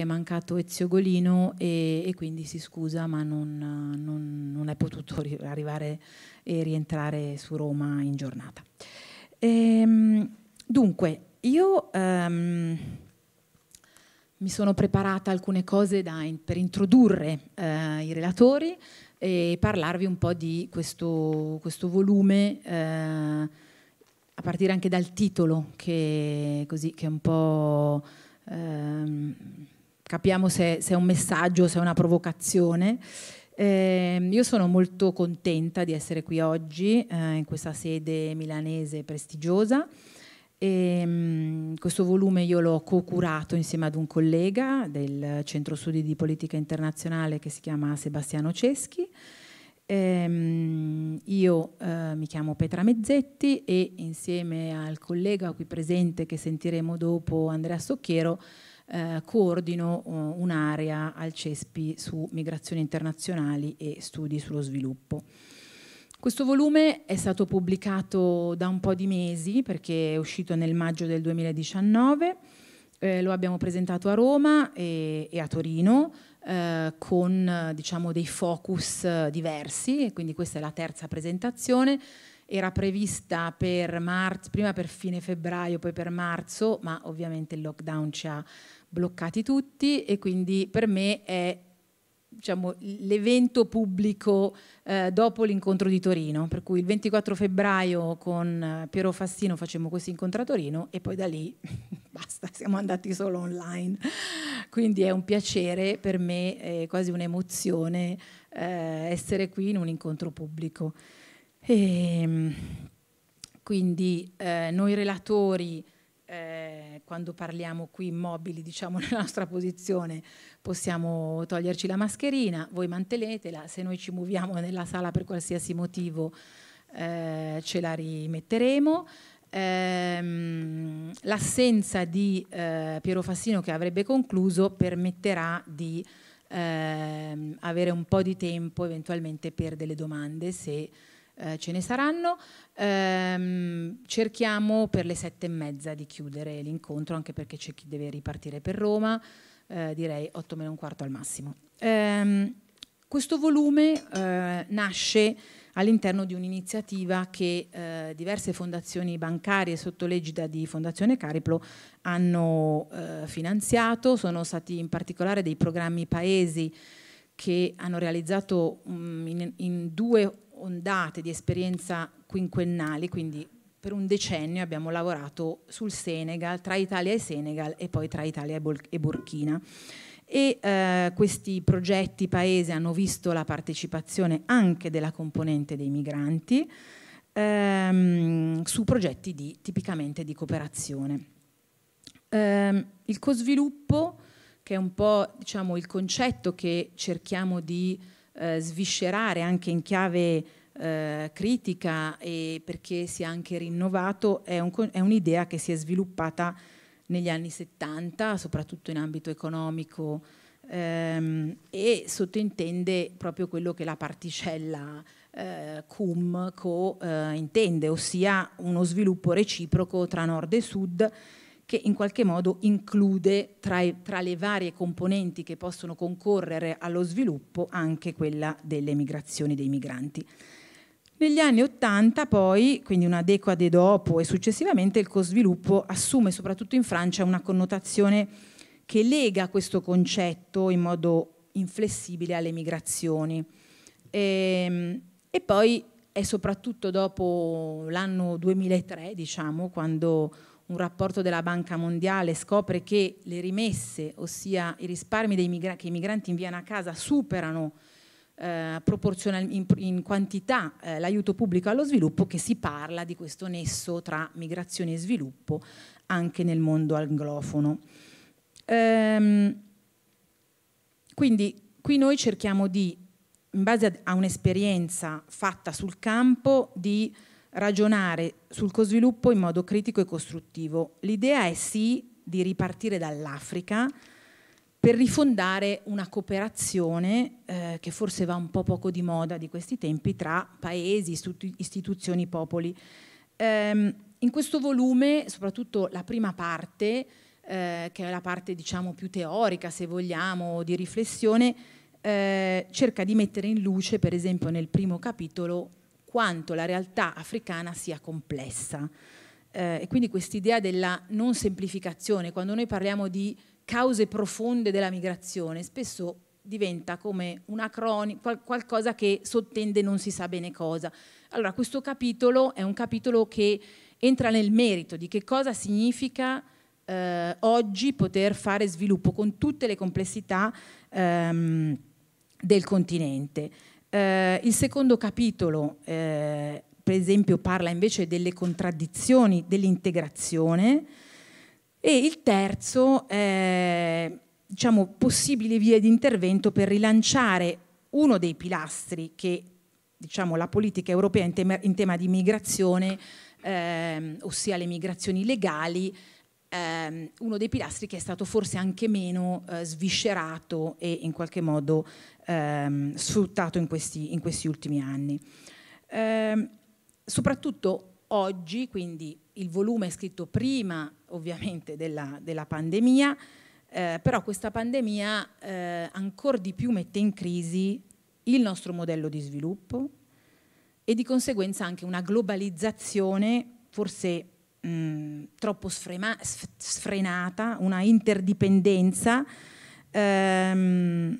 perché è mancato Ezio Golino e, e quindi si scusa ma non, non, non è potuto arrivare e rientrare su Roma in giornata. Ehm, dunque, io ehm, mi sono preparata alcune cose da, per introdurre eh, i relatori e parlarvi un po' di questo, questo volume. Eh, a partire anche dal titolo che, così, che è un po' ehm, capiamo se, se è un messaggio, se è una provocazione. Eh, io sono molto contenta di essere qui oggi eh, in questa sede milanese prestigiosa. E, ehm, mh, questo volume io l'ho co-curato insieme ad un collega del Centro Studi di Politica Internazionale che si chiama Sebastiano Ceschi. E, ehm, io eh, mi chiamo Petra Mezzetti e insieme al collega qui presente che sentiremo dopo Andrea Socchiero eh, coordino eh, un'area al CESPI su migrazioni internazionali e studi sullo sviluppo. Questo volume è stato pubblicato da un po' di mesi perché è uscito nel maggio del 2019, eh, lo abbiamo presentato a Roma e, e a Torino eh, con diciamo, dei focus eh, diversi, quindi questa è la terza presentazione, era prevista per marzo, prima per fine febbraio, poi per marzo, ma ovviamente il lockdown ci ha bloccati tutti e quindi per me è diciamo, l'evento pubblico eh, dopo l'incontro di Torino, per cui il 24 febbraio con eh, Piero Fassino facciamo questo incontro a Torino e poi da lì basta, siamo andati solo online. Quindi è un piacere per me, è quasi un'emozione eh, essere qui in un incontro pubblico. E, ehm, quindi eh, noi relatori eh, quando parliamo qui immobili, diciamo nella nostra posizione, possiamo toglierci la mascherina, voi mantenetela, se noi ci muoviamo nella sala per qualsiasi motivo eh, ce la rimetteremo. Ehm, l'assenza di eh, Piero Fassino che avrebbe concluso permetterà di ehm, avere un po' di tempo eventualmente per delle domande se eh, ce ne saranno. Ehm, cerchiamo per le sette e mezza di chiudere l'incontro, anche perché c'è chi deve ripartire per Roma, eh, direi otto meno un quarto al massimo. Ehm, questo volume eh, nasce all'interno di un'iniziativa che eh, diverse fondazioni bancarie sotto l'egida di Fondazione Cariplo hanno eh, finanziato, sono stati in particolare dei programmi paesi che hanno realizzato um, in, in due ondate di esperienza quinquennali, quindi per un decennio abbiamo lavorato sul Senegal, tra Italia e Senegal e poi tra Italia e Burkina. E eh, questi progetti paese hanno visto la partecipazione anche della componente dei migranti ehm, su progetti di, tipicamente di cooperazione. Ehm, il cosviluppo, che è un po' diciamo, il concetto che cerchiamo di eh, sviscerare anche in chiave eh, critica e perché si è anche rinnovato, è, un'idea che si è sviluppata negli anni 70, soprattutto in ambito economico, ehm, e sottintende proprio quello che la particella eh, cum co eh, intende, ossia uno sviluppo reciproco tra nord e sud che in qualche modo include tra, tra le varie componenti che possono concorrere allo sviluppo anche quella delle migrazioni dei migranti. Negli anni Ottanta poi, quindi una decade dopo e successivamente, il cosviluppo assume soprattutto in Francia una connotazione che lega questo concetto in modo inflessibile alle migrazioni. E, ehm, e poi è soprattutto dopo l'anno 2003, diciamo, quando un rapporto della Banca Mondiale scopre che le rimesse, ossia i risparmi che i migranti inviano a casa, superano eh, in, in, quantità eh, l'aiuto pubblico allo sviluppo, che si parla di questo nesso tra migrazione e sviluppo anche nel mondo anglofono. Ehm, quindi qui noi cerchiamo di, in base a, a un'esperienza fatta sul campo, di ragionare sul cosviluppo in modo critico e costruttivo. L'idea è sì di ripartire dall'Africa per rifondare una cooperazione eh, che forse va un po' poco di moda di questi tempi tra paesi, istituzioni, popoli. Ehm, in questo volume, soprattutto la prima parte, eh, che è la parte diciamo più teorica se vogliamo, di riflessione, eh, cerca di mettere in luce, per esempio nel primo capitolo, quanto la realtà africana sia complessa. Eh, e quindi quest'idea della non semplificazione, quando noi parliamo di cause profonde della migrazione, spesso diventa come una cronica, qual qualcosa che sottende non si sa bene cosa. Allora questo capitolo è un capitolo che entra nel merito di che cosa significa eh, oggi poter fare sviluppo con tutte le complessità ehm, del continente. Eh, il secondo capitolo, eh, per esempio, parla invece delle contraddizioni, dell'integrazione e il terzo, eh, diciamo, possibili vie di intervento per rilanciare uno dei pilastri che diciamo, la politica europea in tema, in tema di migrazione, ehm, ossia le migrazioni legali, ehm, uno dei pilastri che è stato forse anche meno eh, sviscerato e in qualche modo ehm, sfruttato in questi, in questi, ultimi anni. Ehm, soprattutto oggi, quindi il volume è scritto prima ovviamente della, della pandemia, eh, però questa pandemia eh, ancora di più mette in crisi il nostro modello di sviluppo e di conseguenza anche una globalizzazione forse mh, troppo sfrema, sfrenata, una interdipendenza ehm,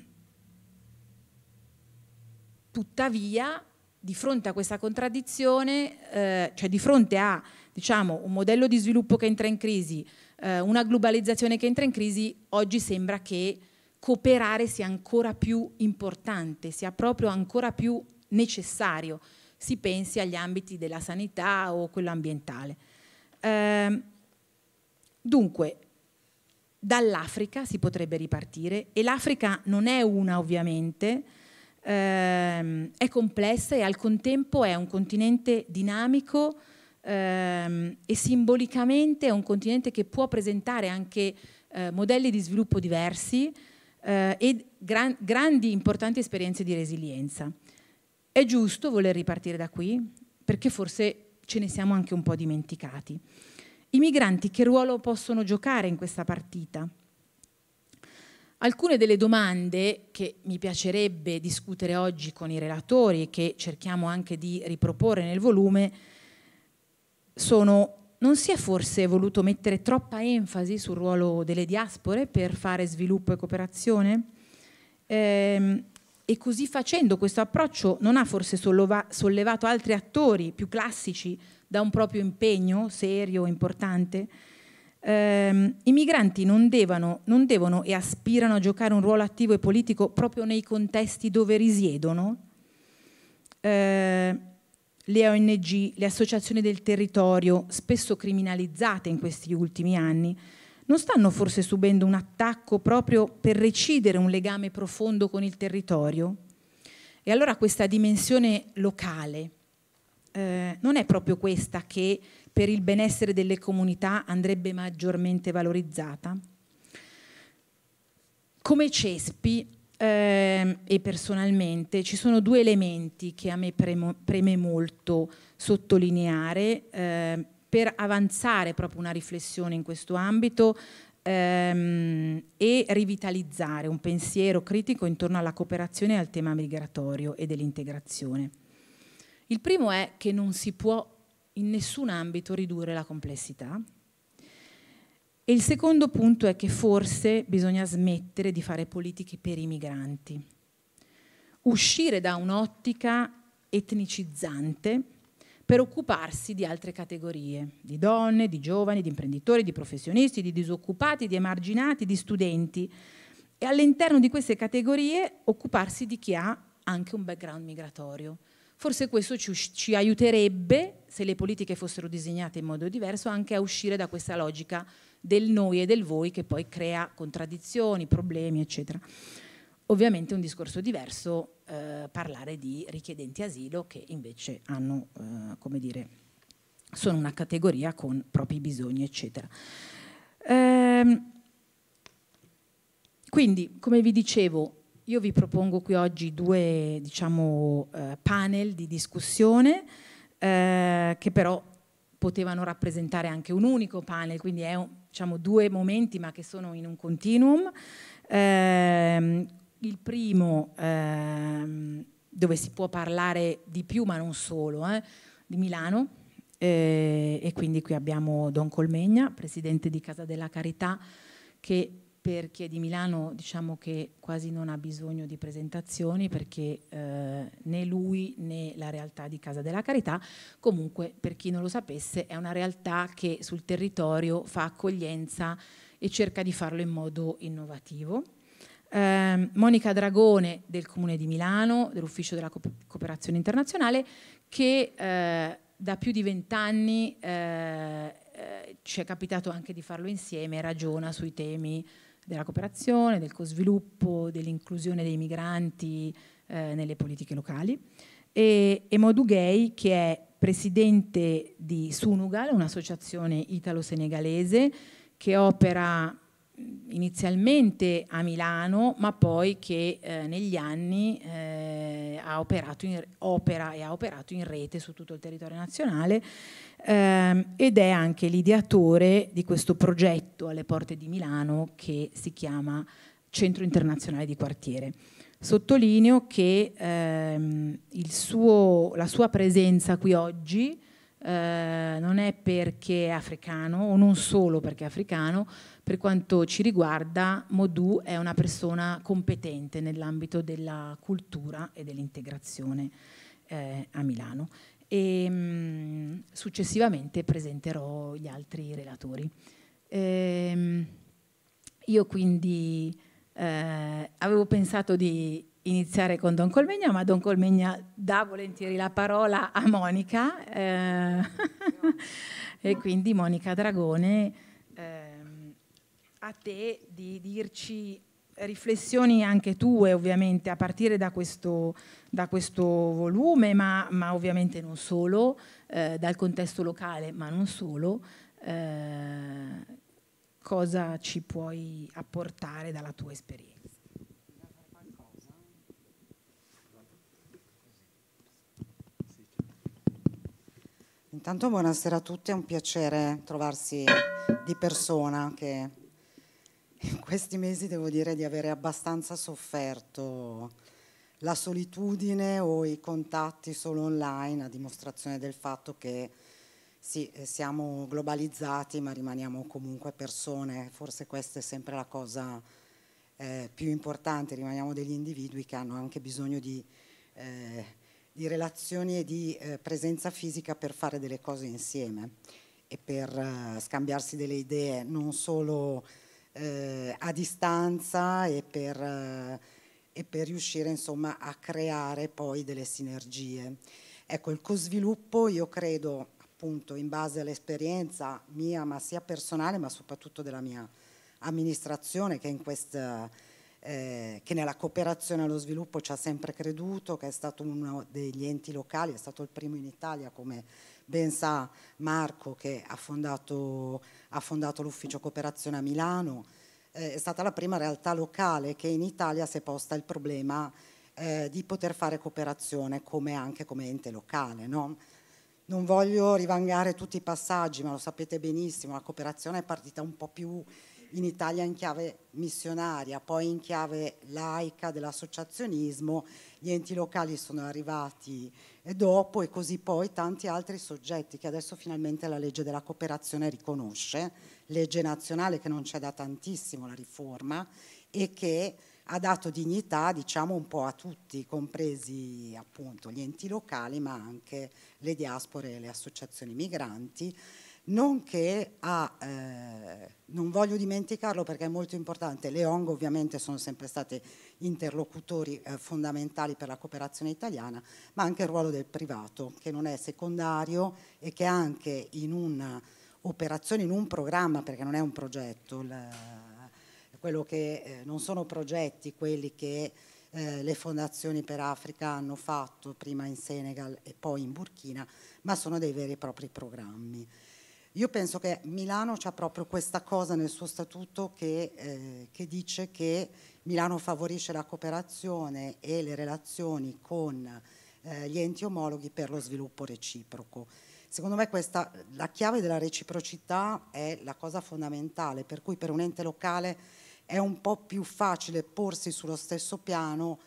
Tuttavia, di fronte a questa contraddizione, eh, cioè di fronte a diciamo, un modello di sviluppo che entra in crisi, eh, una globalizzazione che entra in crisi, oggi sembra che cooperare sia ancora più importante, sia proprio ancora più necessario. Si pensi agli ambiti della sanità o quello ambientale. Eh, dunque, dall'Africa si potrebbe ripartire e l'Africa non è una ovviamente, ehm, è complessa e al contempo è un continente dinamico ehm, e simbolicamente è un continente che può presentare anche eh, modelli di sviluppo diversi eh, e gran, grandi importanti esperienze di resilienza. È giusto voler ripartire da qui perché forse ce ne siamo anche un po' dimenticati. I migranti che ruolo possono giocare in questa partita? Alcune delle domande che mi piacerebbe discutere oggi con i relatori e che cerchiamo anche di riproporre nel volume sono non si è forse voluto mettere troppa enfasi sul ruolo delle diaspore per fare sviluppo e cooperazione? Ehm, e così facendo questo approccio non ha forse sollevato altri attori più classici da un proprio impegno serio e importante? ehm, i migranti non devono, non devono e aspirano a giocare un ruolo attivo e politico proprio nei contesti dove risiedono? Eh, le ONG, le associazioni del territorio, spesso criminalizzate in questi ultimi anni, non stanno forse subendo un attacco proprio per recidere un legame profondo con il territorio? E allora questa dimensione locale eh, non è proprio questa che per il benessere delle comunità andrebbe maggiormente valorizzata? Come CESPI eh, e personalmente ci sono due elementi che a me premo, preme molto sottolineare eh, per avanzare proprio una riflessione in questo ambito ehm, e rivitalizzare un pensiero critico intorno alla cooperazione e al tema migratorio e dell'integrazione. Il primo è che non si può in nessun ambito ridurre la complessità. E il secondo punto è che forse bisogna smettere di fare politiche per i migranti, uscire da un'ottica etnicizzante per occuparsi di altre categorie, di donne, di giovani, di imprenditori, di professionisti, di disoccupati, di emarginati, di studenti e all'interno di queste categorie occuparsi di chi ha anche un background migratorio Forse questo ci, ci aiuterebbe, se le politiche fossero disegnate in modo diverso, anche a uscire da questa logica del noi e del voi che poi crea contraddizioni, problemi, eccetera. Ovviamente è un discorso diverso eh, parlare di richiedenti asilo che invece hanno, eh, come dire, sono una categoria con propri bisogni, eccetera. Ehm, quindi, come vi dicevo, io vi propongo qui oggi due diciamo, eh, panel di discussione eh, che però potevano rappresentare anche un unico panel, quindi è diciamo, due momenti ma che sono in un continuum. Eh, il primo ehm, dove si può parlare di più ma non solo, eh, di Milano, eh, e quindi qui abbiamo Don Colmegna, presidente di Casa della Carità, che per chi è di Milano diciamo che quasi non ha bisogno di presentazioni perché eh, né lui né la realtà di Casa della Carità, comunque per chi non lo sapesse è una realtà che sul territorio fa accoglienza e cerca di farlo in modo innovativo. Eh, Monica Dragone del Comune di Milano, dell'Ufficio della Cooperazione Internazionale, che eh, da più di vent'anni eh, eh, ci è capitato anche di farlo insieme, ragiona sui temi della cooperazione, del cosviluppo, dell'inclusione dei migranti eh, nelle politiche locali, e, e Modu Gay che è presidente di Sunugal, un'associazione italo-senegalese che opera inizialmente a Milano, ma poi che eh, negli anni eh, in, opera e ha operato in rete su tutto il territorio nazionale ehm, ed è anche l'ideatore di questo progetto alle porte di Milano che si chiama Centro Internazionale di Quartiere. Sottolineo che ehm, suo, la sua presenza qui oggi eh, non è perché è africano o non solo perché è africano, per quanto ci riguarda, Modù è una persona competente nell'ambito della cultura e dell'integrazione eh, a Milano. E, ehm, mh, successivamente presenterò gli altri relatori. Ehm, io quindi eh, avevo pensato di iniziare con Don Colmegna, ma Don Colmegna dà volentieri la parola a Monica eh, e quindi Monica Dragone a te di dirci riflessioni anche tue ovviamente a partire da questo, da questo volume, ma, ma, ovviamente non solo, eh, dal contesto locale, ma non solo, eh, cosa ci puoi apportare dalla tua esperienza. Intanto buonasera a tutti, è un piacere trovarsi di persona che in questi mesi devo dire di avere abbastanza sofferto la solitudine o i contatti solo online a dimostrazione del fatto che sì, eh, siamo globalizzati ma rimaniamo comunque persone, forse questa è sempre la cosa eh, più importante, rimaniamo degli individui che hanno anche bisogno di, eh, di relazioni e di eh, presenza fisica per fare delle cose insieme e per eh, scambiarsi delle idee non solo eh, a distanza e per, eh, e per riuscire insomma, a creare poi delle sinergie. Ecco, il cosviluppo io credo appunto in base all'esperienza mia, ma sia personale, ma soprattutto della mia amministrazione che, questa, eh, che nella cooperazione allo sviluppo ci ha sempre creduto, che è stato uno degli enti locali, è stato il primo in Italia come ben sa Marco che ha fondato, ha fondato l'ufficio cooperazione a Milano, eh, è stata la prima realtà locale che in Italia si è posta il problema eh, di poter fare cooperazione come anche come ente locale. No? Non voglio rivangare tutti i passaggi, ma lo sapete benissimo, la cooperazione è partita un po' più in Italia in chiave missionaria, poi in chiave laica dell'associazionismo, gli enti locali sono arrivati eh, dopo e così poi tanti altri soggetti che adesso finalmente la legge della cooperazione riconosce, legge nazionale che non c'è da tantissimo la riforma e che ha dato dignità diciamo un po' a tutti, compresi appunto gli enti locali ma anche le diaspore e le associazioni migranti nonché a, eh, non voglio dimenticarlo perché è molto importante, le ONG ovviamente sono sempre state interlocutori eh, fondamentali per la cooperazione italiana, ma anche il ruolo del privato che non è secondario e che anche in un'operazione, in un programma, perché non è un progetto, la, eh, che, eh, non sono progetti quelli che eh, le fondazioni per Africa hanno fatto prima in Senegal e poi in Burkina, ma sono dei veri e propri programmi. Io penso che Milano ha proprio questa cosa nel suo statuto che, eh, che, dice che Milano favorisce la cooperazione e le relazioni con eh, gli enti omologhi per lo sviluppo reciproco. Secondo me questa, la chiave della reciprocità è la cosa fondamentale, per cui per un ente locale è un po' più facile porsi sullo stesso piano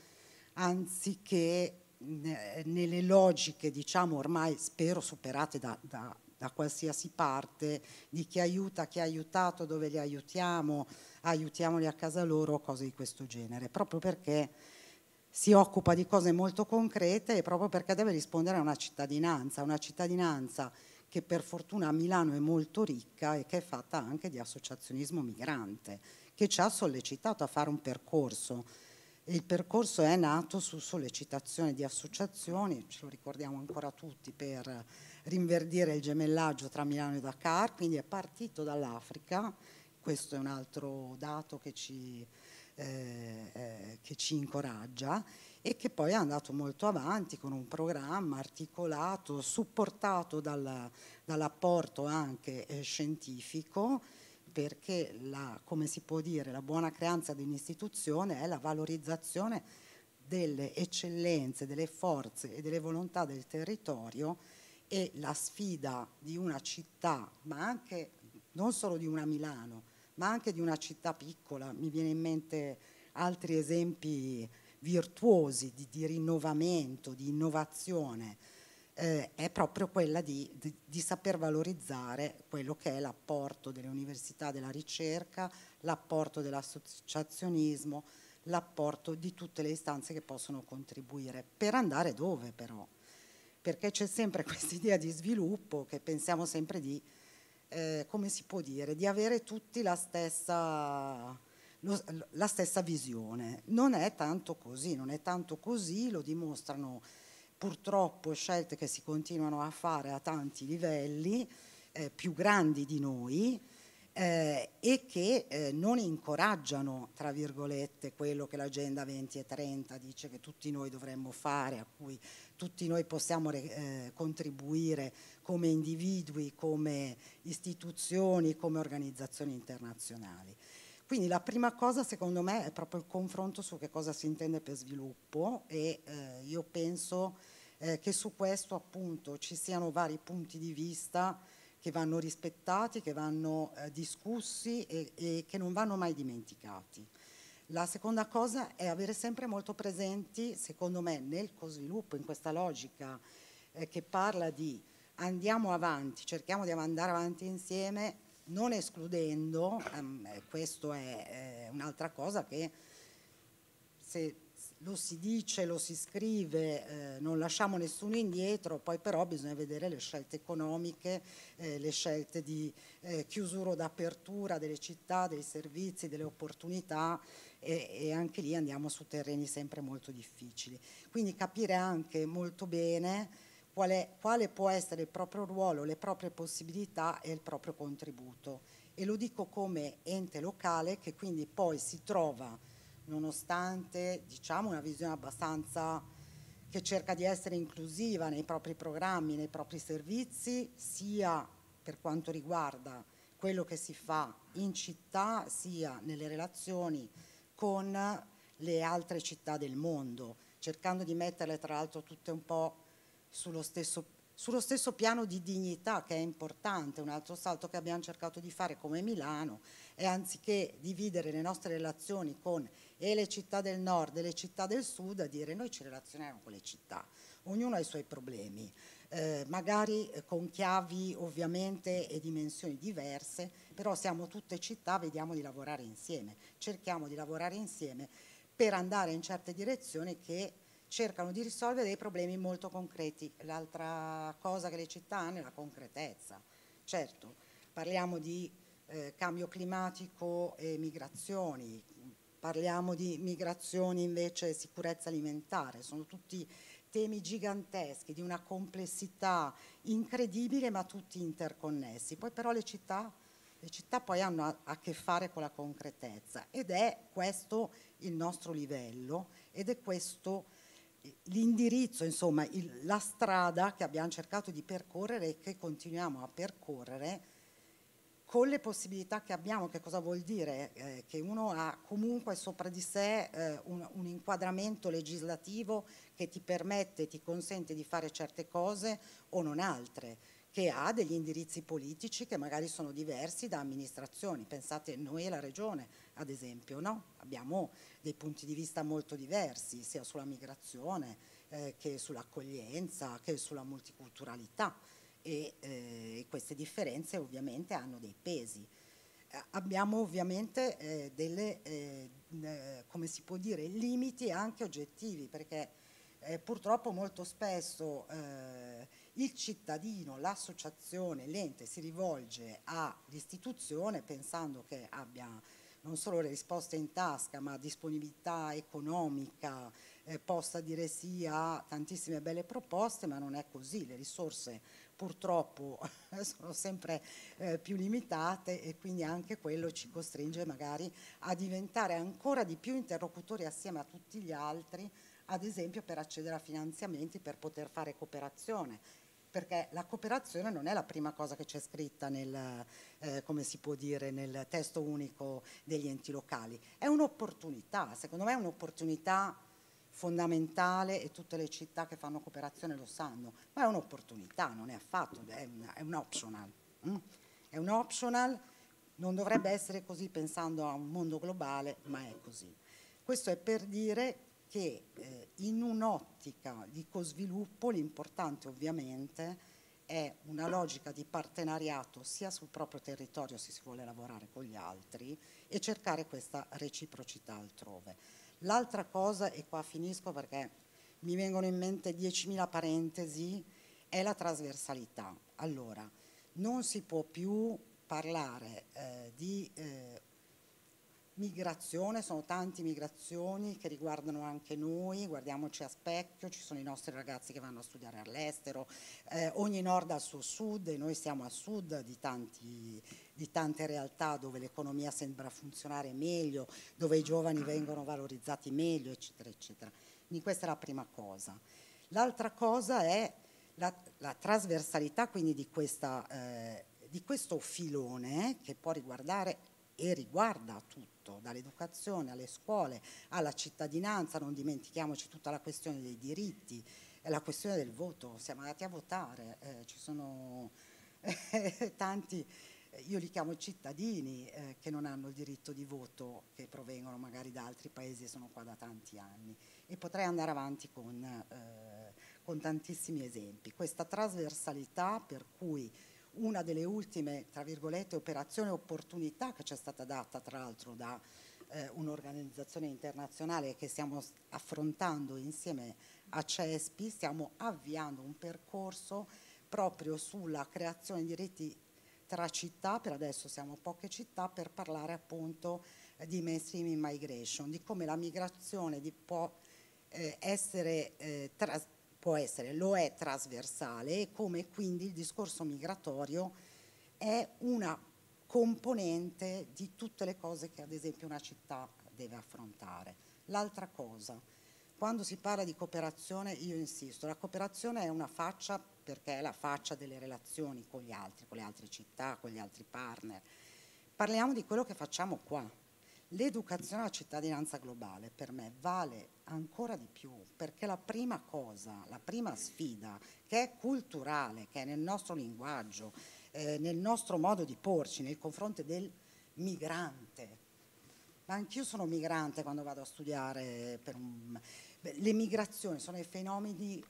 anziché nelle logiche, diciamo ormai spero superate da, da da qualsiasi parte, di chi aiuta, chi ha aiutato, dove li aiutiamo, aiutiamoli a casa loro, cose di questo genere, proprio perché si occupa di cose molto concrete e proprio perché deve rispondere a una cittadinanza, una cittadinanza che per fortuna a Milano è molto ricca e che è fatta anche di associazionismo migrante, che ci ha sollecitato a fare un percorso. Il percorso è nato su sollecitazione di associazioni, ce lo ricordiamo ancora tutti per rinverdire il gemellaggio tra Milano e Dakar, quindi è partito dall'Africa, questo è un altro dato che ci, eh, eh, che ci incoraggia e che poi è andato molto avanti con un programma articolato, supportato dal, dall'apporto anche eh, scientifico, perché la, come si può dire, la buona creanza di un'istituzione è la valorizzazione delle eccellenze, delle forze e delle volontà del territorio e la sfida di una città, ma anche non solo di una Milano, ma anche di una città piccola, mi viene in mente altri esempi virtuosi di, di rinnovamento, di innovazione, eh, è proprio quella di, di, di, saper valorizzare quello che è l'apporto delle università, della ricerca, l'apporto dell'associazionismo, l'apporto di tutte le istanze che possono contribuire. Per andare dove però? perché c'è sempre questa idea di sviluppo che pensiamo sempre di, eh, come si può dire, di avere tutti la stessa, lo, la stessa visione. Non è tanto così, non è tanto così, lo dimostrano purtroppo scelte che si continuano a fare a tanti livelli, eh, più grandi di noi, eh, e che eh, non incoraggiano, tra virgolette, quello che l'agenda 20 e 30 dice che tutti noi dovremmo fare, a cui tutti noi possiamo eh, contribuire come individui, come istituzioni, come organizzazioni internazionali. Quindi la prima cosa secondo me è proprio il confronto su che cosa si intende per sviluppo e eh, io penso eh, che su questo appunto ci siano vari punti di vista che vanno rispettati, che vanno eh, discussi e, e, che non vanno mai dimenticati. La seconda cosa è avere sempre molto presenti, secondo me, nel cosviluppo, in questa logica eh, che parla di andiamo avanti, cerchiamo di andare avanti insieme, non escludendo, ehm, questo è eh, un'altra cosa che se lo si dice, lo si scrive, eh, non lasciamo nessuno indietro, poi però bisogna vedere le scelte economiche, eh, le scelte di eh, chiusura o d'apertura delle città, dei servizi, delle opportunità e, e, anche lì andiamo su terreni sempre molto difficili. Quindi capire anche molto bene quale, quale può essere il proprio ruolo, le proprie possibilità e il proprio contributo. E lo dico come ente locale che quindi poi si trova nonostante diciamo, una visione abbastanza che cerca di essere inclusiva nei propri programmi, nei propri servizi, sia per quanto riguarda quello che si fa in città, sia nelle relazioni con le altre città del mondo, cercando di metterle tra l'altro tutte un po' sullo stesso, sullo stesso piano di dignità che è importante, un altro salto che abbiamo cercato di fare come Milano è anziché dividere le nostre relazioni con e le città del nord e le città del sud a dire noi ci relazioniamo con le città, ognuno ha i suoi problemi, eh, magari eh, con chiavi ovviamente e dimensioni diverse, però siamo tutte città, vediamo di lavorare insieme, cerchiamo di lavorare insieme per andare in certe direzioni che cercano di risolvere dei problemi molto concreti. L'altra cosa che le città hanno è la concretezza. Certo, parliamo di eh, cambio climatico e migrazioni, parliamo di migrazioni invece sicurezza alimentare, sono tutti temi giganteschi di una complessità incredibile ma tutti interconnessi. Poi però le città, le città poi hanno a, a che fare con la concretezza ed è questo il nostro livello ed è questo eh, l'indirizzo, insomma il, la strada che abbiamo cercato di percorrere e che continuiamo a percorrere con le possibilità che abbiamo, che cosa vuol dire? Eh, che uno ha comunque sopra di sé eh, un, un, inquadramento legislativo che ti permette, ti consente di fare certe cose o non altre, che ha degli indirizzi politici che magari sono diversi da amministrazioni. Pensate noi e la regione, ad esempio, no? abbiamo dei punti di vista molto diversi, sia sulla migrazione eh, che sull'accoglienza, che sulla multiculturalità e eh, queste differenze ovviamente hanno dei pesi. Eh, abbiamo ovviamente eh, delle, eh, eh, come si può dire, limiti anche oggettivi perché purtroppo molto spesso il cittadino, l'associazione, l'ente si rivolge all'istituzione pensando che abbia non solo le risposte in tasca ma disponibilità economica, possa dire sì a tantissime belle proposte ma non è così, le risorse purtroppo sono sempre eh, più limitate e quindi anche quello ci costringe magari a diventare ancora di più interlocutori assieme a tutti gli altri, ad esempio per accedere a finanziamenti, per poter fare cooperazione perché la cooperazione non è la prima cosa che c'è scritta nel, eh, dire, nel testo unico degli enti locali, è un'opportunità, secondo me è un'opportunità fondamentale e tutte le città che fanno cooperazione lo sanno, ma è un'opportunità, non è affatto, è, una, è un optional. Mm? È un optional, non dovrebbe essere così pensando a un mondo globale, ma è così. Questo è per dire che eh, in un'ottica di cosviluppo l'importante ovviamente è una logica di partenariato sia sul proprio territorio se si vuole lavorare con gli altri e cercare questa reciprocità altrove L'altra cosa, e qua finisco perché mi vengono in mente 10.000 parentesi, è la trasversalità. Allora, non si può più parlare eh, di eh, migrazione, sono tante migrazioni che riguardano anche noi, guardiamoci a specchio, ci sono i nostri ragazzi che vanno a studiare all'estero, eh, ogni nord ha il suo sud e noi siamo a sud di, tanti, di tante realtà dove l'economia sembra funzionare meglio, dove i giovani vengono valorizzati meglio, eccetera, eccetera. Quindi questa è la prima cosa. L'altra cosa è la, la trasversalità quindi di, questa, eh, di questo filone che può riguardare e riguarda tutto, dall'educazione alle scuole, alla cittadinanza, non dimentichiamoci tutta la questione dei diritti, eh, la questione del voto, siamo andati a votare, eh, ci sono eh, tanti, eh, io li chiamo cittadini eh, che non hanno il diritto di voto, che provengono magari da altri paesi e sono qua da tanti anni e potrei andare avanti con, eh, con tantissimi esempi. Questa trasversalità per cui una delle ultime, tra virgolette, operazioni opportunità che ci è stata data tra l'altro da eh, un'organizzazione internazionale che stiamo affrontando insieme a CESPI, stiamo avviando un percorso proprio sulla creazione di reti tra città, per adesso siamo poche città, per parlare appunto eh, di mainstreaming migration, di come la migrazione può eh, essere eh, può essere, lo è trasversale e come quindi il discorso migratorio è una componente di tutte le cose che ad esempio una città deve affrontare. L'altra cosa, quando si parla di cooperazione, io insisto, la cooperazione è una faccia perché è la faccia delle relazioni con gli altri, con le altre città, con gli altri partner. Parliamo di quello che facciamo qua, L'educazione alla cittadinanza globale per me vale ancora di più perché la prima cosa, la prima sfida che è culturale, che è nel nostro linguaggio, eh, nel nostro modo di porci nel confronto del migrante. Ma anch'io sono migrante quando vado a studiare per un... Beh, le migrazioni sono i fenomeni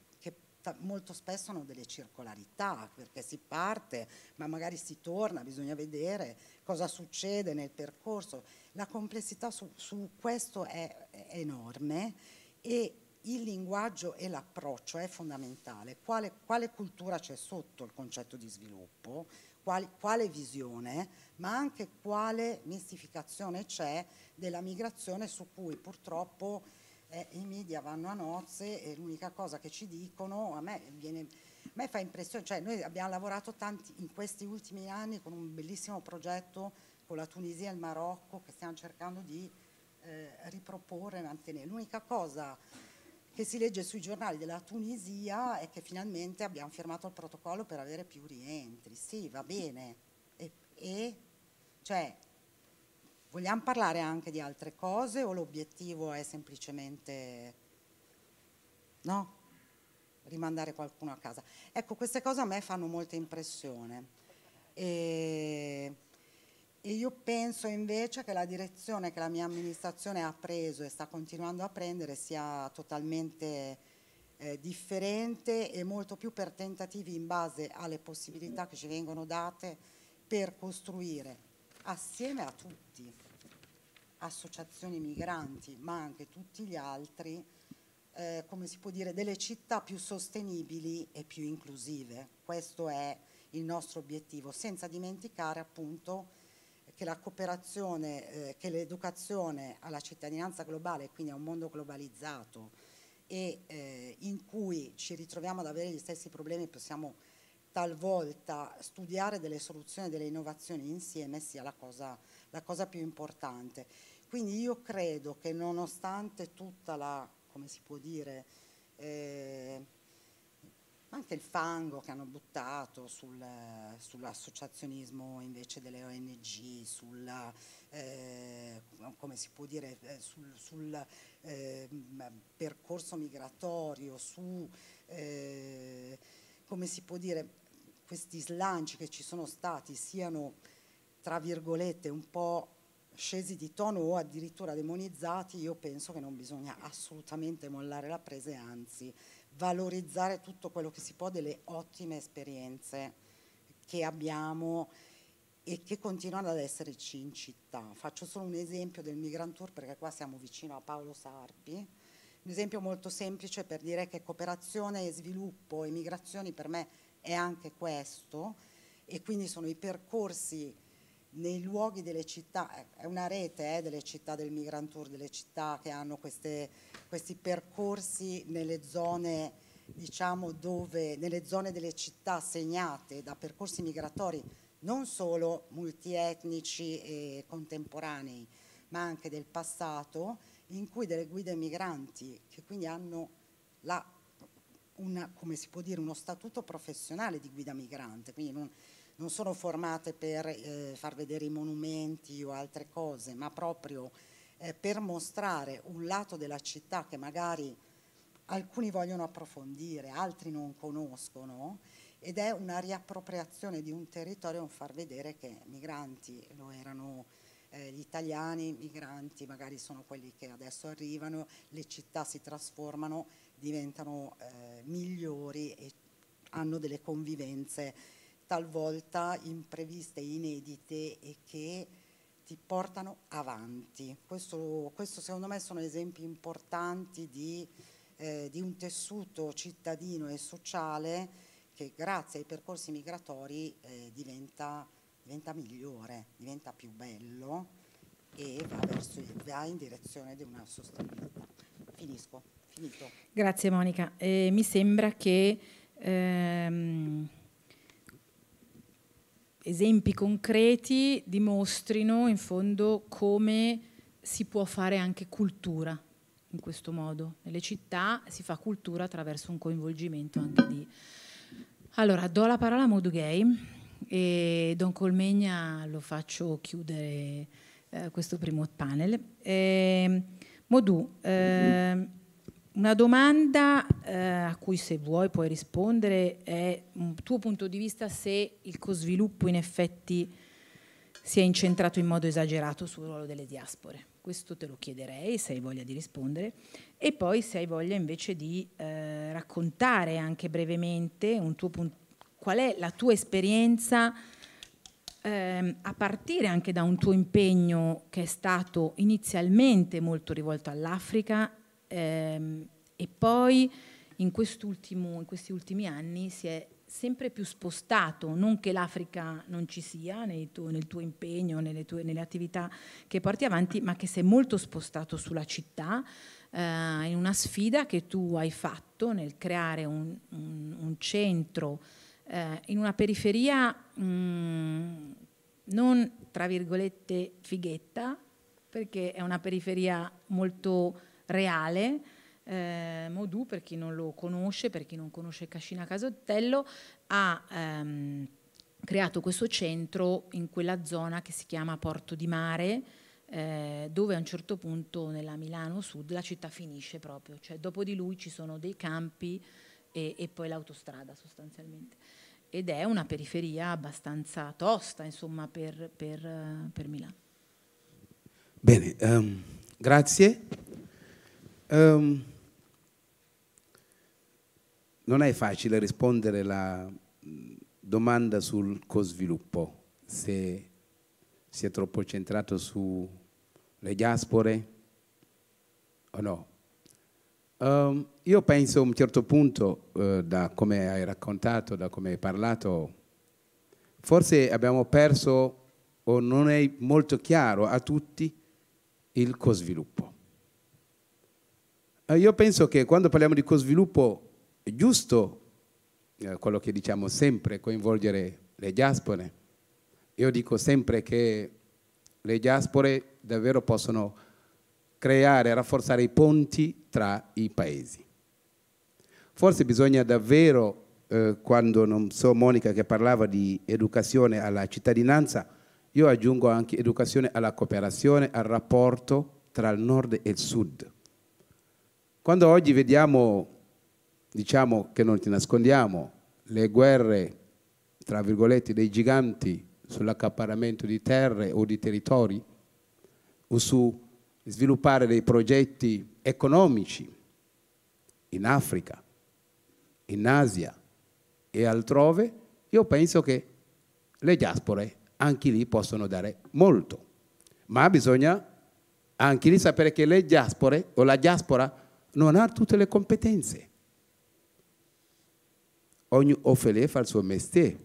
molto spesso hanno delle circolarità perché si parte ma magari si torna, bisogna vedere cosa succede nel percorso. La complessità su, su questo è, è enorme e il linguaggio e l'approccio è fondamentale. Quale, quale cultura c'è sotto il concetto di sviluppo? Quale, quale visione, ma anche quale mistificazione c'è della migrazione su cui purtroppo eh, i media vanno a nozze e l'unica cosa che ci dicono, a me, viene, a me fa impressione, cioè noi abbiamo lavorato tanti in questi ultimi anni con un bellissimo progetto con la Tunisia e il Marocco che stiamo cercando di eh, riproporre e mantenere. L'unica cosa che si legge sui giornali della Tunisia è che finalmente abbiamo firmato il protocollo per avere più rientri. Sì, va bene. E, e cioè, Vogliamo parlare anche di altre cose o l'obiettivo è semplicemente no? rimandare qualcuno a casa? Ecco, queste cose a me fanno molta impressione. E, e io penso invece che la direzione che la mia amministrazione ha preso e sta continuando a prendere sia totalmente eh, differente e molto più per tentativi in base alle possibilità che ci vengono date per costruire assieme a tutti associazioni migranti, ma anche tutti gli altri, eh, come si può dire, delle città più sostenibili e più inclusive. Questo è il nostro obiettivo, senza dimenticare appunto che la cooperazione, eh, che l'educazione alla cittadinanza globale, quindi a un mondo globalizzato e eh, in cui ci ritroviamo ad avere gli stessi problemi, possiamo talvolta studiare delle soluzioni, delle innovazioni insieme sia la cosa, la cosa più importante. Quindi io credo che nonostante tutta la, come si può dire, eh, anche il fango che hanno buttato sul, sull'associazionismo invece delle ONG, sulla, eh, come si può dire, eh, sul, sul eh, percorso migratorio, su eh, come si può dire, questi slanci che ci sono stati siano tra virgolette un po' scesi di tono o addirittura demonizzati, io penso che non bisogna assolutamente mollare la presa e anzi valorizzare tutto quello che si può delle ottime esperienze che abbiamo e che continuano ad esserci in città. Faccio solo un esempio del Migrant Tour perché qua siamo vicino a Paolo Sarpi, un esempio molto semplice per dire che cooperazione e sviluppo e migrazioni per me è anche questo e quindi sono i percorsi nei luoghi delle città, è una rete eh, delle città del Migrant Tour, delle città che hanno queste, questi percorsi nelle zone, diciamo, dove, nelle zone delle città segnate da percorsi migratori non solo multietnici e contemporanei, ma anche del passato, in cui delle guide migranti, che quindi hanno la, una, come si può dire, uno statuto professionale di guida migrante, quindi non, non sono formate per eh, far vedere i monumenti o altre cose, ma proprio eh, per mostrare un lato della città che magari alcuni vogliono approfondire, altri non conoscono, ed è una riappropriazione di un territorio, un far vedere che migranti lo erano eh, gli italiani, i migranti magari sono quelli che adesso arrivano, le città si trasformano, diventano eh, migliori e hanno delle convivenze talvolta impreviste, inedite e che ti portano avanti. Questo, questo secondo me sono esempi importanti di, eh, di un tessuto cittadino e sociale che grazie ai percorsi migratori eh, diventa, diventa, migliore, diventa più bello e va, verso, va in direzione di una sostenibilità. Finisco, finito. Grazie Monica. Eh, mi sembra che ehm esempi concreti dimostrino in fondo come si può fare anche cultura in questo modo. Nelle città si fa cultura attraverso un coinvolgimento anche di... Allora, do la parola a Gay e Don Colmegna lo faccio chiudere eh, questo primo panel. Eh, Modu, eh, una domanda eh, a cui se vuoi puoi rispondere è un mm, tuo punto di vista se il cosviluppo in effetti si è incentrato in modo esagerato sul ruolo delle diaspore. Questo te lo chiederei se hai voglia di rispondere e poi se hai voglia invece di eh, raccontare anche brevemente qual è la tua esperienza ehm, a partire anche da un tuo impegno che è stato inizialmente molto rivolto all'Africa Ehm, e poi in, in questi ultimi anni si è sempre più spostato, non che l'Africa non ci sia tuo, nel tuo impegno, nelle, tue, nelle attività che porti avanti, ma che si è molto spostato sulla città, eh, in una sfida che tu hai fatto nel creare un, un, un centro eh, in una periferia mh, mm, non, tra virgolette, fighetta, perché è una periferia molto reale. Eh, Modù, per chi non lo conosce, per chi non conosce Cascina Casottello, ha ehm, creato questo centro in quella zona che si chiama Porto di Mare, eh, dove a un certo punto nella Milano Sud la città finisce proprio, cioè dopo di lui ci sono dei campi e, e poi l'autostrada sostanzialmente. Ed è una periferia abbastanza tosta, insomma, per, per, per Milano. Bene, um, grazie. Um, non è facile rispondere alla mm, domanda sul co-sviluppo, se si è troppo centrato sulle diaspore o no. Um, io penso a un certo punto, uh, da come hai raccontato, da come hai parlato, forse abbiamo perso o non è molto chiaro a tutti il co-sviluppo. Eh, io penso che quando parliamo di co-sviluppo è giusto eh, quello che diciamo sempre, coinvolgere le diaspore. Io dico sempre che le diaspore davvero possono creare rafforzare i ponti tra i paesi. Forse bisogna davvero, eh, quando non so Monica che parlava di educazione alla cittadinanza, io aggiungo anche educazione alla cooperazione, al rapporto tra il nord e il sud quando oggi vediamo, diciamo che non ti nascondiamo, le guerre, tra virgolette, dei giganti sull'accaparramento di terre o di territori o su sviluppare dei progetti economici in Africa, in Asia e altrove, io penso che le diaspore anche lì possono dare molto. Ma bisogna anche lì sapere che le diaspore o la diaspora non ha tutte le competenze. Ogni orfele fa il suo mestiere.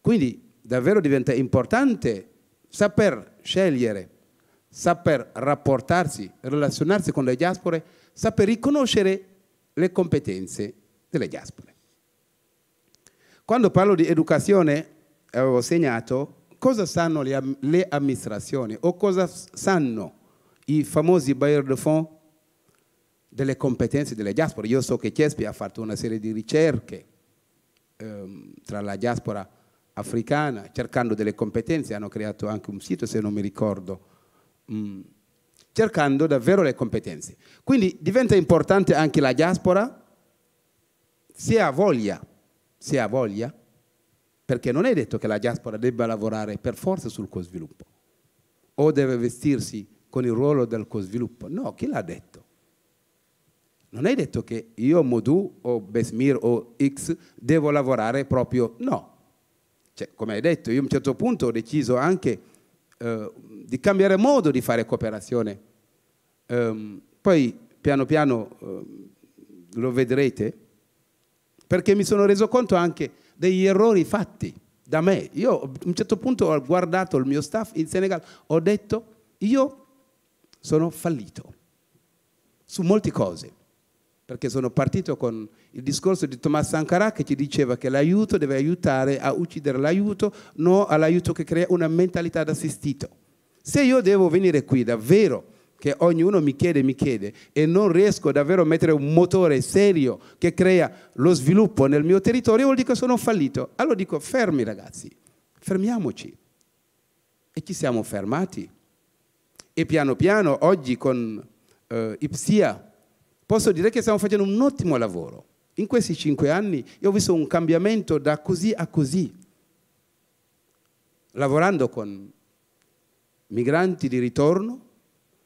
Quindi davvero diventa importante saper scegliere, saper rapportarsi, relazionarsi con le diaspore, saper riconoscere le competenze delle diaspore. Quando parlo di educazione, avevo segnato cosa sanno le, amministrazioni o cosa sanno i famosi bailleurs de fonds delle competenze delle diaspore. Io so che CESPI ha fatto una serie di ricerche ehm, tra la diaspora africana, cercando delle competenze, hanno creato anche un sito, se non mi ricordo, mh, mm, cercando davvero le competenze. Quindi diventa importante anche la diaspora, se ha voglia, se ha voglia, perché non è detto che la diaspora debba lavorare per forza sul co o deve vestirsi con il ruolo del co No, chi l'ha detto? Non hai detto che io, Modu o Besmir o X, devo lavorare proprio, no. Cioè, come hai detto, io a un certo punto ho deciso anche eh, di cambiare modo di fare cooperazione. Ehm, poi, piano piano, eh, lo vedrete, perché mi sono reso conto anche degli errori fatti da me. Io a un certo punto ho guardato il mio staff in Senegal, ho detto, io sono fallito su molte cose perché sono partito con il discorso di Thomas Sankara che ci diceva che l'aiuto deve aiutare a uccidere l'aiuto, no all'aiuto che crea una mentalità d'assistito. Se io devo venire qui davvero, che ognuno mi chiede, mi chiede, e non riesco davvero a mettere un motore serio che crea lo sviluppo nel mio territorio, vuol dire che sono fallito. Allora dico, fermi ragazzi, fermiamoci. E ci siamo fermati. E piano piano, oggi con eh, Ipsia, posso dire che stiamo facendo un ottimo lavoro. In questi cinque anni io ho visto un cambiamento da così a così, lavorando con migranti di ritorno,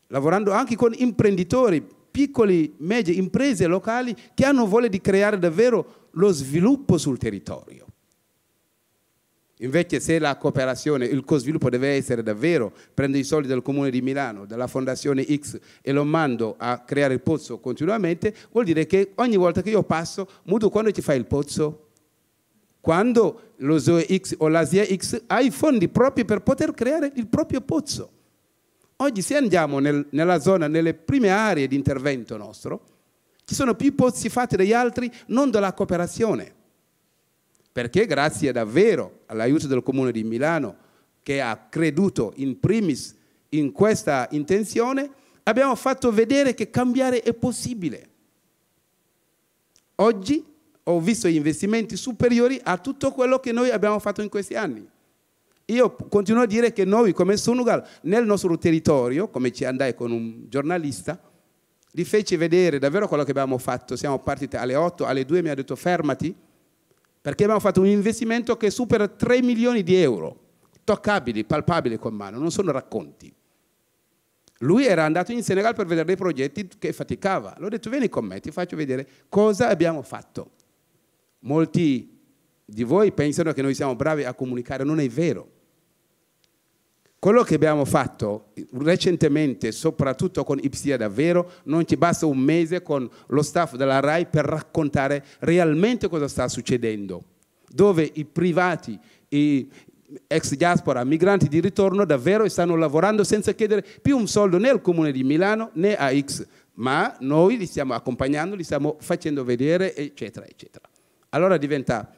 lavorando anche con imprenditori, piccoli, medie, imprese locali che hanno voglia di creare davvero lo sviluppo sul territorio. Invece se la cooperazione, il co-sviluppo deve essere davvero, prendo i soldi del Comune di Milano, della Fondazione X e lo mando a creare il pozzo continuamente, vuol dire che ogni volta che io passo, Mudu quando ci fai il pozzo? Quando lo Zoe X o l'Asia X ha i fondi propri per poter creare il proprio pozzo. Oggi se andiamo nel, nella zona, nelle prime aree di intervento nostro, ci sono più pozzi fatti dagli altri non dalla cooperazione perché grazie davvero all'aiuto del Comune di Milano che ha creduto in primis in questa intenzione, abbiamo fatto vedere che cambiare è possibile. Oggi ho visto investimenti superiori a tutto quello che noi abbiamo fatto in questi anni. Io continuo a dire che noi come Sunugal nel nostro territorio, come ci andai con un giornalista, gli feci vedere davvero quello che abbiamo fatto. Siamo partiti alle 8, alle 2 mi ha detto fermati, perché abbiamo fatto un investimento che supera 3 milioni di euro, toccabili, palpabili con mano, non sono racconti. Lui era andato in Senegal per vedere dei progetti che faticava. L'ho detto, vieni con me, ti faccio vedere cosa abbiamo fatto. Molti di voi pensano che noi siamo bravi a comunicare, non è vero. Quello che abbiamo fatto recentemente, soprattutto con Ipsia Davvero, non ci basta un mese con lo staff della RAI per raccontare realmente cosa sta succedendo, dove i privati, i ex diaspora, migranti di ritorno davvero stanno lavorando senza chiedere più un soldo né al comune di Milano né a X, ma noi li stiamo accompagnando, li stiamo facendo vedere, eccetera, eccetera. Allora diventa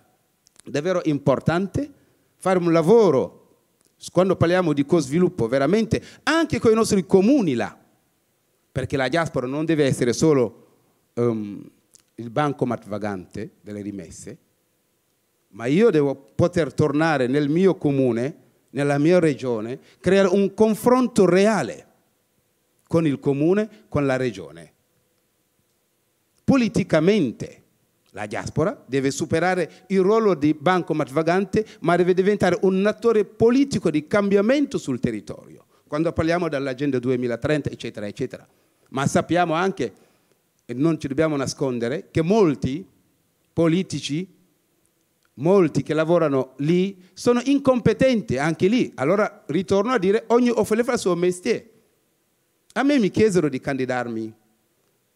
davvero importante fare un lavoro quando parliamo di co-sviluppo, veramente anche con i nostri comuni là, perché la diaspora non deve essere solo um, il bancomat vagante delle rimesse, ma io devo poter tornare nel mio comune, nella mia regione, creare un confronto reale con il comune, con la regione. Politicamente la diaspora deve superare il ruolo di bancomat vagante, ma deve diventare un attore politico di cambiamento sul territorio. Quando parliamo dell'agenda 2030, eccetera, eccetera. Ma sappiamo anche, e non ci dobbiamo nascondere, che molti politici, molti che lavorano lì, sono incompetenti anche lì. Allora ritorno a dire, ogni offre fa il suo mestiere. A me mi chiesero di candidarmi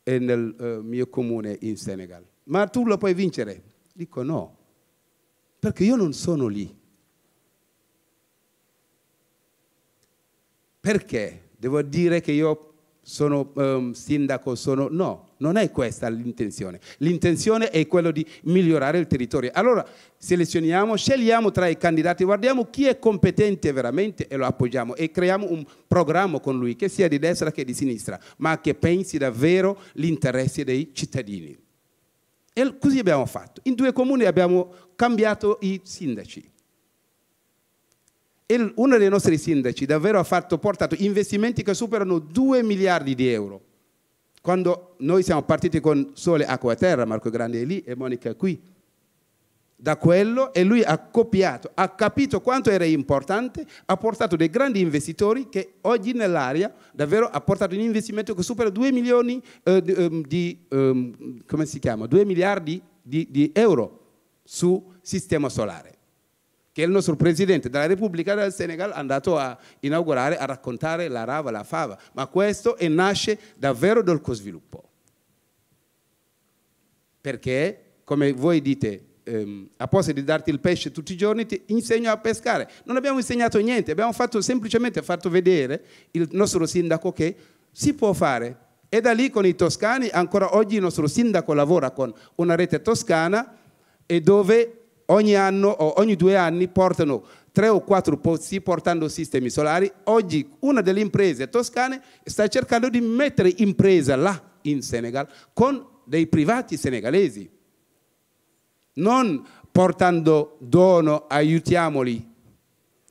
eh, nel eh, mio comune in Senegal ma tu lo puoi vincere. Dico no, perché io non sono lì. Perché? Devo dire che io sono um, sindaco, sono... No, non è questa l'intenzione. L'intenzione è quella di migliorare il territorio. Allora selezioniamo, scegliamo tra i candidati, guardiamo chi è competente veramente e lo appoggiamo e creiamo un programma con lui, che sia di destra che di sinistra, ma che pensi davvero l'interesse dei cittadini. E così abbiamo fatto. In due comuni abbiamo cambiato i sindaci. E uno dei nostri sindaci davvero ha fatto, portato investimenti che superano 2 miliardi di euro. Quando noi siamo partiti con Sole, Acqua e Terra, Marco Grande è lì e Monica è qui, da quello e lui ha copiato, ha capito quanto era importante, ha portato dei grandi investitori che oggi nell'area davvero ha portato un investimento che supera 2 milioni eh, di, um, di um, come si chiama? 2 miliardi di, di euro su sistema solare che il nostro presidente della Repubblica del Senegal è andato a inaugurare, a raccontare la rava, la fava, ma questo nasce davvero dal cosviluppo. Perché, come voi dite, ehm, a posto di darti il pesce tutti i giorni, ti insegno a pescare. Non abbiamo insegnato niente, abbiamo fatto, semplicemente fatto vedere il nostro sindaco che si può fare. E da lì con i toscani, ancora oggi il nostro sindaco lavora con una rete toscana e dove ogni anno o ogni due anni portano tre o quattro pozzi portando sistemi solari. Oggi una delle imprese toscane sta cercando di mettere impresa là in Senegal con dei privati senegalesi non portando dono, aiutiamoli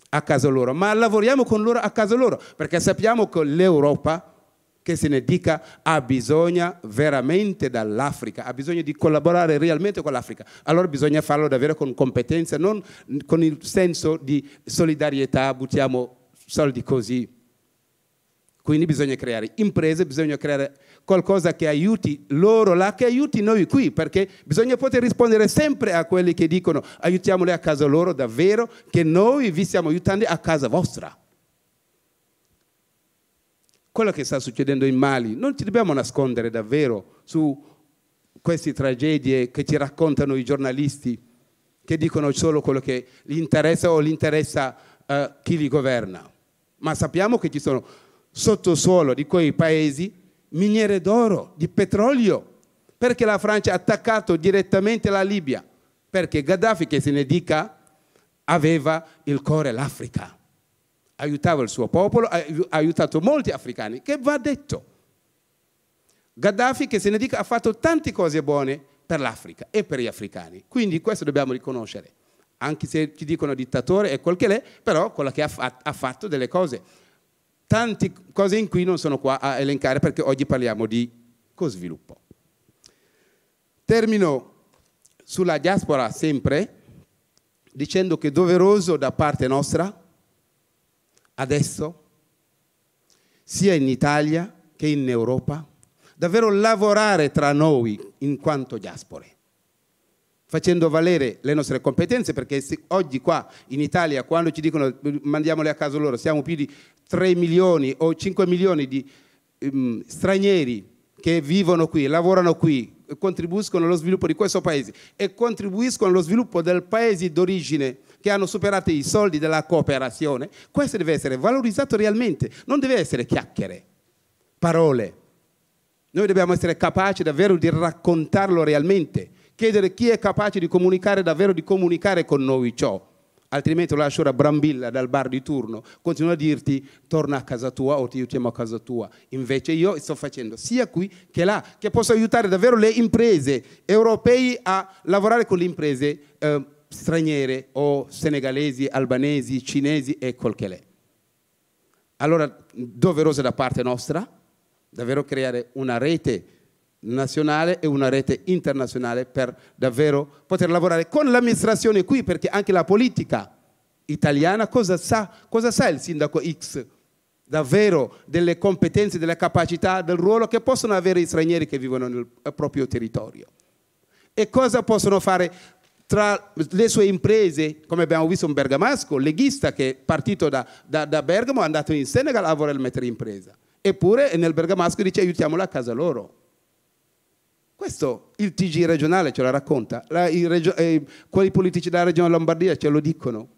a casa loro, ma lavoriamo con loro a casa loro, perché sappiamo che l'Europa, che se ne dica, ha bisogno veramente dall'Africa, ha bisogno di collaborare realmente con l'Africa. Allora bisogna farlo davvero con competenza, non con il senso di solidarietà, buttiamo soldi così. Quindi bisogna creare imprese, bisogna creare qualcosa che aiuti loro là, che aiuti noi qui, perché bisogna poter rispondere sempre a quelli che dicono aiutiamole a casa loro davvero, che noi vi stiamo aiutando a casa vostra. Quello che sta succedendo in Mali, non ci dobbiamo nascondere davvero su queste tragedie che ci raccontano i giornalisti, che dicono solo quello che gli interessa o gli interessa uh, chi li governa. Ma sappiamo che ci sono sottosuolo di quei paesi miniere d'oro, di petrolio. Perché la Francia ha attaccato direttamente la Libia? Perché Gaddafi, che se ne dica, aveva il cuore l'Africa. Aiutava il suo popolo, ha aiutato molti africani, che va detto. Gaddafi, che se ne dica, ha fatto tante cose buone per l'Africa e per gli africani. Quindi questo dobbiamo riconoscere. Anche se ci dicono dittatore e quel che è, però quella che ha fatto delle cose Tante cose in cui non sono qua a elencare perché oggi parliamo di co Termino sulla diaspora sempre dicendo che è doveroso da parte nostra, adesso, sia in Italia che in Europa, davvero lavorare tra noi in quanto diaspore facendo valere le nostre competenze, perché oggi qua in Italia quando ci dicono mandiamole a casa loro, siamo più di 3 milioni o 5 milioni di um, stranieri che vivono qui, lavorano qui, contribuiscono allo sviluppo di questo paese e contribuiscono allo sviluppo del paese d'origine che hanno superato i soldi della cooperazione, questo deve essere valorizzato realmente, non deve essere chiacchiere, parole. Noi dobbiamo essere capaci davvero di raccontarlo realmente chiedere chi è capace di comunicare davvero, di comunicare con noi ciò. Altrimenti lo lascio ora Brambilla dal bar di turno, continuo a dirti torna a casa tua o ti aiutiamo a casa tua. Invece io sto facendo sia qui che là, che posso aiutare davvero le imprese europee a lavorare con le imprese eh, straniere o senegalesi, albanesi, cinesi e quel che è. Allora, doveroso da parte nostra, davvero creare una rete nazionale e una rete internazionale per davvero poter lavorare con l'amministrazione qui, perché anche la politica italiana cosa sa, cosa sa il sindaco X davvero delle competenze, delle capacità, del ruolo che possono avere i stranieri che vivono nel eh, proprio territorio e cosa possono fare tra le sue imprese, come abbiamo visto un bergamasco, leghista che è partito da, da, da Bergamo, è andato in Senegal a voler mettere impresa. Eppure nel bergamasco dice aiutiamo a casa loro. Questo il TG regionale ce la racconta, la, regio, eh, quelli politici della regione Lombardia ce lo dicono.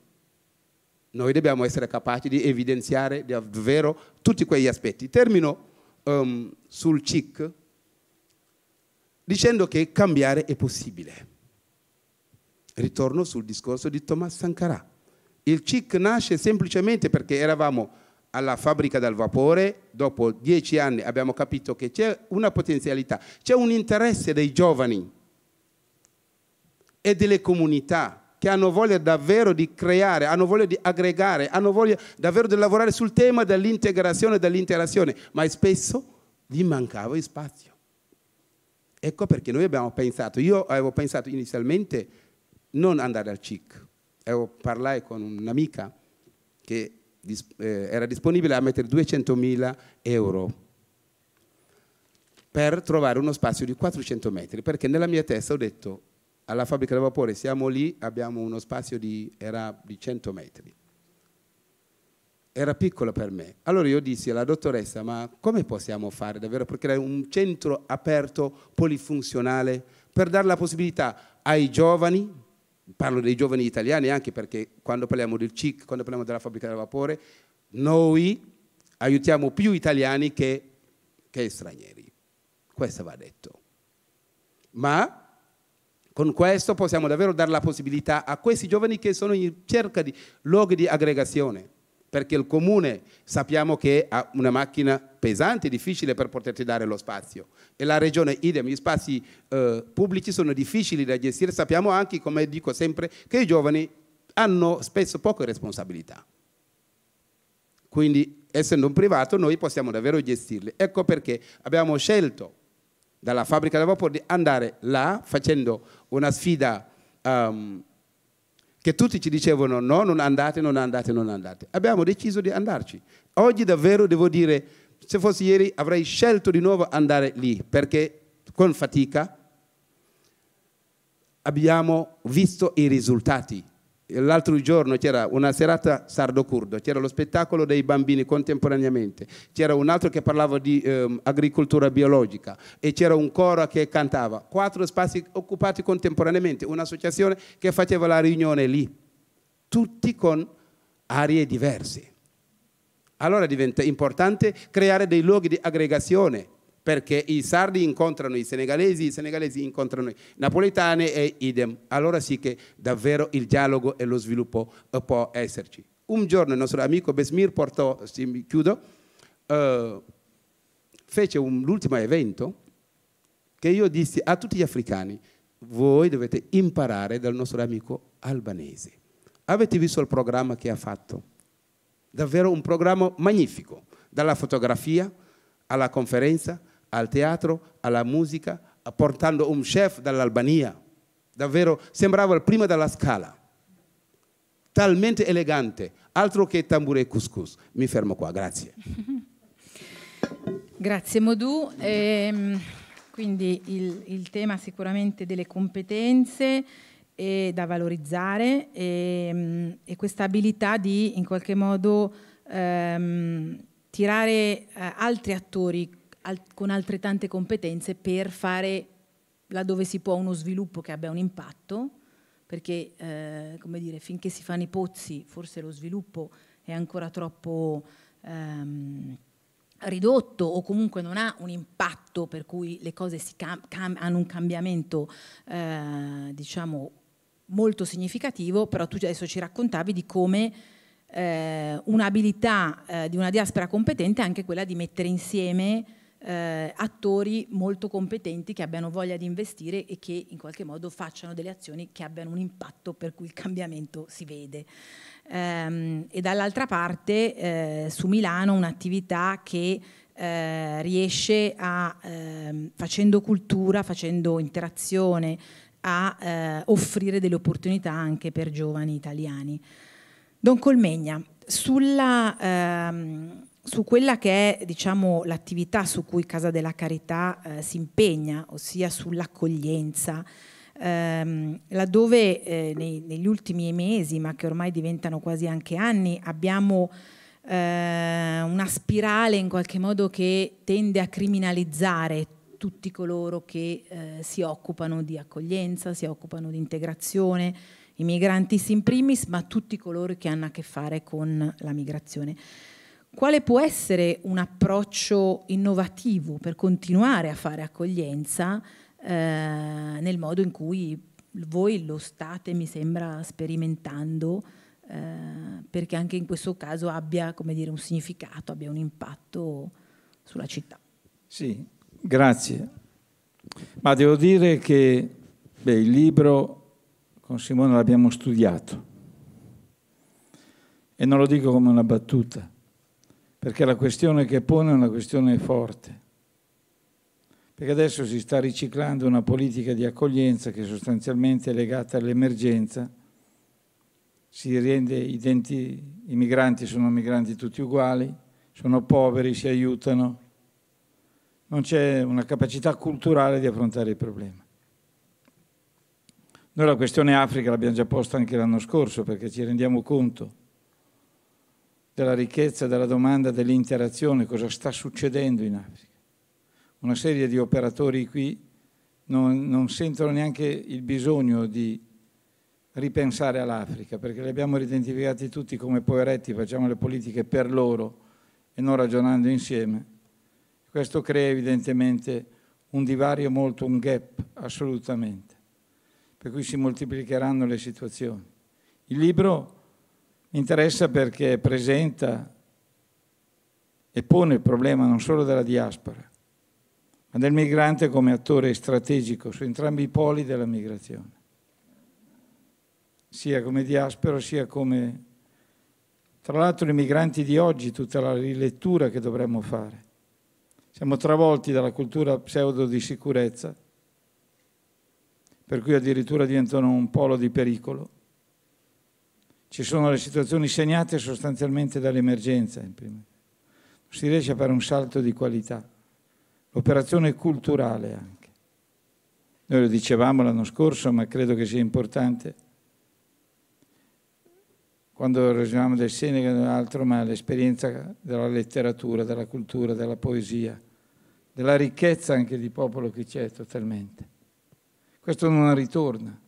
Noi dobbiamo essere capaci di evidenziare davvero tutti quegli aspetti. Termino um, sul CIC dicendo che cambiare è possibile. Ritorno sul discorso di Thomas Sankara. Il CIC nasce semplicemente perché eravamo alla fabbrica del vapore, dopo dieci anni abbiamo capito che c'è una potenzialità, c'è un interesse dei giovani e delle comunità che hanno voglia davvero di creare, hanno voglia di aggregare, hanno voglia davvero di lavorare sul tema dell'integrazione e dell'interazione, ma spesso gli mancava il spazio. Ecco perché noi abbiamo pensato, io avevo pensato inizialmente non andare al CIC, avevo parlato con un'amica che eh, era disponibile a mettere 200.000 euro per trovare uno spazio di 400 metri, perché nella mia testa ho detto alla fabbrica del vapore siamo lì, abbiamo uno spazio di, di 100 metri. Era piccolo per me. Allora io dissi alla dottoressa, ma come possiamo fare davvero per creare un centro aperto, polifunzionale, per dare la possibilità ai giovani, parlo dei giovani italiani anche perché quando parliamo del CIC, quando parliamo della fabbrica del vapore, noi aiutiamo più italiani che, che stranieri. Questo va detto. Ma con questo possiamo davvero dare la possibilità a questi giovani che sono in cerca di luoghi di aggregazione perché il comune sappiamo che ha una macchina pesante, difficile per poterti dare lo spazio e la regione idem, gli spazi eh, pubblici sono difficili da gestire, sappiamo anche, come dico sempre, che i giovani hanno spesso poche responsabilità. Quindi essendo un privato noi possiamo davvero gestirli. Ecco perché abbiamo scelto dalla fabbrica da vapore di andare là facendo una sfida um, che tutti ci dicevano no, non andate, non andate, non andate. Abbiamo deciso di andarci. Oggi davvero devo dire, se fosse ieri avrei scelto di nuovo andare lì, perché con fatica abbiamo visto i risultati L'altro giorno c'era una serata sardo-curdo, c'era lo spettacolo dei bambini contemporaneamente, c'era un altro che parlava di ehm, agricoltura biologica e c'era un coro che cantava. Quattro spazi occupati contemporaneamente, un'associazione che faceva la riunione lì, tutti con aree diverse. Allora diventa importante creare dei luoghi di aggregazione perché i sardi incontrano i senegalesi, i senegalesi incontrano i napoletani e idem. Allora sì che davvero il dialogo e lo sviluppo eh, può esserci. Un giorno il nostro amico Besmir portò, chiudo, eh, fece un, l'ultimo evento che io dissi a tutti gli africani, voi dovete imparare dal nostro amico albanese. Avete visto il programma che ha fatto? Davvero un programma magnifico, dalla fotografia alla conferenza, al teatro, alla musica, portando un chef dall'Albania. Davvero sembrava il primo della scala. Talmente elegante, altro che tambure e couscous. Mi fermo qua, grazie. grazie Modu. Eh, quindi il, il tema sicuramente delle competenze da valorizzare e, ehm, e, questa abilità di in qualche modo ehm, tirare eh, altri attori al, con altrettante competenze per fare laddove si può uno sviluppo che abbia un impatto, perché eh, come dire, finché si fanno i pozzi forse lo sviluppo è ancora troppo ehm, ridotto o comunque non ha un impatto per cui le cose hanno un cambiamento eh, diciamo molto significativo, però tu adesso ci raccontavi di come eh, un'abilità eh, di una diaspora competente è anche quella di mettere insieme eh, attori molto competenti che abbiano voglia di investire e che in qualche modo facciano delle azioni che abbiano un impatto per cui il cambiamento si vede. Ehm, e dall'altra parte eh, su Milano un'attività che eh, riesce a, ehm, facendo cultura, facendo interazione, a eh, offrire delle opportunità anche per giovani italiani. Don Colmegna, sulla, ehm, su quella che è diciamo, l'attività su cui Casa della Carità eh, si impegna, ossia sull'accoglienza, ehm, laddove eh, nei, negli ultimi mesi, ma che ormai diventano quasi anche anni, abbiamo eh, una spirale in qualche modo che tende a criminalizzare tutti coloro che eh, si occupano di accoglienza, si occupano di integrazione, i migranti in primis, ma tutti coloro che hanno a che fare con la migrazione. Quale può essere un approccio innovativo per continuare a fare accoglienza eh, nel modo in cui voi lo state, mi sembra, sperimentando, eh, perché anche in questo caso abbia dire, un significato, abbia un impatto sulla città? Sì, grazie. Ma devo dire che beh, il libro con Simone l'abbiamo studiato e non lo dico come una battuta perché la questione che pone è una questione forte. Perché adesso si sta riciclando una politica di accoglienza che sostanzialmente è legata all'emergenza, si rende identi, i migranti sono migranti tutti uguali, sono poveri, si aiutano, non c'è una capacità culturale di affrontare il problema. Noi la questione Africa l'abbiamo già posta anche l'anno scorso perché ci rendiamo conto della ricchezza, della domanda, dell'interazione, cosa sta succedendo in Africa. Una serie di operatori qui non, non sentono neanche il bisogno di ripensare all'Africa, perché li abbiamo identificati tutti come poveretti, facciamo le politiche per loro e non ragionando insieme. Questo crea evidentemente un divario molto, un gap assolutamente, per cui si moltiplicheranno le situazioni. Il libro mi interessa perché presenta e pone il problema non solo della diaspora, ma del migrante come attore strategico su entrambi i poli della migrazione, sia come diaspora sia come... Tra l'altro i migranti di oggi, tutta la rilettura che dovremmo fare. Siamo travolti dalla cultura pseudo di sicurezza, per cui addirittura diventano un polo di pericolo ci sono le situazioni segnate sostanzialmente dall'emergenza. Non si riesce a fare un salto di qualità. L'operazione culturale anche. Noi lo dicevamo l'anno scorso, ma credo che sia importante. Quando ragionavamo del Senegal e dell'altro, ma l'esperienza della letteratura, della cultura, della poesia, della ricchezza anche di popolo che c'è totalmente. Questo non ritorna.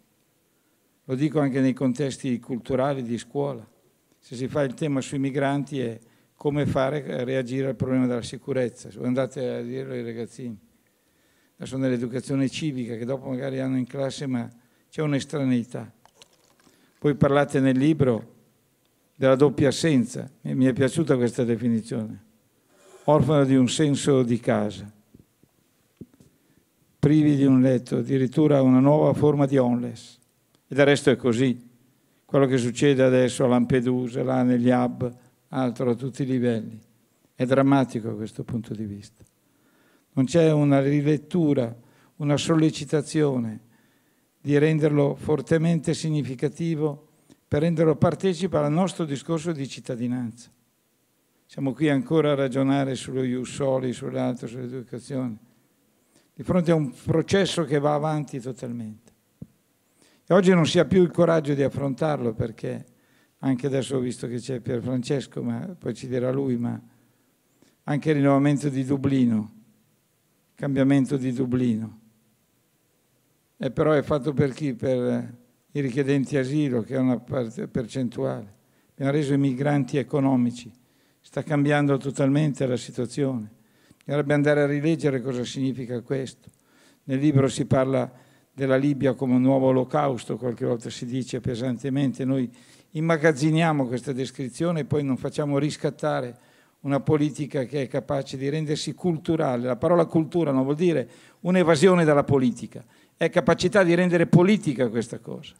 Lo dico anche nei contesti culturali di scuola. Se si fa il tema sui migranti è come fare a reagire al problema della sicurezza. Andate a dirlo ai ragazzini. Adesso nell'educazione civica, che dopo magari hanno in classe, ma c'è un'estraneità. Poi parlate nel libro della doppia assenza. Mi è piaciuta questa definizione. Orfana di un senso di casa, privi di un letto, addirittura una nuova forma di homeless. E del resto è così. Quello che succede adesso a Lampedusa, là negli hub, altro a tutti i livelli. È drammatico da questo punto di vista. Non c'è una rilettura, una sollecitazione di renderlo fortemente significativo per renderlo partecipe al nostro discorso di cittadinanza. Siamo qui ancora a ragionare sullo Iussoli, sull'altro, sull'educazione, di fronte a un processo che va avanti totalmente. E oggi non si ha più il coraggio di affrontarlo perché anche adesso ho visto che c'è Pier Francesco, ma poi ci dirà lui, ma anche il rinnovamento di Dublino, il cambiamento di Dublino. E però è fatto per chi? Per i richiedenti asilo, che è una percentuale. Abbiamo reso i migranti economici. Sta cambiando totalmente la situazione. Dovrebbe andare a rileggere cosa significa questo. Nel libro si parla della Libia come un nuovo olocausto, qualche volta si dice pesantemente, noi immagazziniamo questa descrizione e poi non facciamo riscattare una politica che è capace di rendersi culturale. La parola cultura non vuol dire un'evasione dalla politica, è capacità di rendere politica questa cosa.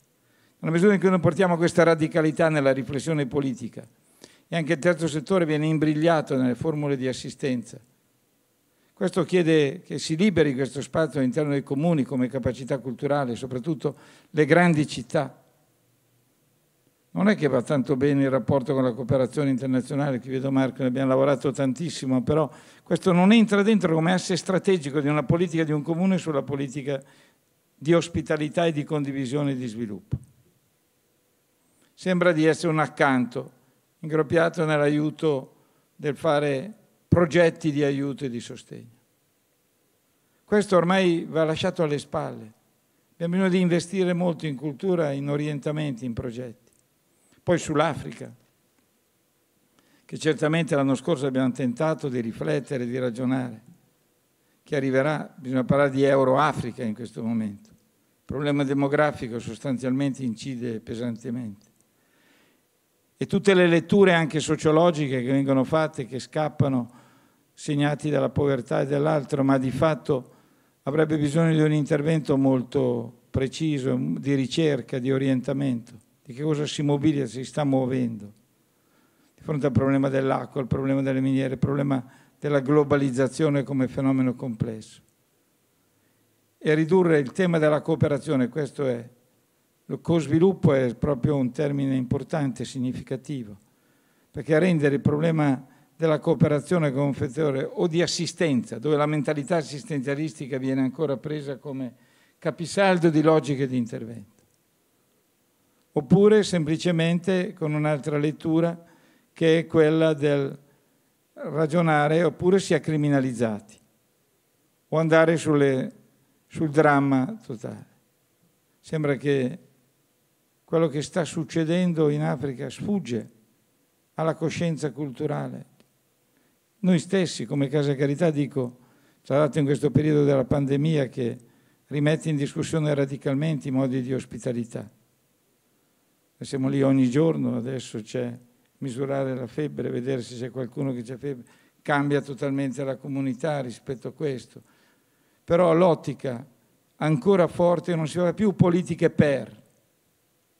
Nella misura in cui noi portiamo questa radicalità nella riflessione politica e anche il terzo settore viene imbrigliato nelle formule di assistenza questo chiede che si liberi questo spazio all'interno dei comuni come capacità culturale, soprattutto le grandi città. Non è che va tanto bene il rapporto con la cooperazione internazionale, che vedo Marco, ne abbiamo lavorato tantissimo, però questo non entra dentro come asse strategico di una politica di un comune sulla politica di ospitalità e di condivisione e di sviluppo. Sembra di essere un accanto, ingroppiato nell'aiuto del fare progetti di aiuto e di sostegno. Questo ormai va lasciato alle spalle. Abbiamo bisogno di investire molto in cultura, in orientamenti, in progetti. Poi sull'Africa, che certamente l'anno scorso abbiamo tentato di riflettere, di ragionare, che arriverà, bisogna parlare di Euro-Africa in questo momento. Il problema demografico sostanzialmente incide pesantemente e tutte le letture anche sociologiche che vengono fatte, che scappano segnati dalla povertà e dall'altro, ma di fatto avrebbe bisogno di un intervento molto preciso, di ricerca, di orientamento, di che cosa si mobilita, si sta muovendo. Di fronte al problema dell'acqua, al problema delle miniere, al problema della globalizzazione come fenomeno complesso. E ridurre il tema della cooperazione, questo è, lo co-sviluppo è proprio un termine importante, significativo, perché rendere il problema della cooperazione con confezionale o di assistenza, dove la mentalità assistenzialistica viene ancora presa come capisaldo di logiche di intervento. Oppure semplicemente con un'altra lettura che è quella del ragionare oppure si è criminalizzati o andare sulle, sul dramma totale. Sembra che quello che sta succedendo in Africa sfugge alla coscienza culturale noi stessi, come Casa Carità, dico, tra l'altro in questo periodo della pandemia che rimette in discussione radicalmente i modi di ospitalità. Siamo lì ogni giorno, adesso c'è misurare la febbre, vedere se c'è qualcuno che c'è febbre, cambia totalmente la comunità rispetto a questo. Però l'ottica ancora forte non si va più politiche per,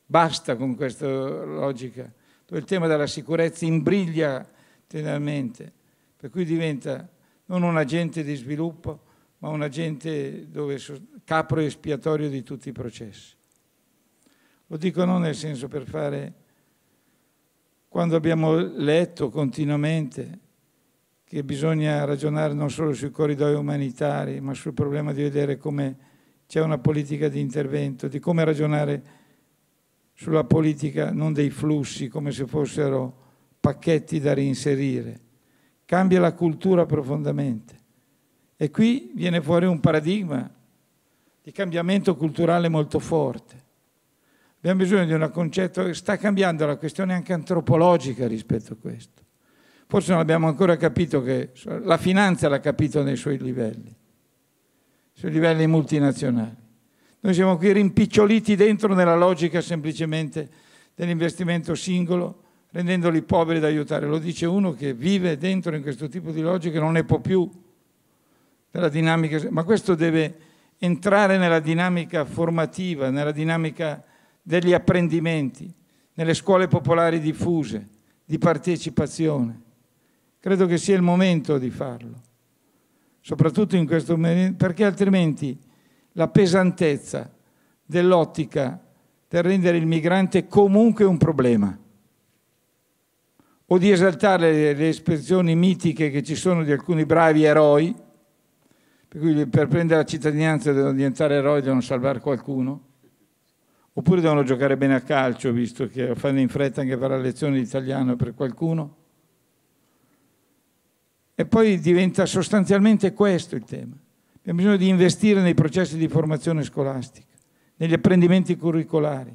basta con questa logica, dove il tema della sicurezza imbriglia tenermente per cui diventa non un agente di sviluppo, ma un agente dove capro espiatorio di tutti i processi. Lo dico non nel senso per fare, quando abbiamo letto continuamente che bisogna ragionare non solo sui corridoi umanitari, ma sul problema di vedere come c'è una politica di intervento, di come ragionare sulla politica non dei flussi come se fossero pacchetti da reinserire, cambia la cultura profondamente. E qui viene fuori un paradigma di cambiamento culturale molto forte. Abbiamo bisogno di un concetto che sta cambiando la questione anche antropologica rispetto a questo. Forse non abbiamo ancora capito che la finanza l'ha capito nei suoi livelli, sui livelli multinazionali. Noi siamo qui rimpiccioliti dentro nella logica semplicemente dell'investimento singolo rendendoli poveri da aiutare. Lo dice uno che vive dentro in questo tipo di logica e non ne può più della dinamica, ma questo deve entrare nella dinamica formativa, nella dinamica degli apprendimenti, nelle scuole popolari diffuse, di partecipazione. Credo che sia il momento di farlo, soprattutto in questo momento, perché altrimenti la pesantezza dell'ottica per rendere il migrante comunque un problema o di esaltare le, le espressioni mitiche che ci sono di alcuni bravi eroi, per cui per prendere la cittadinanza devono diventare eroi, devono salvare qualcuno, oppure devono giocare bene a calcio, visto che fanno in fretta anche fare la lezione di italiano per qualcuno. E poi diventa sostanzialmente questo il tema. Abbiamo bisogno di investire nei processi di formazione scolastica, negli apprendimenti curricolari,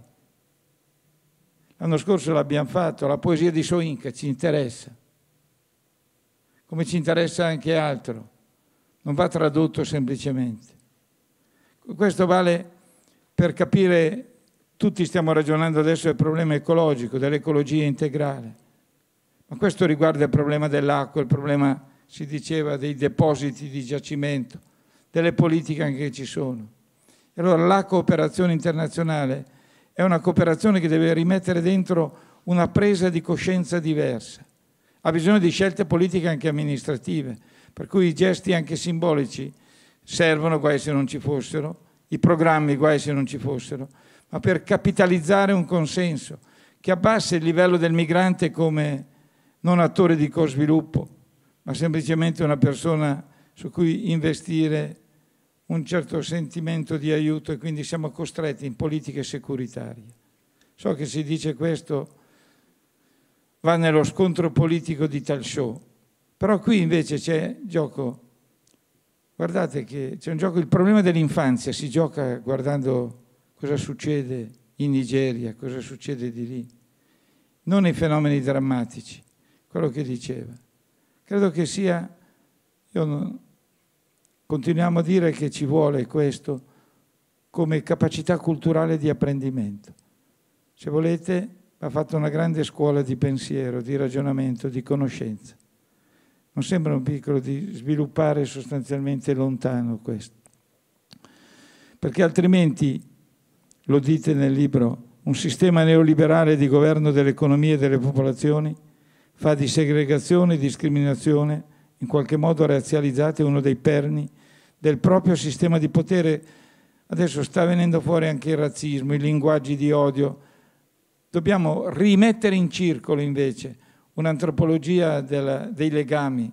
L'anno scorso l'abbiamo fatto, la poesia di Soinca ci interessa, come ci interessa anche altro, non va tradotto semplicemente. Questo vale per capire, tutti stiamo ragionando adesso del problema ecologico, dell'ecologia integrale, ma questo riguarda il problema dell'acqua, il problema, si diceva, dei depositi di giacimento, delle politiche anche che ci sono. E allora la cooperazione internazionale è una cooperazione che deve rimettere dentro una presa di coscienza diversa. Ha bisogno di scelte politiche anche amministrative, per cui i gesti anche simbolici servono guai se non ci fossero, i programmi guai se non ci fossero, ma per capitalizzare un consenso che abbassi il livello del migrante come non attore di co-sviluppo, ma semplicemente una persona su cui investire un certo sentimento di aiuto e quindi siamo costretti in politiche securitarie. So che si dice questo, va nello scontro politico di tal show, però qui invece c'è gioco, guardate che c'è un gioco, il problema dell'infanzia si gioca guardando cosa succede in Nigeria, cosa succede di lì, non i fenomeni drammatici, quello che diceva. Credo che sia, io non, Continuiamo a dire che ci vuole questo come capacità culturale di apprendimento. Se volete, va fatta una grande scuola di pensiero, di ragionamento, di conoscenza. Non sembra un piccolo di sviluppare sostanzialmente lontano questo. Perché altrimenti, lo dite nel libro, un sistema neoliberale di governo dell'economia e delle popolazioni fa di segregazione e discriminazione, in qualche modo razzializzate, uno dei perni del proprio sistema di potere. Adesso sta venendo fuori anche il razzismo, i linguaggi di odio. Dobbiamo rimettere in circolo invece un'antropologia dei legami,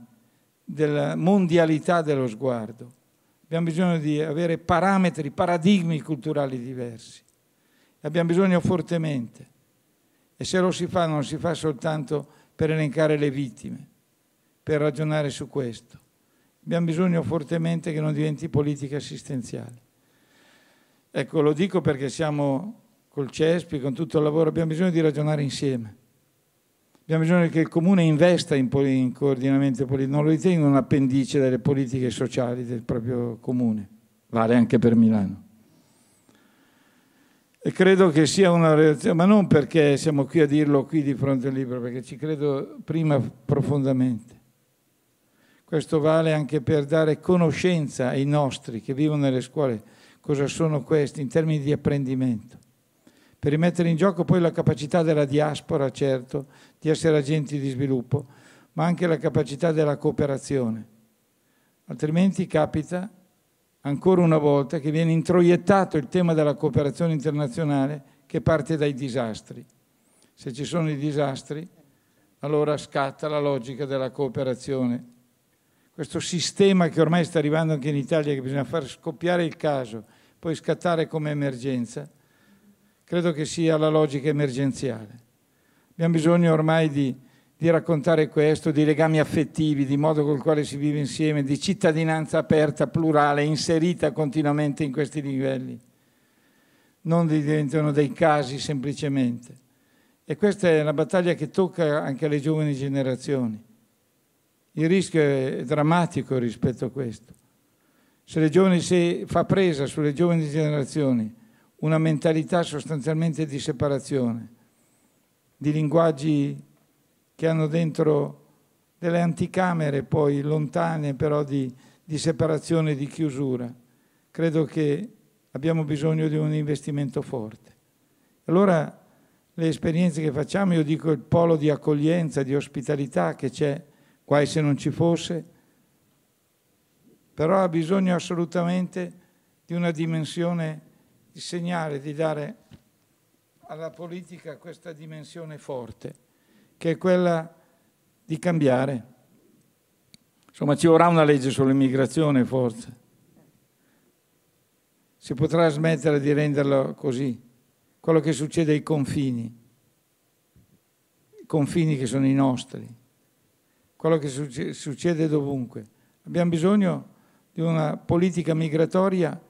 della mondialità dello sguardo. Abbiamo bisogno di avere parametri, paradigmi culturali diversi. Abbiamo bisogno fortemente. E se lo si fa non si fa soltanto per elencare le vittime, per ragionare su questo abbiamo bisogno fortemente che non diventi politica assistenziale. Ecco, lo dico perché siamo col CESPI, con tutto il lavoro, abbiamo bisogno di ragionare insieme. Abbiamo bisogno che il Comune investa in, in coordinamento politico, non lo ritenga un appendice delle politiche sociali del proprio Comune, vale anche per Milano. E credo che sia una relazione, ma non perché siamo qui a dirlo qui di fronte al libro, perché ci credo prima profondamente. Questo vale anche per dare conoscenza ai nostri che vivono nelle scuole, cosa sono questi in termini di apprendimento. Per rimettere in gioco poi la capacità della diaspora, certo, di essere agenti di sviluppo, ma anche la capacità della cooperazione. Altrimenti capita, ancora una volta, che viene introiettato il tema della cooperazione internazionale che parte dai disastri. Se ci sono i disastri, allora scatta la logica della cooperazione questo sistema che ormai sta arrivando anche in Italia, che bisogna far scoppiare il caso, poi scattare come emergenza, credo che sia la logica emergenziale. Abbiamo bisogno ormai di, di raccontare questo, di legami affettivi, di modo col quale si vive insieme, di cittadinanza aperta, plurale, inserita continuamente in questi livelli. Non diventano dei casi semplicemente. E questa è una battaglia che tocca anche alle giovani generazioni. Il rischio è drammatico rispetto a questo. Se, le giovani, se fa presa sulle giovani generazioni una mentalità sostanzialmente di separazione, di linguaggi che hanno dentro delle anticamere poi lontane però di, di separazione e di chiusura, credo che abbiamo bisogno di un investimento forte. Allora le esperienze che facciamo, io dico il polo di accoglienza, di ospitalità che c'è guai se non ci fosse, però ha bisogno assolutamente di una dimensione, di segnare, di dare alla politica questa dimensione forte, che è quella di cambiare. Insomma, ci vorrà una legge sull'immigrazione forse. Si potrà smettere di renderlo così. Quello che succede ai confini, i confini che sono i nostri quello che succede dovunque. Abbiamo bisogno di una politica migratoria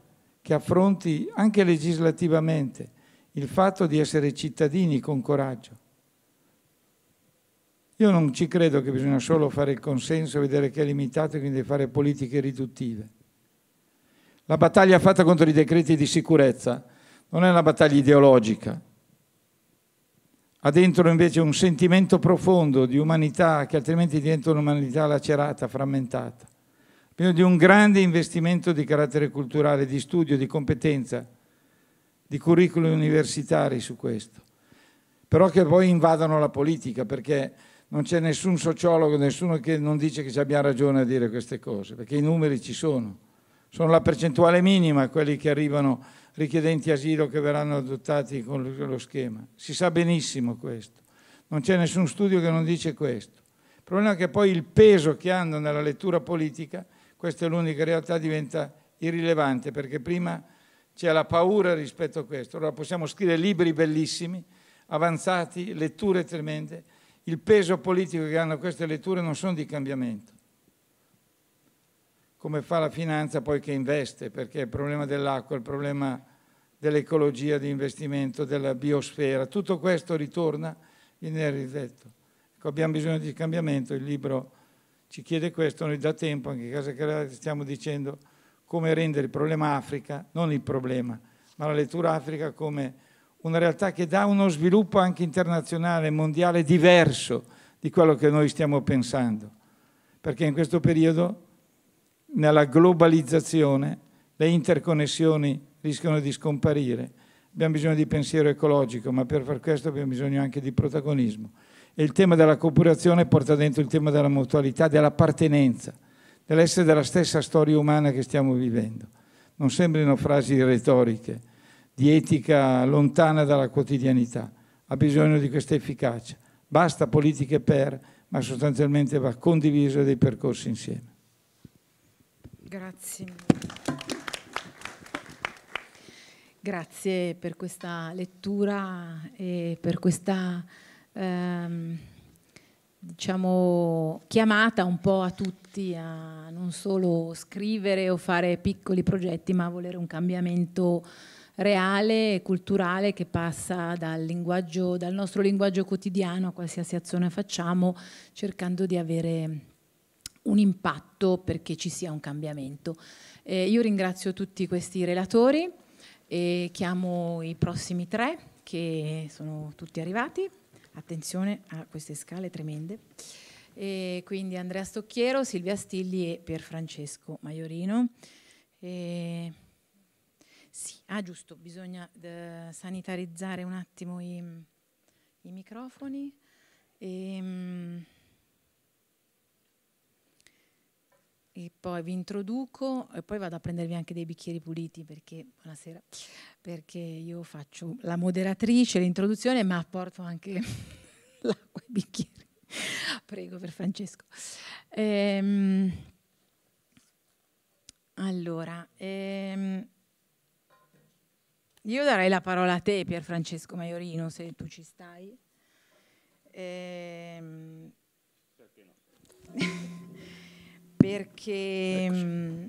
che affronti anche legislativamente il fatto di essere cittadini con coraggio. Io non ci credo che bisogna solo fare il consenso, vedere che è limitato e quindi fare politiche riduttive. La battaglia fatta contro i decreti di sicurezza non è una battaglia ideologica, ha dentro invece un sentimento profondo di umanità che altrimenti diventa un'umanità lacerata, frammentata. Bisogna di un grande investimento di carattere culturale, di studio, di competenza, di curriculum universitari su questo. Però che poi invadano la politica, perché non c'è nessun sociologo, nessuno che non dice che ci abbia ragione a dire queste cose, perché i numeri ci sono. Sono la percentuale minima quelli che arrivano richiedenti asilo che verranno adottati con lo schema. Si sa benissimo questo. Non c'è nessun studio che non dice questo. Il problema è che poi il peso che hanno nella lettura politica, questa è l'unica realtà, diventa irrilevante perché prima c'è la paura rispetto a questo. Allora possiamo scrivere libri bellissimi, avanzati, letture tremende. Il peso politico che hanno queste letture non sono di cambiamento come fa la finanza poi che investe, perché il problema dell'acqua, il problema dell'ecologia di investimento, della biosfera, tutto questo ritorna in Enrizetto. Ecco, abbiamo bisogno di cambiamento, il libro ci chiede questo, noi da tempo, anche in Casa Carrera, stiamo dicendo come rendere il problema Africa, non il problema, ma la lettura Africa come una realtà che dà uno sviluppo anche internazionale, mondiale, diverso di quello che noi stiamo pensando. Perché in questo periodo nella globalizzazione le interconnessioni rischiano di scomparire. Abbiamo bisogno di pensiero ecologico, ma per far questo abbiamo bisogno anche di protagonismo. E il tema della cooperazione porta dentro il tema della mutualità, dell'appartenenza, dell'essere della stessa storia umana che stiamo vivendo. Non sembrino frasi retoriche, di etica lontana dalla quotidianità. Ha bisogno di questa efficacia. Basta politiche per, ma sostanzialmente va condiviso dei percorsi insieme. Grazie. Grazie per questa lettura e per questa ehm, diciamo, chiamata un po' a tutti a non solo scrivere o fare piccoli progetti, ma a volere un cambiamento reale e culturale che passa dal, dal nostro linguaggio quotidiano a qualsiasi azione facciamo, cercando di avere un impatto perché ci sia un cambiamento. Eh, io ringrazio tutti questi relatori e chiamo i prossimi tre che sono tutti arrivati. Attenzione a queste scale tremende. E quindi Andrea Stocchiero, Silvia Stilli e Pier Francesco Maiorino. E sì, ah giusto, bisogna uh, sanitarizzare un attimo i, i microfoni. E, um, e poi vi introduco e poi vado a prendervi anche dei bicchieri puliti perché, buonasera, perché io faccio la moderatrice, l'introduzione, ma porto anche l'acqua e i bicchieri. Prego per Francesco. Ehm, allora, ehm, io darei la parola a te Pier Francesco Maiorino, se tu ci stai. Ehm, perché no? perché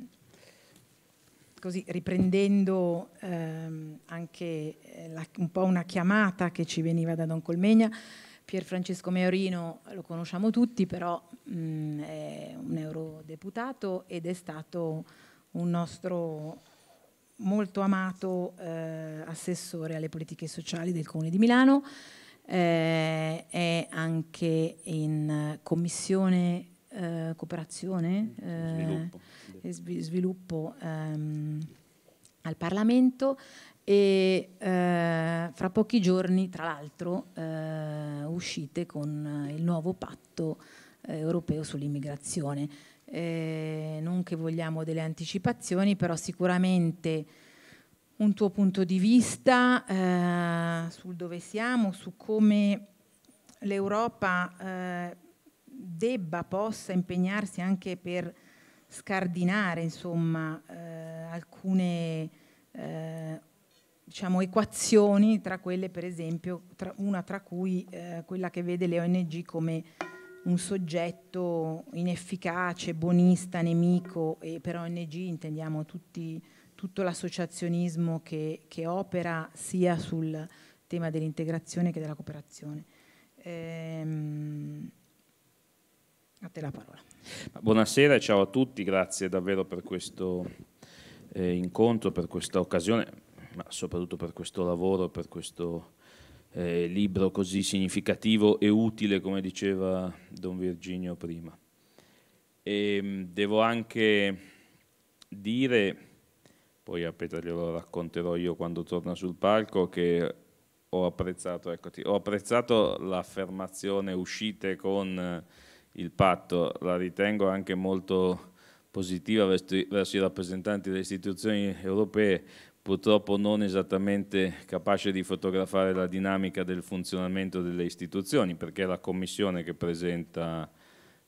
così riprendendo ehm, anche eh, la, un po' una chiamata che ci veniva da Don Colmegna, Pier Francesco Meorino lo conosciamo tutti, però mh, è un eurodeputato ed è stato un nostro molto amato eh, assessore alle politiche sociali del Comune di Milano, eh, è anche in commissione eh, cooperazione mm, eh, e svi sviluppo ehm, al Parlamento e eh, fra pochi giorni, tra l'altro, eh, uscite con il nuovo patto europeo sull'immigrazione. Eh, non che vogliamo delle anticipazioni, però sicuramente un tuo punto di vista eh, sul dove siamo, su come l'Europa eh, debba, possa impegnarsi anche per scardinare insomma, eh, alcune eh, diciamo, equazioni, tra quelle per esempio, tra, una tra cui eh, quella che vede le ONG come un soggetto inefficace, buonista, nemico e per ONG intendiamo tutti, tutto l'associazionismo che, che, opera sia sul tema dell'integrazione che della cooperazione. Ehm, a te la parola. Buonasera e ciao a tutti, grazie davvero per questo eh, incontro, per questa occasione, ma soprattutto per questo lavoro, per questo eh, libro così significativo e utile, come diceva Don Virginio prima. E, ehm, devo anche dire, poi a Petra glielo racconterò io quando torna sul palco, che ho apprezzato, eccoti, ho apprezzato l'affermazione uscite con il patto, la ritengo anche molto positiva verso i rappresentanti delle istituzioni europee, purtroppo non esattamente capace di fotografare la dinamica del funzionamento delle istituzioni, perché è la Commissione che presenta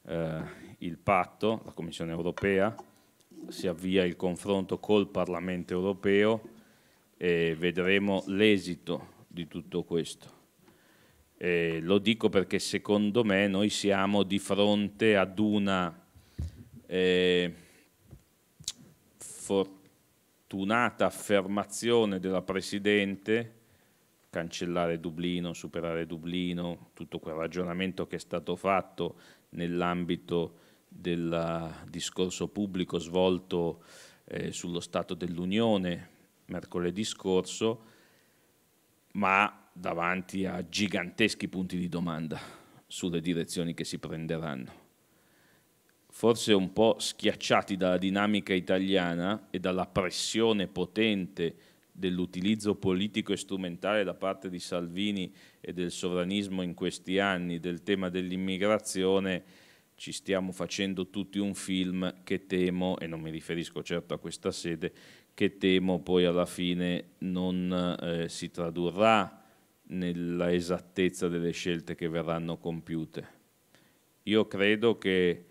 eh, il patto, la Commissione europea, si avvia il confronto col Parlamento europeo e vedremo l'esito di tutto questo. Eh, lo dico perché secondo me noi siamo di fronte ad una eh, fortunata affermazione della Presidente, cancellare Dublino, superare Dublino, tutto quel ragionamento che è stato fatto nell'ambito del discorso pubblico svolto eh, sullo Stato dell'Unione mercoledì scorso, ma davanti a giganteschi punti di domanda sulle direzioni che si prenderanno. Forse un po' schiacciati dalla dinamica italiana e dalla pressione potente dell'utilizzo politico e strumentale da parte di Salvini e del sovranismo in questi anni del tema dell'immigrazione, ci stiamo facendo tutti un film che temo, e non mi riferisco certo a questa sede, che temo poi alla fine non eh, si tradurrà nella esattezza delle scelte che verranno compiute. Io credo che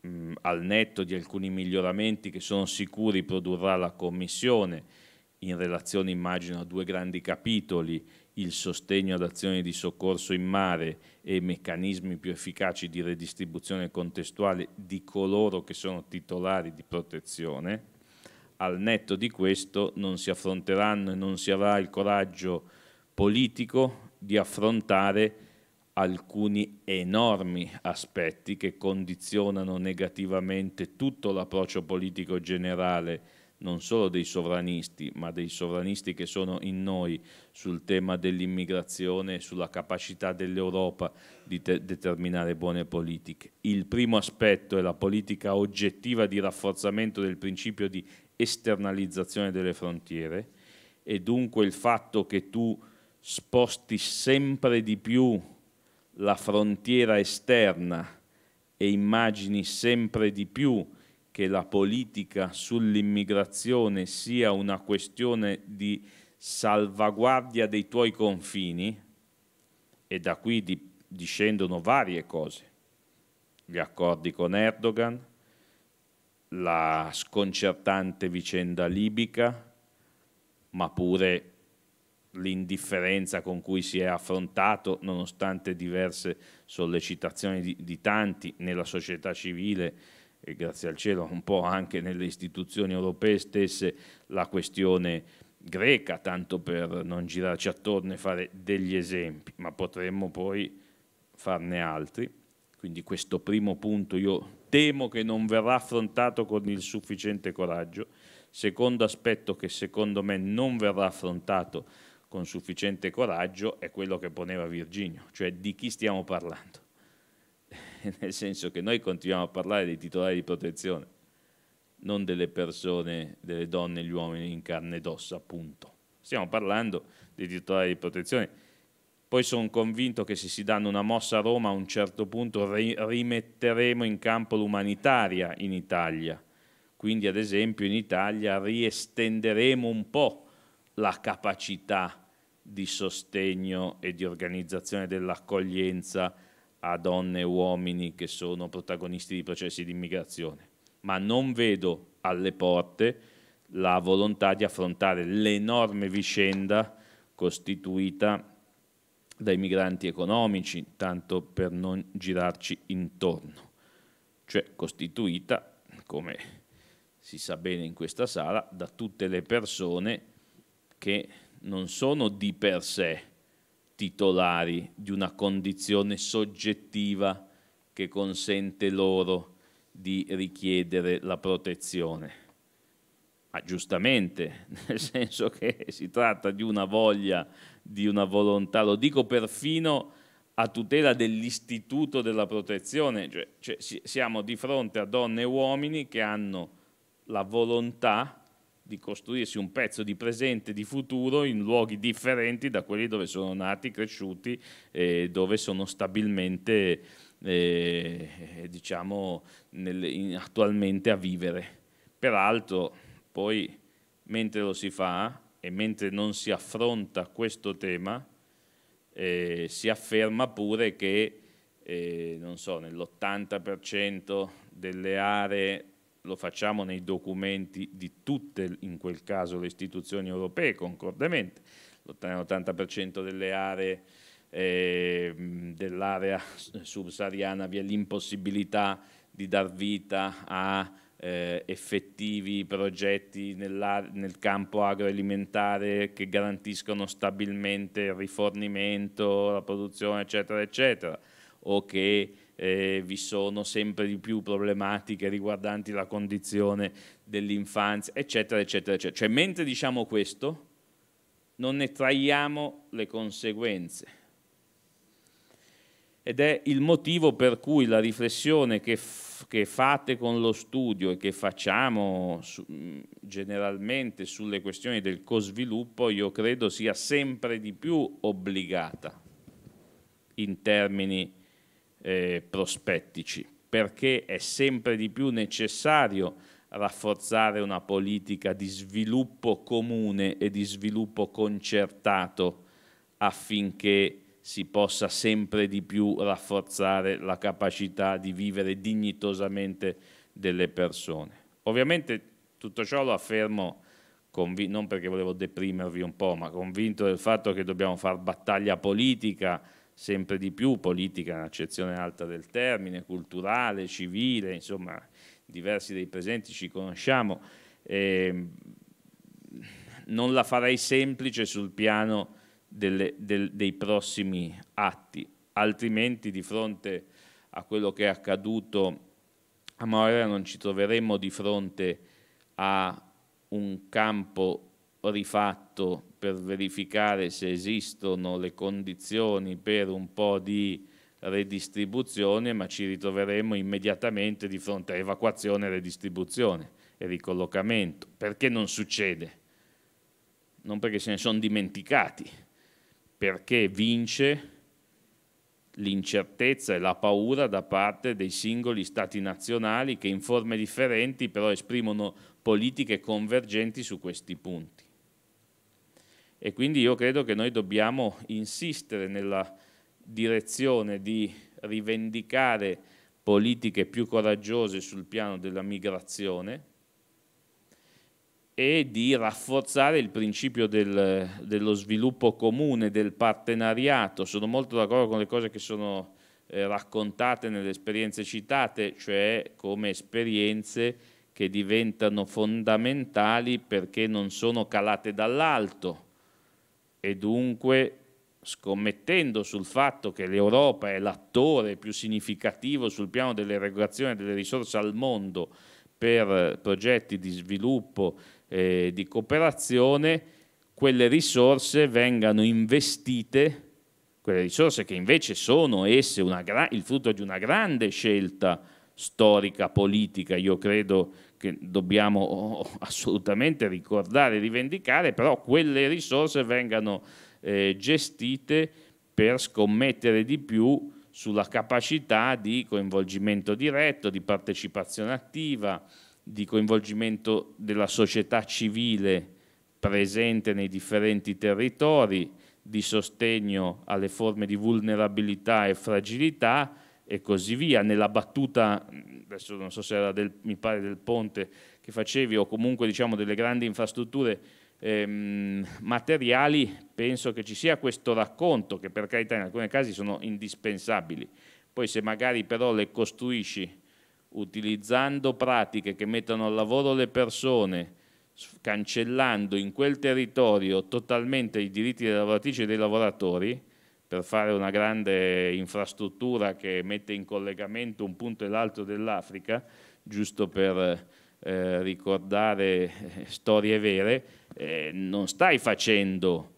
mh, al netto di alcuni miglioramenti che sono sicuri produrrà la Commissione, in relazione immagino a due grandi capitoli, il sostegno ad azioni di soccorso in mare e meccanismi più efficaci di redistribuzione contestuale di coloro che sono titolari di protezione, al netto di questo non si affronteranno e non si avrà il coraggio politico di affrontare alcuni enormi aspetti che condizionano negativamente tutto l'approccio politico generale non solo dei sovranisti, ma dei sovranisti che sono in noi sul tema dell'immigrazione e sulla capacità dell'Europa di determinare buone politiche. Il primo aspetto è la politica oggettiva di rafforzamento del principio di esternalizzazione delle frontiere e dunque il fatto che tu sposti sempre di più la frontiera esterna e immagini sempre di più che la politica sull'immigrazione sia una questione di salvaguardia dei tuoi confini, e da qui di, discendono varie cose, gli accordi con Erdogan, la sconcertante vicenda libica, ma pure l'indifferenza con cui si è affrontato, nonostante diverse sollecitazioni di, di tanti nella società civile e grazie al cielo un po' anche nelle istituzioni europee stesse, la questione greca, tanto per non girarci attorno e fare degli esempi, ma potremmo poi farne altri. Quindi questo primo punto io temo che non verrà affrontato con il sufficiente coraggio. Secondo aspetto che secondo me non verrà affrontato con sufficiente coraggio è quello che poneva Virginio, cioè di chi stiamo parlando. Nel senso che noi continuiamo a parlare dei titolari di protezione, non delle persone, delle donne e gli uomini in carne ed ossa, appunto. Stiamo parlando dei titolari di protezione. Poi sono convinto che se si danno una mossa a Roma a un certo punto ri rimetteremo in campo l'umanitaria in Italia. Quindi ad esempio in Italia riestenderemo un po' la capacità di sostegno e di organizzazione dell'accoglienza a donne e uomini che sono protagonisti di processi di immigrazione, ma non vedo alle porte la volontà di affrontare l'enorme vicenda costituita dai migranti economici, tanto per non girarci intorno, cioè costituita, come si sa bene in questa sala, da tutte le persone che non sono di per sé titolari di una condizione soggettiva che consente loro di richiedere la protezione. Ma giustamente, nel senso che si tratta di una voglia, di una volontà, lo dico perfino a tutela dell'istituto della protezione, cioè, cioè, siamo di fronte a donne e uomini che hanno la volontà di costruirsi un pezzo di presente e di futuro in luoghi differenti da quelli dove sono nati, cresciuti e dove sono stabilmente, eh, diciamo, nel, in, attualmente a vivere. Peraltro, poi, mentre lo si fa e mentre non si affronta questo tema, eh, si afferma pure che, eh, non so, nell'80% delle aree lo facciamo nei documenti di tutte, in quel caso, le istituzioni europee concordemente, l'80% delle aree eh, dell'area subsahariana vi è l'impossibilità di dar vita a eh, effettivi progetti nel campo agroalimentare che garantiscono stabilmente il rifornimento, la produzione, eccetera, eccetera, o che eh, vi sono sempre di più problematiche riguardanti la condizione dell'infanzia, eccetera, eccetera, eccetera. Cioè, mentre diciamo questo, non ne traiamo le conseguenze. Ed è il motivo per cui la riflessione che, che fate con lo studio e che facciamo su generalmente sulle questioni del cosviluppo, io credo sia sempre di più obbligata in termini eh, prospettici, perché è sempre di più necessario rafforzare una politica di sviluppo comune e di sviluppo concertato affinché si possa sempre di più rafforzare la capacità di vivere dignitosamente delle persone. Ovviamente tutto ciò lo affermo non perché volevo deprimervi un po', ma convinto del fatto che dobbiamo fare battaglia politica sempre di più, politica in accezione alta del termine, culturale, civile, insomma diversi dei presenti ci conosciamo. Eh, non la farei semplice sul piano delle, del, dei prossimi atti, altrimenti di fronte a quello che è accaduto a Moira non ci troveremmo di fronte a un campo rifatto per verificare se esistono le condizioni per un po' di redistribuzione, ma ci ritroveremo immediatamente di fronte a evacuazione, redistribuzione e ricollocamento. Perché non succede? Non perché se ne sono dimenticati, perché vince l'incertezza e la paura da parte dei singoli stati nazionali che in forme differenti però esprimono politiche convergenti su questi punti. E quindi io credo che noi dobbiamo insistere nella direzione di rivendicare politiche più coraggiose sul piano della migrazione e di rafforzare il principio del, dello sviluppo comune, del partenariato. Sono molto d'accordo con le cose che sono eh, raccontate nelle esperienze citate, cioè come esperienze che diventano fondamentali perché non sono calate dall'alto, e dunque scommettendo sul fatto che l'Europa è l'attore più significativo sul piano dell'erogazione delle risorse al mondo per progetti di sviluppo e di cooperazione, quelle risorse vengano investite, quelle risorse che invece sono esse il frutto di una grande scelta storica, politica, io credo che dobbiamo oh, oh, assolutamente ricordare e rivendicare, però quelle risorse vengano eh, gestite per scommettere di più sulla capacità di coinvolgimento diretto, di partecipazione attiva, di coinvolgimento della società civile presente nei differenti territori, di sostegno alle forme di vulnerabilità e fragilità e così via. Nella battuta adesso non so se era del, mi pare del ponte che facevi o comunque diciamo delle grandi infrastrutture ehm, materiali, penso che ci sia questo racconto che per carità in alcuni casi sono indispensabili. Poi se magari però le costruisci utilizzando pratiche che mettono al lavoro le persone, cancellando in quel territorio totalmente i diritti delle lavoratrici e dei lavoratori, per fare una grande infrastruttura che mette in collegamento un punto e l'altro dell'Africa, giusto per eh, ricordare eh, storie vere, eh, non stai facendo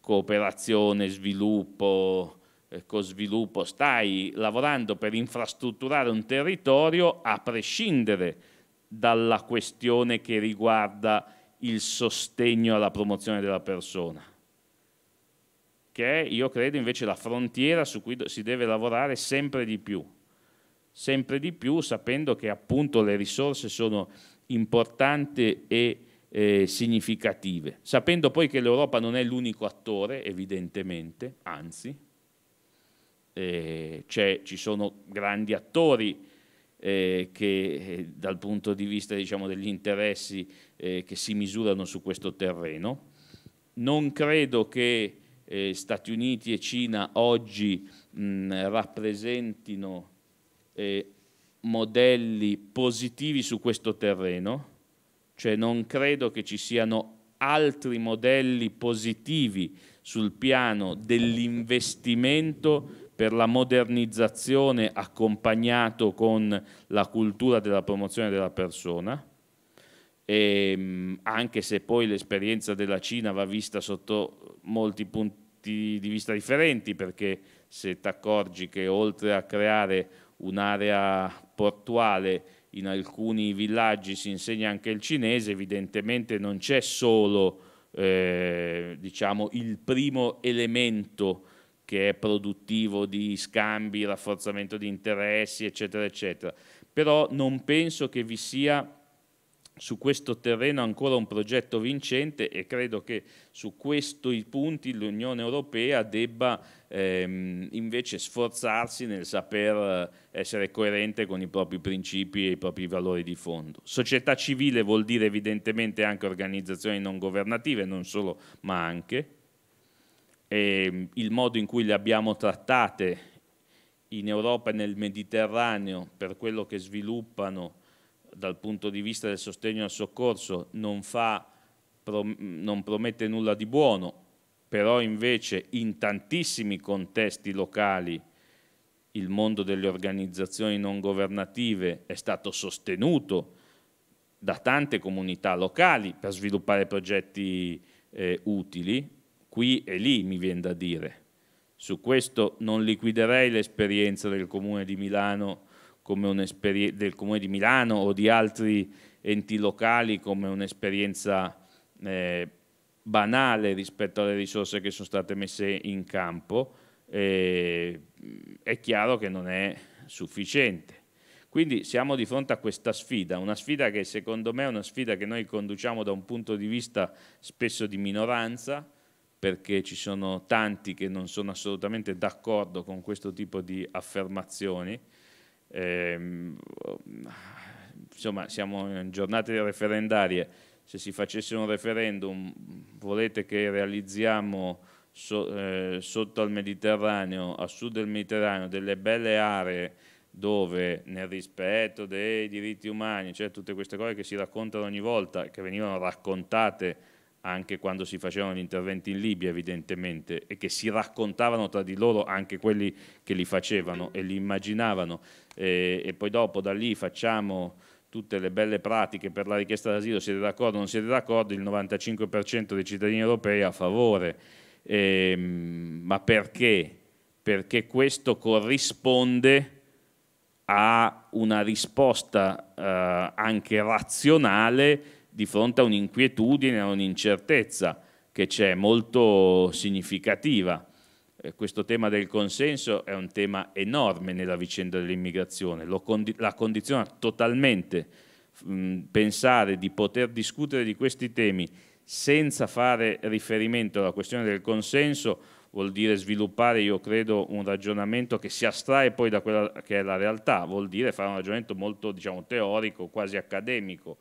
cooperazione, sviluppo, eh, cosviluppo, stai lavorando per infrastrutturare un territorio a prescindere dalla questione che riguarda il sostegno alla promozione della persona che è, io credo, invece la frontiera su cui si deve lavorare sempre di più, sempre di più sapendo che appunto le risorse sono importanti e eh, significative, sapendo poi che l'Europa non è l'unico attore, evidentemente, anzi, eh, ci sono grandi attori eh, che eh, dal punto di vista diciamo, degli interessi eh, che si misurano su questo terreno. Non credo che eh, Stati Uniti e Cina oggi mh, rappresentino eh, modelli positivi su questo terreno, cioè non credo che ci siano altri modelli positivi sul piano dell'investimento per la modernizzazione accompagnato con la cultura della promozione della persona e, ehm, anche se poi l'esperienza della Cina va vista sotto molti punti di vista differenti, perché se ti accorgi che oltre a creare un'area portuale in alcuni villaggi si insegna anche il cinese, evidentemente non c'è solo eh, diciamo, il primo elemento che è produttivo di scambi, rafforzamento di interessi, eccetera, eccetera. Però non penso che vi sia su questo terreno ancora un progetto vincente e credo che su questi punti l'Unione Europea debba ehm, invece sforzarsi nel saper eh, essere coerente con i propri principi e i propri valori di fondo. Società civile vuol dire evidentemente anche organizzazioni non governative, non solo, ma anche. E ehm, il modo in cui le abbiamo trattate in Europa e nel Mediterraneo per quello che sviluppano dal punto di vista del sostegno al soccorso non, fa, non promette nulla di buono, però invece in tantissimi contesti locali il mondo delle organizzazioni non governative è stato sostenuto da tante comunità locali per sviluppare progetti eh, utili, qui e lì mi viene da dire. Su questo non liquiderei l'esperienza del Comune di Milano come del Comune di Milano o di altri enti locali come un'esperienza eh, banale rispetto alle risorse che sono state messe in campo, eh, è chiaro che non è sufficiente. Quindi siamo di fronte a questa sfida, una sfida che secondo me è una sfida che noi conduciamo da un punto di vista spesso di minoranza, perché ci sono tanti che non sono assolutamente d'accordo con questo tipo di affermazioni, Ehm, insomma siamo in giornate referendarie, se si facesse un referendum volete che realizziamo so, eh, sotto al Mediterraneo, a sud del Mediterraneo, delle belle aree dove nel rispetto dei diritti umani, cioè tutte queste cose che si raccontano ogni volta, che venivano raccontate anche quando si facevano gli interventi in Libia evidentemente e che si raccontavano tra di loro anche quelli che li facevano e li immaginavano e, e poi dopo da lì facciamo tutte le belle pratiche per la richiesta d'asilo, siete d'accordo o non siete d'accordo, il 95% dei cittadini europei è a favore. E, ehm, ma perché? Perché questo corrisponde a una risposta eh, anche razionale di fronte a un'inquietudine, a un'incertezza che c'è molto significativa. Eh, questo tema del consenso è un tema enorme nella vicenda dell'immigrazione, condi la condiziona totalmente. Mh, mm, pensare di poter discutere di questi temi senza fare riferimento alla questione del consenso vuol dire sviluppare, io credo, un ragionamento che si astrae poi da quella che è la realtà, vuol dire fare un ragionamento molto diciamo, teorico, quasi accademico.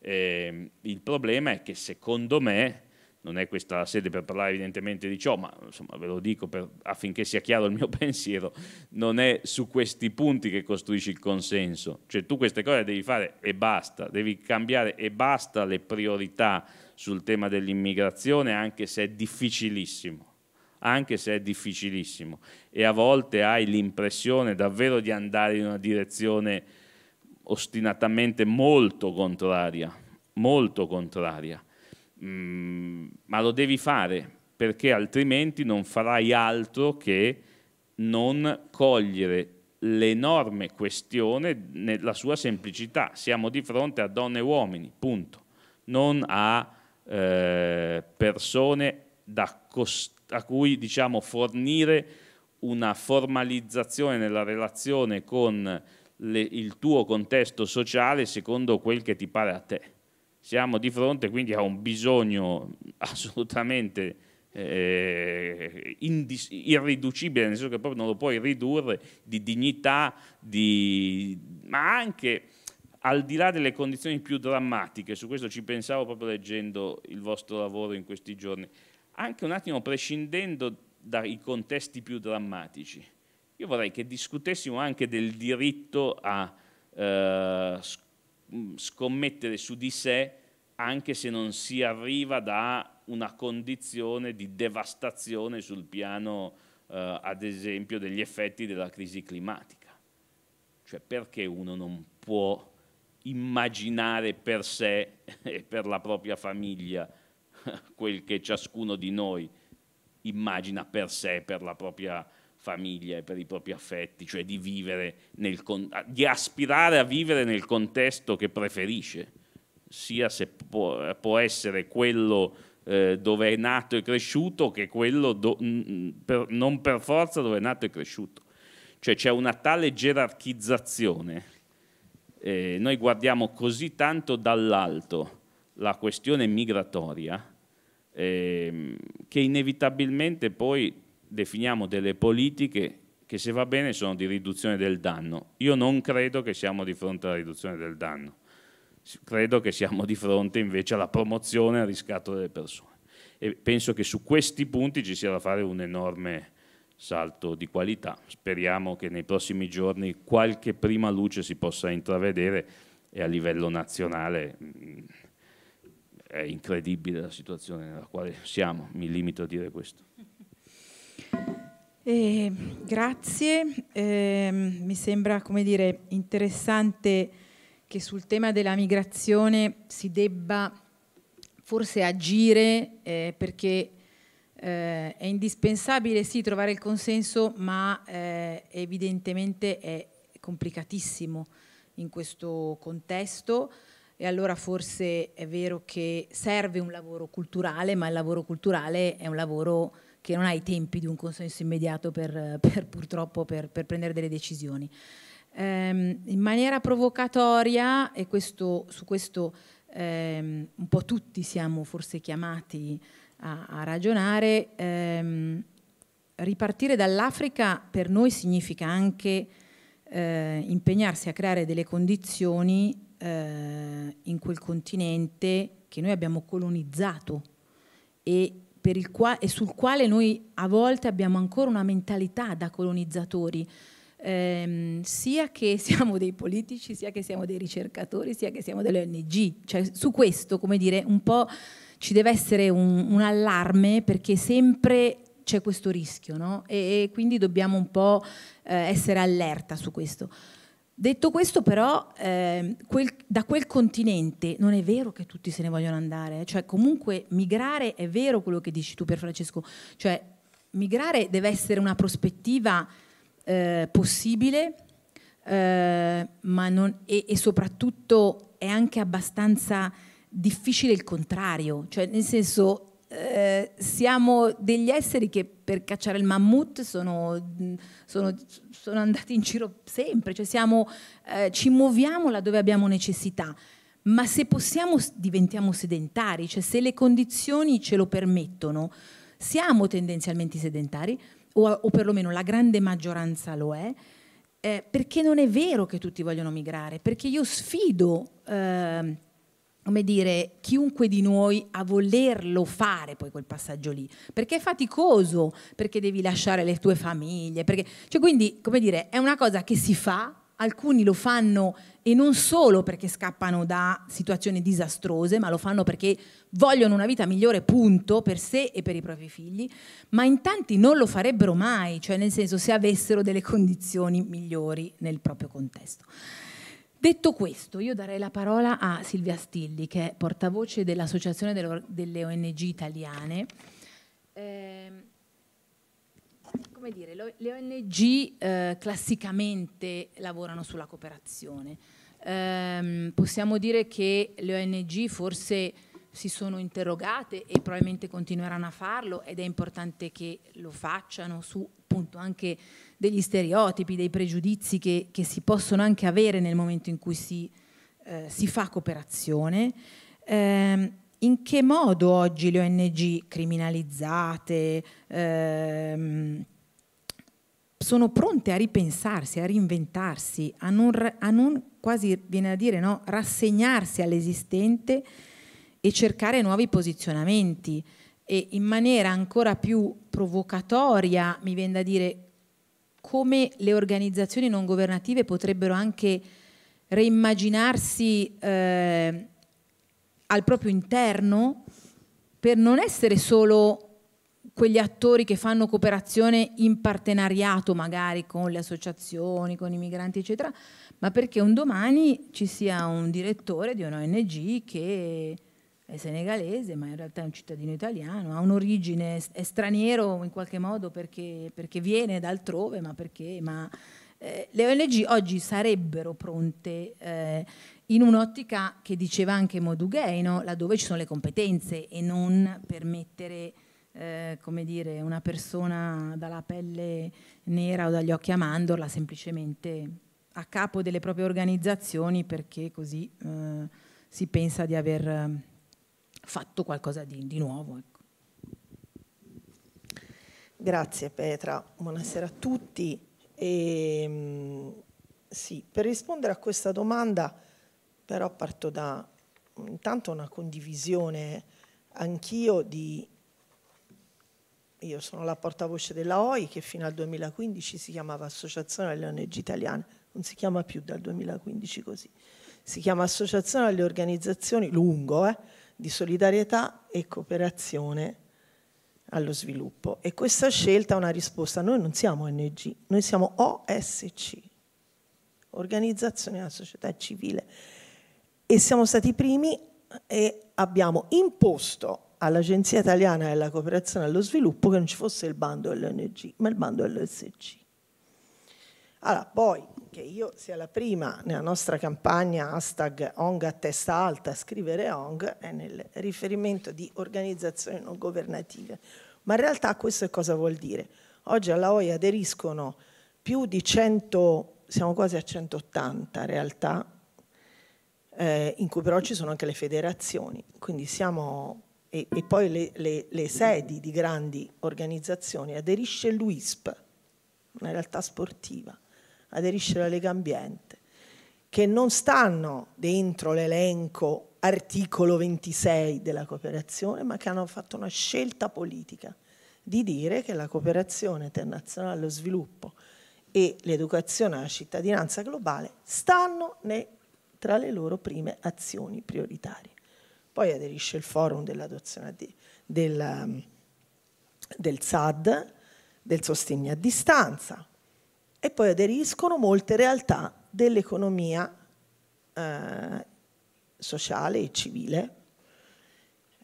Eh, il problema è che secondo me non è questa la sede per parlare evidentemente di ciò, ma insomma, ve lo dico per, affinché sia chiaro il mio pensiero, non è su questi punti che costruisci il consenso, cioè tu queste cose devi fare e basta, devi cambiare e basta le priorità sul tema dell'immigrazione, anche se è difficilissimo, anche se è difficilissimo e a volte hai l'impressione davvero di andare in una direzione ostinatamente molto contraria, molto contraria mh, mm, ma lo devi fare perché altrimenti non farai altro che non cogliere l'enorme questione nella sua semplicità. Siamo di fronte a donne e uomini, punto, non a eh, persone a cui diciamo, fornire una formalizzazione nella relazione con le, il tuo contesto sociale secondo quel che ti pare a te. Siamo di fronte quindi a un bisogno assolutamente eh, irriducibile, nel senso che proprio non lo puoi ridurre, di dignità, di... ma anche al di là delle condizioni più drammatiche, su questo ci pensavo proprio leggendo il vostro lavoro in questi giorni, anche un attimo prescindendo dai contesti più drammatici. Io vorrei che discutessimo anche del diritto a eh, Mm, scommettere su di sé anche se non si arriva da una condizione di devastazione sul piano, eh, ad esempio, degli effetti della crisi climatica. Cioè perché uno non può immaginare per sé e per la propria famiglia quel che ciascuno di noi immagina per sé, per la propria famiglia? famiglia e per i propri affetti, cioè di, vivere nel, di aspirare a vivere nel contesto che preferisce, sia se può, può essere quello eh, dove è nato e cresciuto che quello do, per, non per forza dove è nato e cresciuto. Cioè c'è una tale gerarchizzazione, eh, noi guardiamo così tanto dall'alto la questione migratoria, ehm, che inevitabilmente poi definiamo delle politiche che se va bene sono di riduzione del danno. Io non credo che siamo di fronte alla riduzione del danno, credo che siamo di fronte invece alla promozione e al riscatto delle persone. E penso che su questi punti ci sia da fare un enorme salto di qualità. Speriamo che nei prossimi giorni qualche prima luce si possa intravedere e a livello nazionale mm, è incredibile la situazione nella quale siamo, mi limito a dire questo. Eh, grazie, eh, mi sembra dire, interessante che sul tema della migrazione si debba forse agire eh, perché eh, è indispensabile sì trovare il consenso ma eh, evidentemente è complicatissimo in questo contesto e allora forse è vero che serve un lavoro culturale ma il lavoro culturale è un lavoro che non ha i tempi di un consenso immediato per, per purtroppo per, per, prendere delle decisioni. Ehm, in maniera provocatoria, e questo, su questo ehm, un po' tutti siamo forse chiamati a, a ragionare, ehm, ripartire dall'Africa per noi significa anche eh, impegnarsi a creare delle condizioni eh, in quel continente che noi abbiamo colonizzato e qua e sul quale noi a volte abbiamo ancora una mentalità da colonizzatori, ehm, sia che siamo dei politici, sia che siamo dei ricercatori, sia che siamo delle ONG. Cioè, su questo, come dire, un po' ci deve essere un, un allarme perché sempre c'è questo rischio, no? e, e, quindi dobbiamo un po' eh, essere allerta su questo. Detto questo però, eh, quel, da quel continente non è vero che tutti se ne vogliono andare, eh. cioè comunque migrare è vero quello che dici tu per Francesco, cioè migrare deve essere una prospettiva eh, possibile eh, ma non, e, e, soprattutto è anche abbastanza difficile il contrario, cioè nel senso eh, siamo degli esseri che per cacciare il mammut sono, mm, sono, sono andati in giro sempre, cioè siamo, eh, ci muoviamo laddove abbiamo necessità, ma se possiamo diventiamo sedentari, cioè se le condizioni ce lo permettono, siamo tendenzialmente sedentari, o, o perlomeno la grande maggioranza lo è, eh, perché non è vero che tutti vogliono migrare, perché io sfido ehm, come dire, chiunque di noi a volerlo fare poi quel passaggio lì, perché è faticoso, perché devi lasciare le tue famiglie, perché, cioè quindi, come dire, è una cosa che si fa, alcuni lo fanno e non solo perché scappano da situazioni disastrose, ma lo fanno perché vogliono una vita migliore, punto, per sé e per i propri figli, ma in tanti non lo farebbero mai, cioè nel senso se avessero delle condizioni migliori nel proprio contesto. Detto questo, io darei la parola a Silvia Stilli, che è portavoce dell'Associazione delle ONG italiane. Ehm, come dire, le ONG eh, classicamente lavorano sulla cooperazione. Ehm, possiamo dire che le ONG forse si sono interrogate e probabilmente continueranno a farlo ed è importante che lo facciano su appunto anche degli stereotipi, dei pregiudizi che, che si possono anche avere nel momento in cui si, eh, si fa cooperazione. Eh, in che modo oggi le ONG criminalizzate ehm, sono pronte a ripensarsi, a reinventarsi, a non, a non quasi viene a dire no, rassegnarsi all'esistente e cercare nuovi posizionamenti e in maniera ancora più provocatoria, mi viene da dire come le organizzazioni non governative potrebbero anche reimmaginarsi eh, al proprio interno per non essere solo quegli attori che fanno cooperazione in partenariato magari con le associazioni, con i migranti eccetera, ma perché un domani ci sia un direttore di un ONG che è senegalese, ma in realtà è un cittadino italiano, ha un'origine, è straniero in qualche modo perché, perché viene da altrove, ma perché... Ma, eh, le ONG oggi sarebbero pronte eh, in un'ottica che diceva anche Modughei, no? laddove ci sono le competenze e non permettere eh, come dire, una persona dalla pelle nera o dagli occhi a mandorla semplicemente a capo delle proprie organizzazioni perché così eh, si pensa di aver fatto qualcosa di, di nuovo. Ecco. Grazie Petra, buonasera a tutti. E, ehm, sì, per rispondere a questa domanda però parto da intanto una condivisione anch'io di... Io sono la portavoce della OI che fino al 2015 si chiamava Associazione delle ONG Italiane, non si chiama più dal 2015 così, si chiama Associazione delle Organizzazioni, lungo, eh, di solidarietà e cooperazione allo sviluppo. E questa scelta è una risposta. Noi non siamo ONG, noi siamo OSC, Organizzazione della Società Civile, e siamo stati i primi e abbiamo imposto all'Agenzia Italiana della Cooperazione allo Sviluppo che non ci fosse il bando dell'ONG, ma il bando dell'OSC. Allora, poi che io sia la prima nella nostra campagna hashtag ONG a testa alta a scrivere ONG è nel riferimento di organizzazioni non governative. Ma in realtà questo è cosa vuol dire? Oggi alla OI aderiscono più di 100, siamo quasi a 180 realtà, eh, in cui però ci sono anche le federazioni, quindi siamo, e, e poi le, le, le sedi di grandi organizzazioni, aderisce l'UISP, una realtà sportiva aderisce la Lega Ambiente, che non stanno dentro l'elenco articolo 26 della cooperazione, ma che hanno fatto una scelta politica di dire che la cooperazione internazionale allo sviluppo e l'educazione alla cittadinanza globale stanno ne, tra le loro prime azioni prioritarie. Poi aderisce il forum dell'adozione di, del, del SAD, del sostegno a distanza, e poi aderiscono molte realtà dell'economia eh, sociale e civile,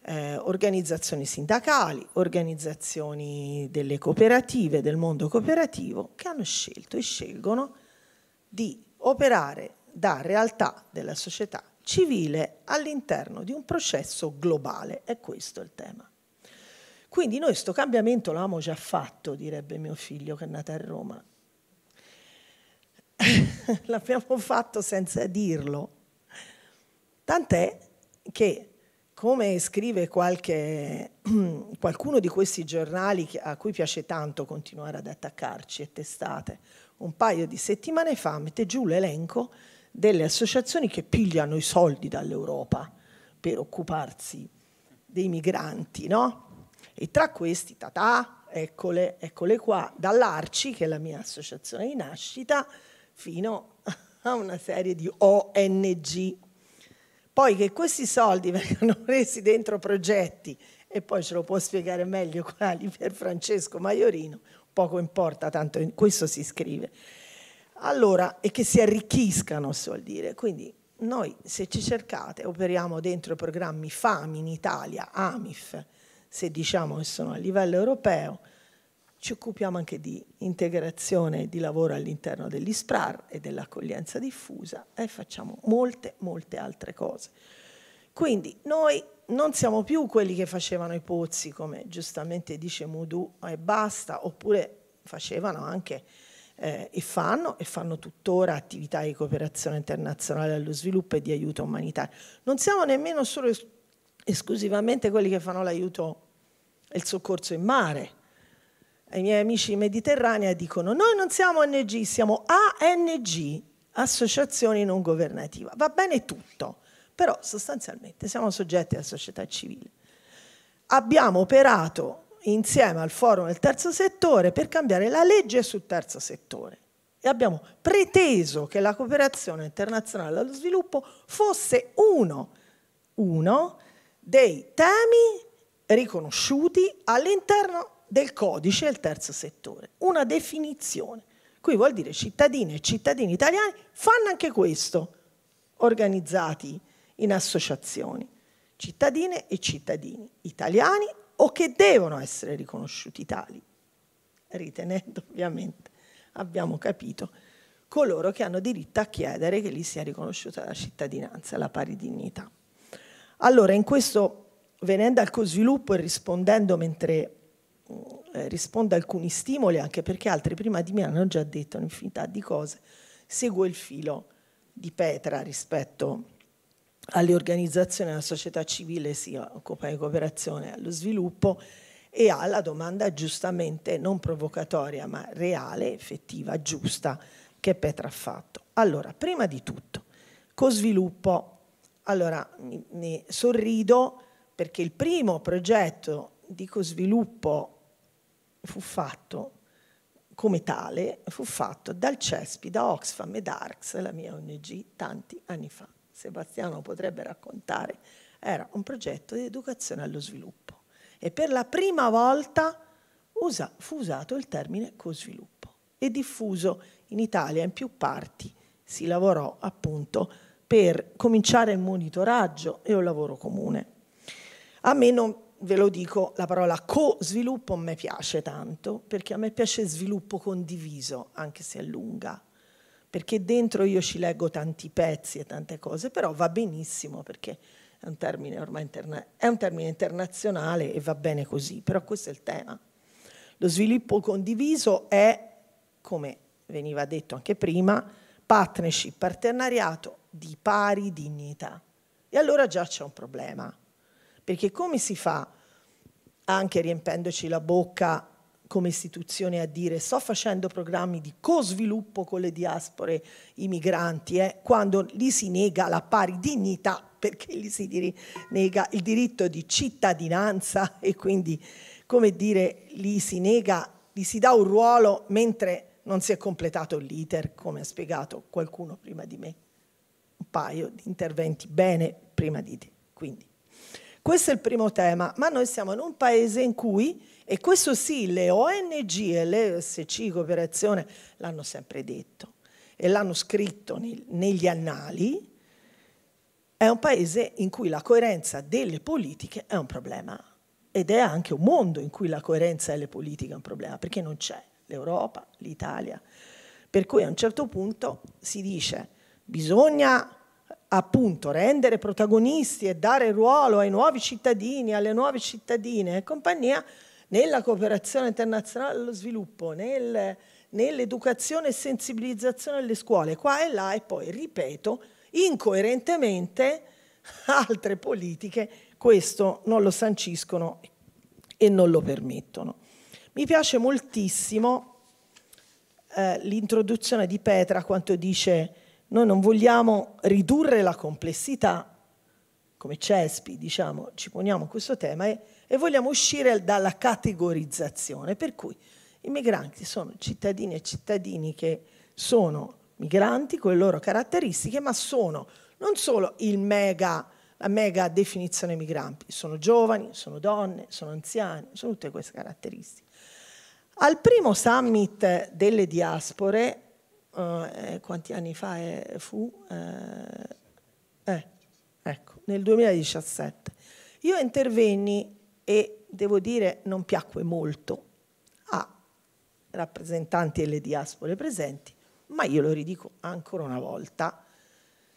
eh, organizzazioni sindacali, organizzazioni delle cooperative, del mondo cooperativo, che hanno scelto e scelgono di operare da realtà della società civile all'interno di un processo globale. È questo il tema. Quindi noi questo cambiamento l'abbiamo già fatto, direbbe mio figlio che è nato a Roma, L'abbiamo fatto senza dirlo. Tant'è che, come scrive qualche, qualcuno di questi giornali a cui piace tanto continuare ad attaccarci e testate, un paio di settimane fa mette giù l'elenco delle associazioni che pigliano i soldi dall'Europa per occuparsi dei migranti, no? E tra questi, tatà, eccole, eccole qua, dall'Arci, che è la mia associazione di nascita, fino a una serie di ONG. Poi che questi soldi vengano presi dentro progetti, e poi ce lo può spiegare meglio quali per Francesco Maiorino, poco importa, tanto in questo si scrive. Allora, e che si arricchiscano, suol dire. Quindi noi, se ci cercate, operiamo dentro programmi FAMI in Italia, AMIF, se diciamo che sono a livello europeo, ci occupiamo anche di integrazione di lavoro all'interno degli SPRAR e dell'accoglienza diffusa e facciamo molte, molte altre cose. Quindi noi non siamo più quelli che facevano i pozzi, come giustamente dice Mudu, e basta, oppure facevano anche eh, e fanno e fanno tuttora attività di cooperazione internazionale allo sviluppo e di aiuto umanitario. Non siamo nemmeno solo es esclusivamente quelli che fanno l'aiuto e il soccorso in mare, ai miei amici mediterranei dicono noi non siamo ONG, siamo ANG, associazioni non governativa. Va bene tutto, però sostanzialmente siamo soggetti alla società civile. Abbiamo operato insieme al forum del terzo settore per cambiare la legge sul terzo settore e abbiamo preteso che la cooperazione internazionale allo sviluppo fosse uno, uno dei temi riconosciuti all'interno del codice del terzo settore, una definizione. Qui vuol dire cittadine e cittadini italiani fanno anche questo, organizzati in associazioni, cittadine e cittadini italiani o che devono essere riconosciuti tali, ritenendo ovviamente, abbiamo capito, coloro che hanno diritto a chiedere che gli sia riconosciuta la cittadinanza, la pari dignità. Allora, in questo, venendo al cosviluppo e rispondendo mentre eh, rispondo a alcuni stimoli, anche perché altri prima di me hanno già detto un'infinità di cose, seguo il filo di Petra rispetto alle organizzazioni, alla società civile, si occupa di cooperazione allo sviluppo e alla domanda giustamente non provocatoria ma reale, effettiva, giusta che Petra ha fatto. Allora, prima di tutto, co-sviluppo. Allora, ne sorrido perché il primo progetto di co-sviluppo fu fatto come tale, fu fatto dal CESPI, da Oxfam e da ARCS, la mia ONG, tanti anni fa. Sebastiano potrebbe raccontare, era un progetto di educazione allo sviluppo e per la prima volta usa, fu usato il termine co-sviluppo e diffuso in Italia in più parti. Si lavorò appunto per cominciare il monitoraggio e un lavoro comune. A me non ve lo dico, la parola co-sviluppo a me piace tanto, perché a me piace sviluppo condiviso, anche se è lunga, perché dentro io ci leggo tanti pezzi e tante cose, però va benissimo perché è un termine ormai interna- è un termine internazionale e va bene così, però questo è il tema. Lo sviluppo condiviso è, come veniva detto anche prima, partnership, partenariato di pari dignità. E allora già c'è un problema perché come si fa, anche riempendoci la bocca come istituzione, a dire sto facendo programmi di co-sviluppo con le diaspore, i migranti, eh, quando gli si nega la pari dignità, perché gli si nega il diritto di cittadinanza e quindi, come dire, gli si nega, gli si dà un ruolo mentre non si è completato l'iter, come ha spiegato qualcuno prima di me, un paio di interventi bene prima di te. Quindi. Questo è il primo tema, ma noi siamo in un paese in cui, e questo sì, le ONG e l'ESC Cooperazione l'hanno sempre detto e l'hanno scritto negli annali, è un paese in cui la coerenza delle politiche è un problema ed è anche un mondo in cui la coerenza delle politiche è un problema, perché non c'è l'Europa, l'Italia. Per cui a un certo punto si dice bisogna appunto rendere protagonisti e dare ruolo ai nuovi cittadini, alle nuove cittadine e compagnia nella cooperazione internazionale allo sviluppo, nel, nell'educazione e sensibilizzazione delle scuole, qua e là e poi, ripeto, incoerentemente altre politiche questo non lo sanciscono e non lo permettono. Mi piace moltissimo eh, l'introduzione di Petra quanto dice noi non vogliamo ridurre la complessità, come CESPI, diciamo, ci poniamo questo tema e, e vogliamo uscire dalla categorizzazione, per cui i migranti sono cittadini e cittadini che sono migranti con le loro caratteristiche, ma sono non solo mega, la mega definizione migranti, sono giovani, sono donne, sono anziani, sono tutte queste caratteristiche. Al primo summit delle diaspore eh, eh, quanti anni fa è, fu? Eh, eh ecco, nel 2017. Io intervenni e devo dire non piacque molto a rappresentanti delle diaspore presenti, ma io lo ridico ancora una volta.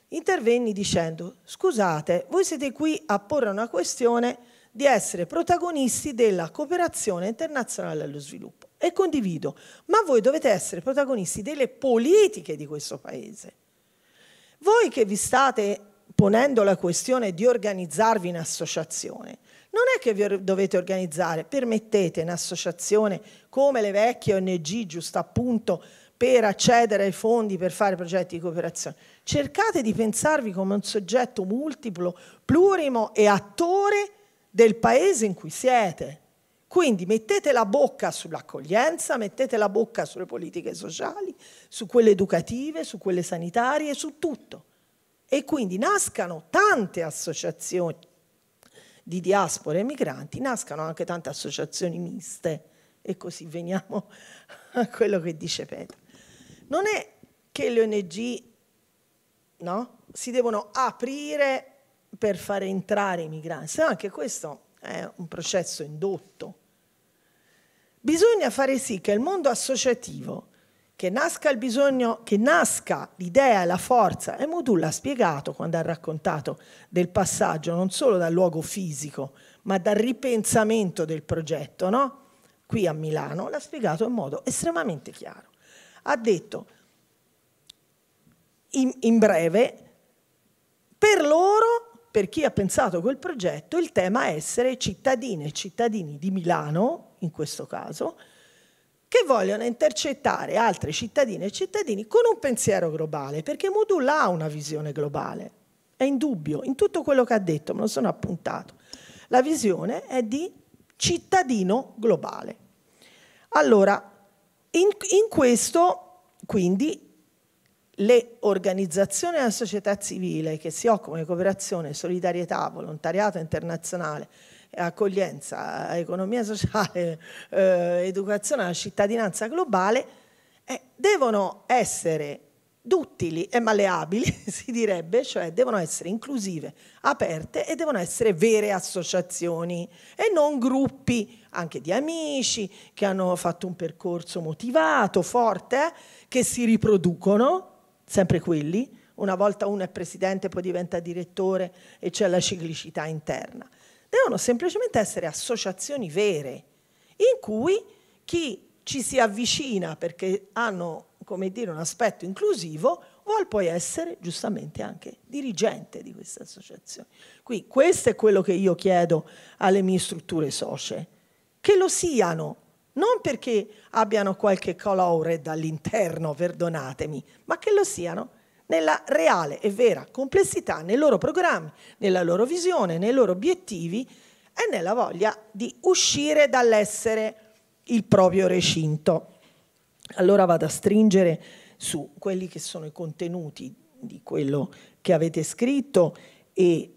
Intervenni dicendo, scusate, voi siete qui a porre una questione di essere protagonisti della cooperazione internazionale allo sviluppo e condivido, ma voi dovete essere protagonisti delle politiche di questo Paese. Voi che vi state ponendo la questione di organizzarvi in associazione, non è che vi dovete organizzare, permettete in associazione come le vecchie ONG, giusto appunto, per accedere ai fondi, per fare progetti di cooperazione. Cercate di pensarvi come un soggetto multiplo, plurimo e attore del paese in cui siete. Quindi mettete la bocca sull'accoglienza, mettete la bocca sulle politiche sociali, su quelle educative, su quelle sanitarie, su tutto. E quindi nascano tante associazioni di diaspora e migranti, nascano anche tante associazioni miste. E così veniamo a quello che dice Petra. Non è che le ONG no? si devono aprire per fare entrare i migranti, se anche questo è un processo indotto. Bisogna fare sì che il mondo associativo, che nasca il bisogno, che nasca l'idea, la forza, e Modulla ha spiegato quando ha raccontato del passaggio non solo dal luogo fisico, ma dal ripensamento del progetto, no? qui a Milano, l'ha spiegato in modo estremamente chiaro. Ha detto, in, in breve, per loro, per chi ha pensato quel progetto, il tema è essere cittadine e cittadini di Milano, in questo caso, che vogliono intercettare altre cittadine e cittadini con un pensiero globale, perché Modul ha una visione globale, è indubbio, in tutto quello che ha detto, me lo sono appuntato. La visione è di cittadino globale. Allora, in, in questo, quindi, le organizzazioni della società civile che si occupano di cooperazione, solidarietà, volontariato internazionale, accoglienza, economia sociale, eh, educazione cittadinanza globale, eh, devono essere duttili e eh, malleabili, si direbbe, cioè devono essere inclusive, aperte e devono essere vere associazioni e non gruppi anche di amici che hanno fatto un percorso motivato, forte, eh, che si riproducono, sempre quelli, una volta uno è presidente, poi diventa direttore e c'è la ciclicità interna devono semplicemente essere associazioni vere in cui chi ci si avvicina perché hanno come dire, un aspetto inclusivo, vuol poi essere giustamente anche dirigente di queste associazioni. Qui questo è quello che io chiedo alle mie strutture socie, che lo siano, non perché abbiano qualche colore dall'interno, perdonatemi, ma che lo siano nella reale e vera complessità, nei loro programmi, nella loro visione, nei loro obiettivi e nella voglia di uscire dall'essere il proprio recinto. Allora vado a stringere su quelli che sono i contenuti di quello che avete scritto e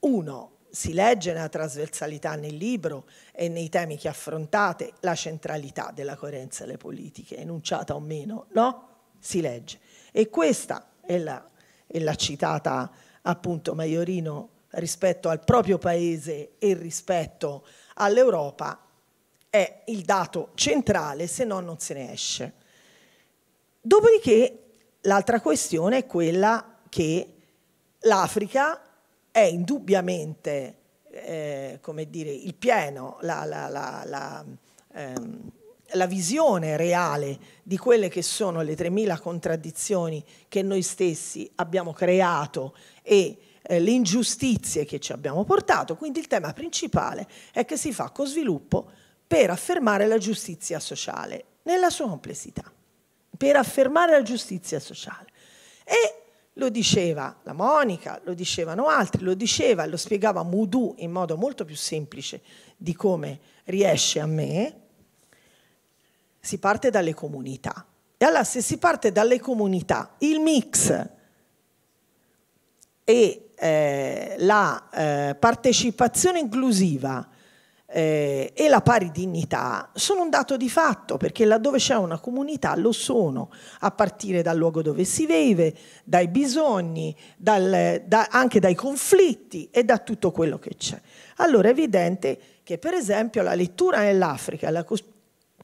uno, si legge nella trasversalità nel libro e nei temi che affrontate la centralità della coerenza delle politiche, enunciata o meno, no? Si legge. E questa e la citata appunto Maiorino rispetto al proprio paese e rispetto all'Europa, è il dato centrale, se no non se ne esce. Dopodiché l'altra questione è quella che l'Africa è indubbiamente, eh, come dire, il pieno, la, la, la, la ehm, la visione reale di quelle che sono le 3.000 contraddizioni che noi stessi abbiamo creato e eh, le ingiustizie che ci abbiamo portato. Quindi il tema principale è che si fa con sviluppo per affermare la giustizia sociale nella sua complessità, per affermare la giustizia sociale. E lo diceva la Monica, lo dicevano altri, lo diceva e lo spiegava Moudou in modo molto più semplice di come riesce a me, si parte dalle comunità. E allora se si parte dalle comunità, il mix e eh, la eh, partecipazione inclusiva eh, e la pari dignità sono un dato di fatto, perché laddove c'è una comunità lo sono, a partire dal luogo dove si vive, dai bisogni, dal, da, anche dai conflitti e da tutto quello che c'è. Allora è evidente che per esempio la lettura nell'Africa la costruzione,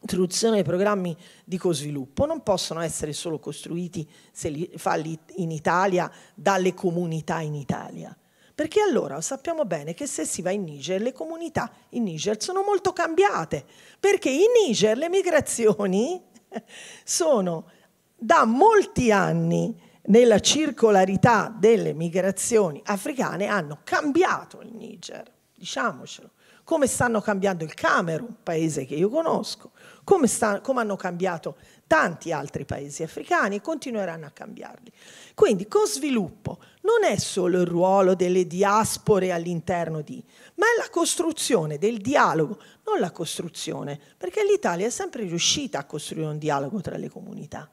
introduzione dei programmi di cosviluppo non possono essere solo costruiti se li fa in Italia dalle comunità in Italia. Perché allora sappiamo bene che se si va in Niger, le comunità in Niger sono molto cambiate, perché in Niger le migrazioni sono da molti anni nella circolarità delle migrazioni africane hanno cambiato il Niger, diciamocelo come stanno cambiando il Camerun, paese che io conosco, come, sta, come hanno cambiato tanti altri paesi africani e continueranno a cambiarli. Quindi con sviluppo non è solo il ruolo delle diaspore all'interno di, ma è la costruzione del dialogo, non la costruzione, perché l'Italia è sempre riuscita a costruire un dialogo tra le comunità.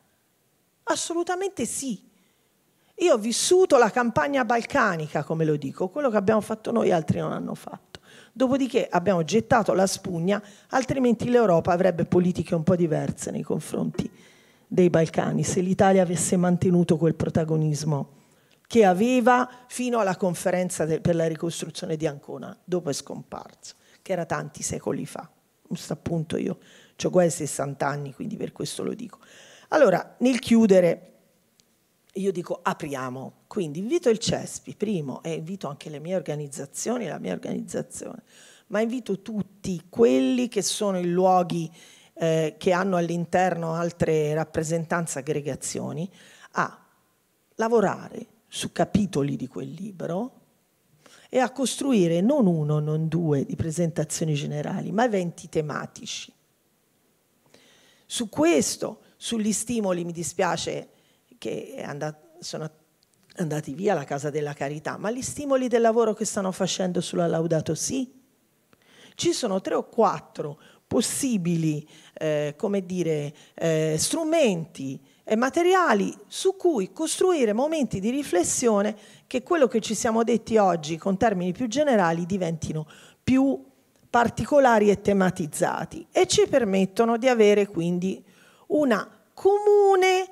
Assolutamente sì. Io ho vissuto la campagna balcanica, come lo dico, quello che abbiamo fatto noi altri non hanno fatto dopodiché abbiamo gettato la spugna, altrimenti l'Europa avrebbe politiche un po' diverse nei confronti dei Balcani, se l'Italia avesse mantenuto quel protagonismo che aveva fino alla conferenza de, per la ricostruzione di Ancona, dopo è scomparso, che era tanti secoli fa. Questo appunto io ho quasi 60 anni, quindi per questo lo dico. Allora, nel chiudere, io dico apriamo, quindi invito il CESPI, primo, e invito anche le mie organizzazioni, la mia organizzazione, ma invito tutti quelli che sono i luoghi eh, che hanno all'interno altre rappresentanze, aggregazioni, a lavorare su capitoli di quel libro e a costruire non uno, non due di presentazioni generali, ma eventi tematici. Su questo, sugli stimoli, mi dispiace che andato, sono andati via alla casa della carità, ma gli stimoli del lavoro che stanno facendo sulla Laudato sì. Ci sono tre o quattro possibili eh, come dire, eh, strumenti e materiali su cui costruire momenti di riflessione che quello che ci siamo detti oggi con termini più generali diventino più particolari e tematizzati e ci permettono di avere quindi una comune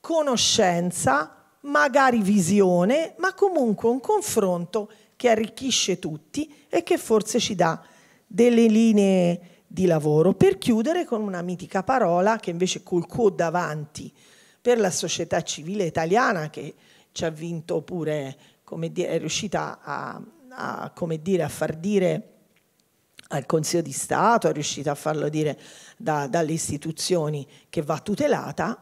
conoscenza magari visione, ma comunque un confronto che arricchisce tutti e che forse ci dà delle linee di lavoro. Per chiudere con una mitica parola che invece col colcò davanti per la società civile italiana che ci ha vinto pure, dire, è riuscita a, a, dire, a, far dire al Consiglio di Stato, è riuscita a farlo dire da, dalle istituzioni che va tutelata,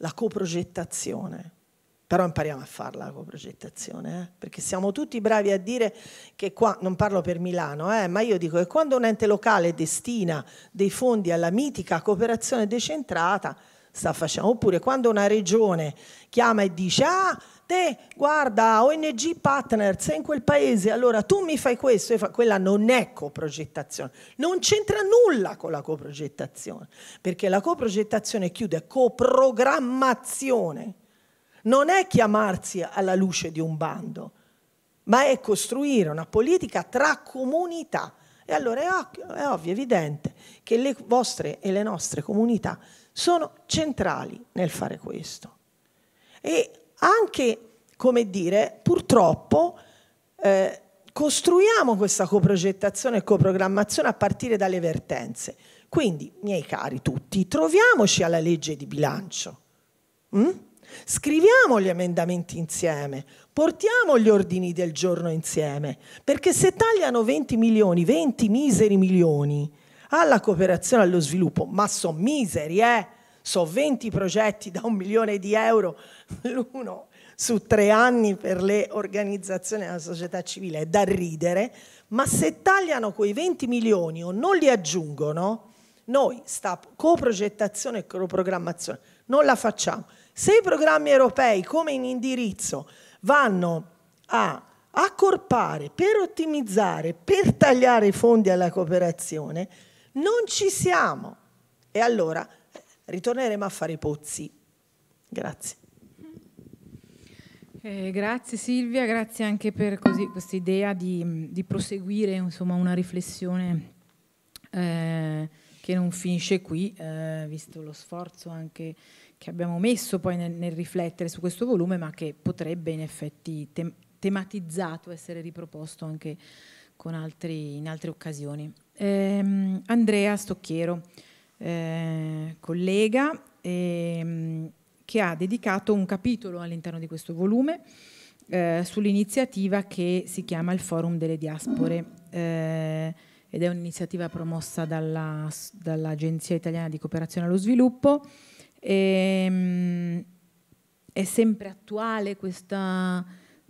la coprogettazione. Però impariamo a farla la coprogettazione, eh? perché siamo tutti bravi a dire che qua, non parlo per Milano, eh, ma io dico che quando un ente locale destina dei fondi alla mitica cooperazione decentrata, sta facendo. Oppure quando una regione chiama e dice ah, te guarda ONG partner, sei in quel paese, allora tu mi fai questo, fa... quella non è coprogettazione, non c'entra nulla con la coprogettazione, perché la coprogettazione chiude coprogrammazione, non è chiamarsi alla luce di un bando, ma è costruire una politica tra comunità. E allora è ovvio, è evidente che le vostre e le nostre comunità sono centrali nel fare questo. E anche, come dire, purtroppo eh, costruiamo questa coprogettazione e coprogrammazione a partire dalle vertenze. Quindi, miei cari tutti, troviamoci alla legge di bilancio. Mm? Scriviamo gli emendamenti insieme, portiamo gli ordini del giorno insieme, perché se tagliano 20 milioni, 20 miseri milioni, alla cooperazione allo sviluppo, ma sono miseri, eh? So 20 progetti da un milione di euro l'uno su tre anni per le organizzazioni della società civile, è da ridere, ma se tagliano quei 20 milioni o non li aggiungono, noi sta coprogettazione e coprogrammazione non la facciamo. Se i programmi europei come in indirizzo vanno a accorpare per ottimizzare, per tagliare i fondi alla cooperazione, non ci siamo. E allora eh, ritorneremo a fare i pozzi. Grazie. Eh, grazie Silvia, grazie anche per questa idea di, di, proseguire insomma, una riflessione eh, che non finisce qui, eh, visto lo sforzo anche che abbiamo messo poi nel, nel, riflettere su questo volume, ma che potrebbe in effetti te, tematizzato essere riproposto anche altri, in altre occasioni ehm, Andrea Stocchiero, eh, collega, ehm, che ha dedicato un capitolo all'interno di questo volume eh, sull'iniziativa che si chiama il Forum delle Diaspore eh, ed è un'iniziativa promossa dalla, dall'Agenzia Italiana di Cooperazione allo Sviluppo. Ehm, è sempre attuale questa,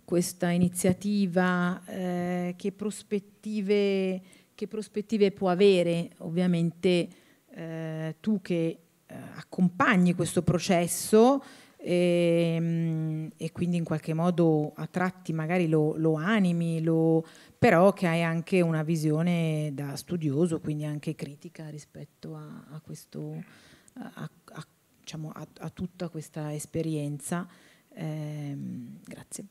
questa iniziativa? Eh, che prospettive che prospettive può avere ovviamente eh, tu che eh, accompagni questo processo e, ehm, e, quindi in qualche modo a tratti magari lo, lo animi, lo, però che hai anche una visione da studioso, quindi anche critica rispetto a, a, questo, a, a diciamo, tutta questa esperienza. Eh, grazie.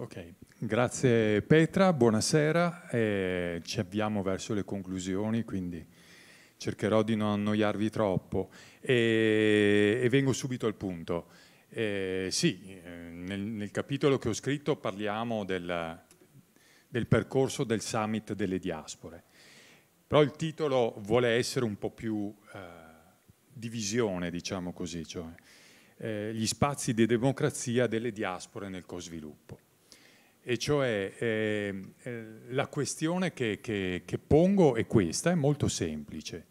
Ok, grazie Petra, buonasera, eh, ci avviamo verso le conclusioni, quindi cercherò di non annoiarvi troppo e, e vengo subito al punto. Eh, sì, eh, nel, nel, capitolo che ho scritto parliamo del, del percorso del summit delle diaspore, però il titolo vuole essere un po' più eh, divisione, diciamo così, cioè eh, gli spazi di democrazia delle diaspore nel cosviluppo e cioè ehm, eh, la questione che, che, che, pongo è questa, è molto semplice,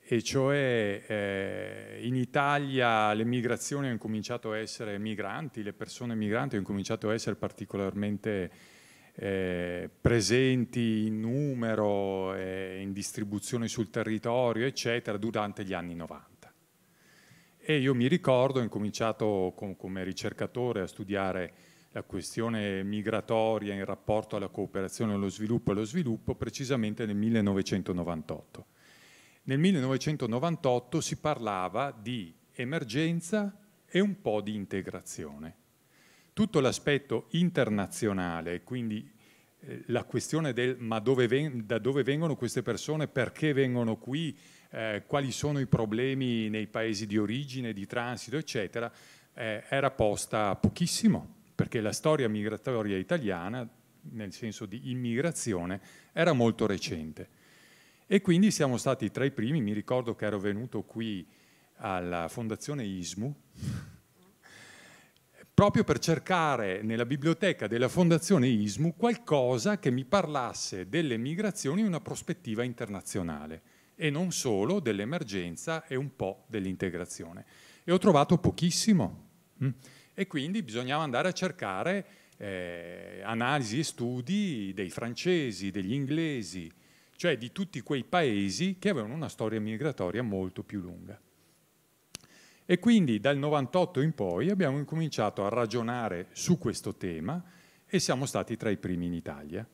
e cioè eh, in Italia le migrazioni hanno cominciato a essere migranti, le persone migranti hanno cominciato a essere particolarmente eh, presenti in numero, eh, in distribuzione sul territorio, eccetera, durante gli anni 90. E io mi ricordo, ho incominciato come ricercatore a studiare la questione migratoria in rapporto alla cooperazione allo sviluppo e allo sviluppo precisamente nel 1998. Nel 1998 si parlava di emergenza e un po' di integrazione. Tutto l'aspetto internazionale, quindi eh, la questione del ma dove da dove vengono queste persone, perché vengono qui, eh, quali sono i problemi nei paesi di origine, di transito, eccetera, eh, era posta pochissimo perché la storia migratoria italiana, nel senso di immigrazione, era molto recente. E quindi siamo stati tra i primi, mi ricordo che ero venuto qui alla Fondazione ISMU, proprio per cercare nella biblioteca della Fondazione ISMU qualcosa che mi parlasse delle migrazioni in una prospettiva internazionale e non solo dell'emergenza e un po' dell'integrazione. E ho trovato pochissimo. Mm e quindi bisognava andare a cercare eh, analisi e studi dei francesi, degli inglesi, cioè di tutti quei paesi che avevano una storia migratoria molto più lunga. E quindi dal 98 in poi abbiamo incominciato a ragionare su questo tema e siamo stati tra i primi in Italia.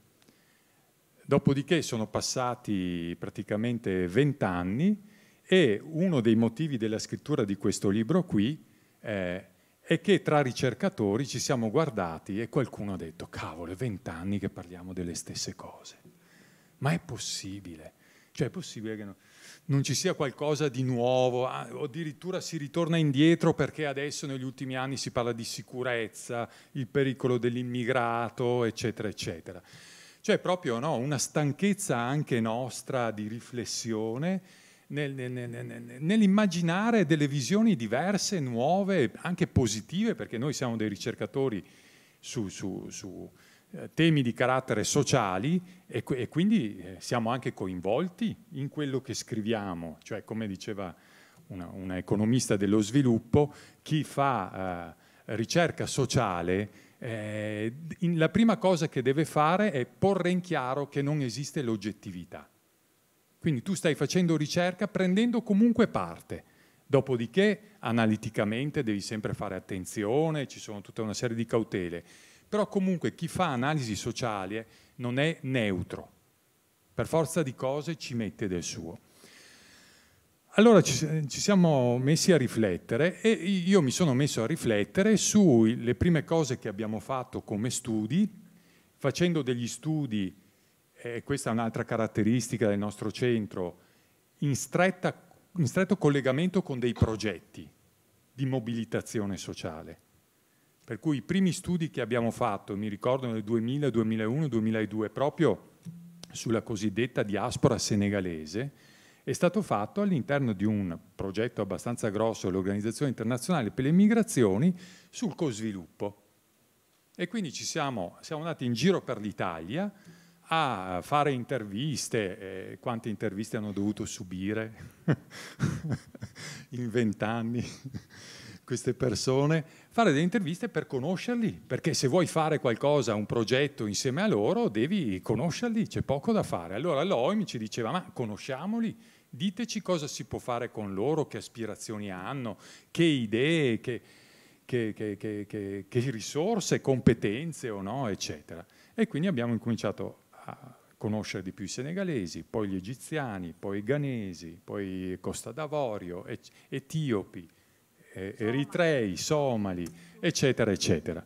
Dopodiché sono passati praticamente vent'anni e uno dei motivi della scrittura di questo libro qui è è che tra ricercatori ci siamo guardati e qualcuno ha detto, cavolo, è vent'anni che parliamo delle stesse cose. Ma è possibile? Cioè è possibile che no, non ci sia qualcosa di nuovo, ah, o addirittura si ritorna indietro perché adesso negli ultimi anni si parla di sicurezza, il pericolo dell'immigrato, eccetera, eccetera. Cioè proprio no, una stanchezza anche nostra di riflessione nel, nel, nel, nell'immaginare delle visioni diverse, nuove, anche positive, perché noi siamo dei ricercatori su, su, su eh, temi di carattere sociali e, e quindi eh, siamo anche coinvolti in quello che scriviamo, cioè come diceva una, una economista dello sviluppo, chi fa eh, ricerca sociale eh, la prima cosa che deve fare è porre in chiaro che non esiste l'oggettività quindi tu stai facendo ricerca prendendo comunque parte. Dopodiché analiticamente devi sempre fare attenzione, ci sono tutta una serie di cautele. Però comunque chi fa analisi sociali eh, non è neutro. Per forza di cose ci mette del suo. Allora ci, eh, siamo messi a riflettere e io mi sono messo a riflettere sulle prime cose che abbiamo fatto come studi, facendo degli studi e eh, questa è un'altra caratteristica del nostro centro, in, stretta, in stretto collegamento con dei progetti di mobilitazione sociale. Per cui i primi studi che abbiamo fatto, mi ricordo nel 2000, 2001, 2002, proprio sulla cosiddetta diaspora senegalese, è stato fatto all'interno di un progetto abbastanza grosso dell'Organizzazione Internazionale per le Migrazioni sul cosviluppo. E quindi siamo, siamo andati in giro per l'Italia a fare interviste, eh, quante interviste hanno dovuto subire in vent'anni queste persone, fare delle interviste per conoscerli, perché se vuoi fare qualcosa, un progetto insieme a loro, devi conoscerli, c'è poco da fare. Allora l'OIM ci diceva, ma conosciamoli, diteci cosa si può fare con loro, che aspirazioni hanno, che idee, che, che, che, che risorse, competenze o no, eccetera. E quindi abbiamo incominciato conoscere di più i senegalesi, poi gli egiziani, poi i ghanesi, poi Costa d'Avorio, etiopi, eh, eritrei, somali, eccetera, eccetera.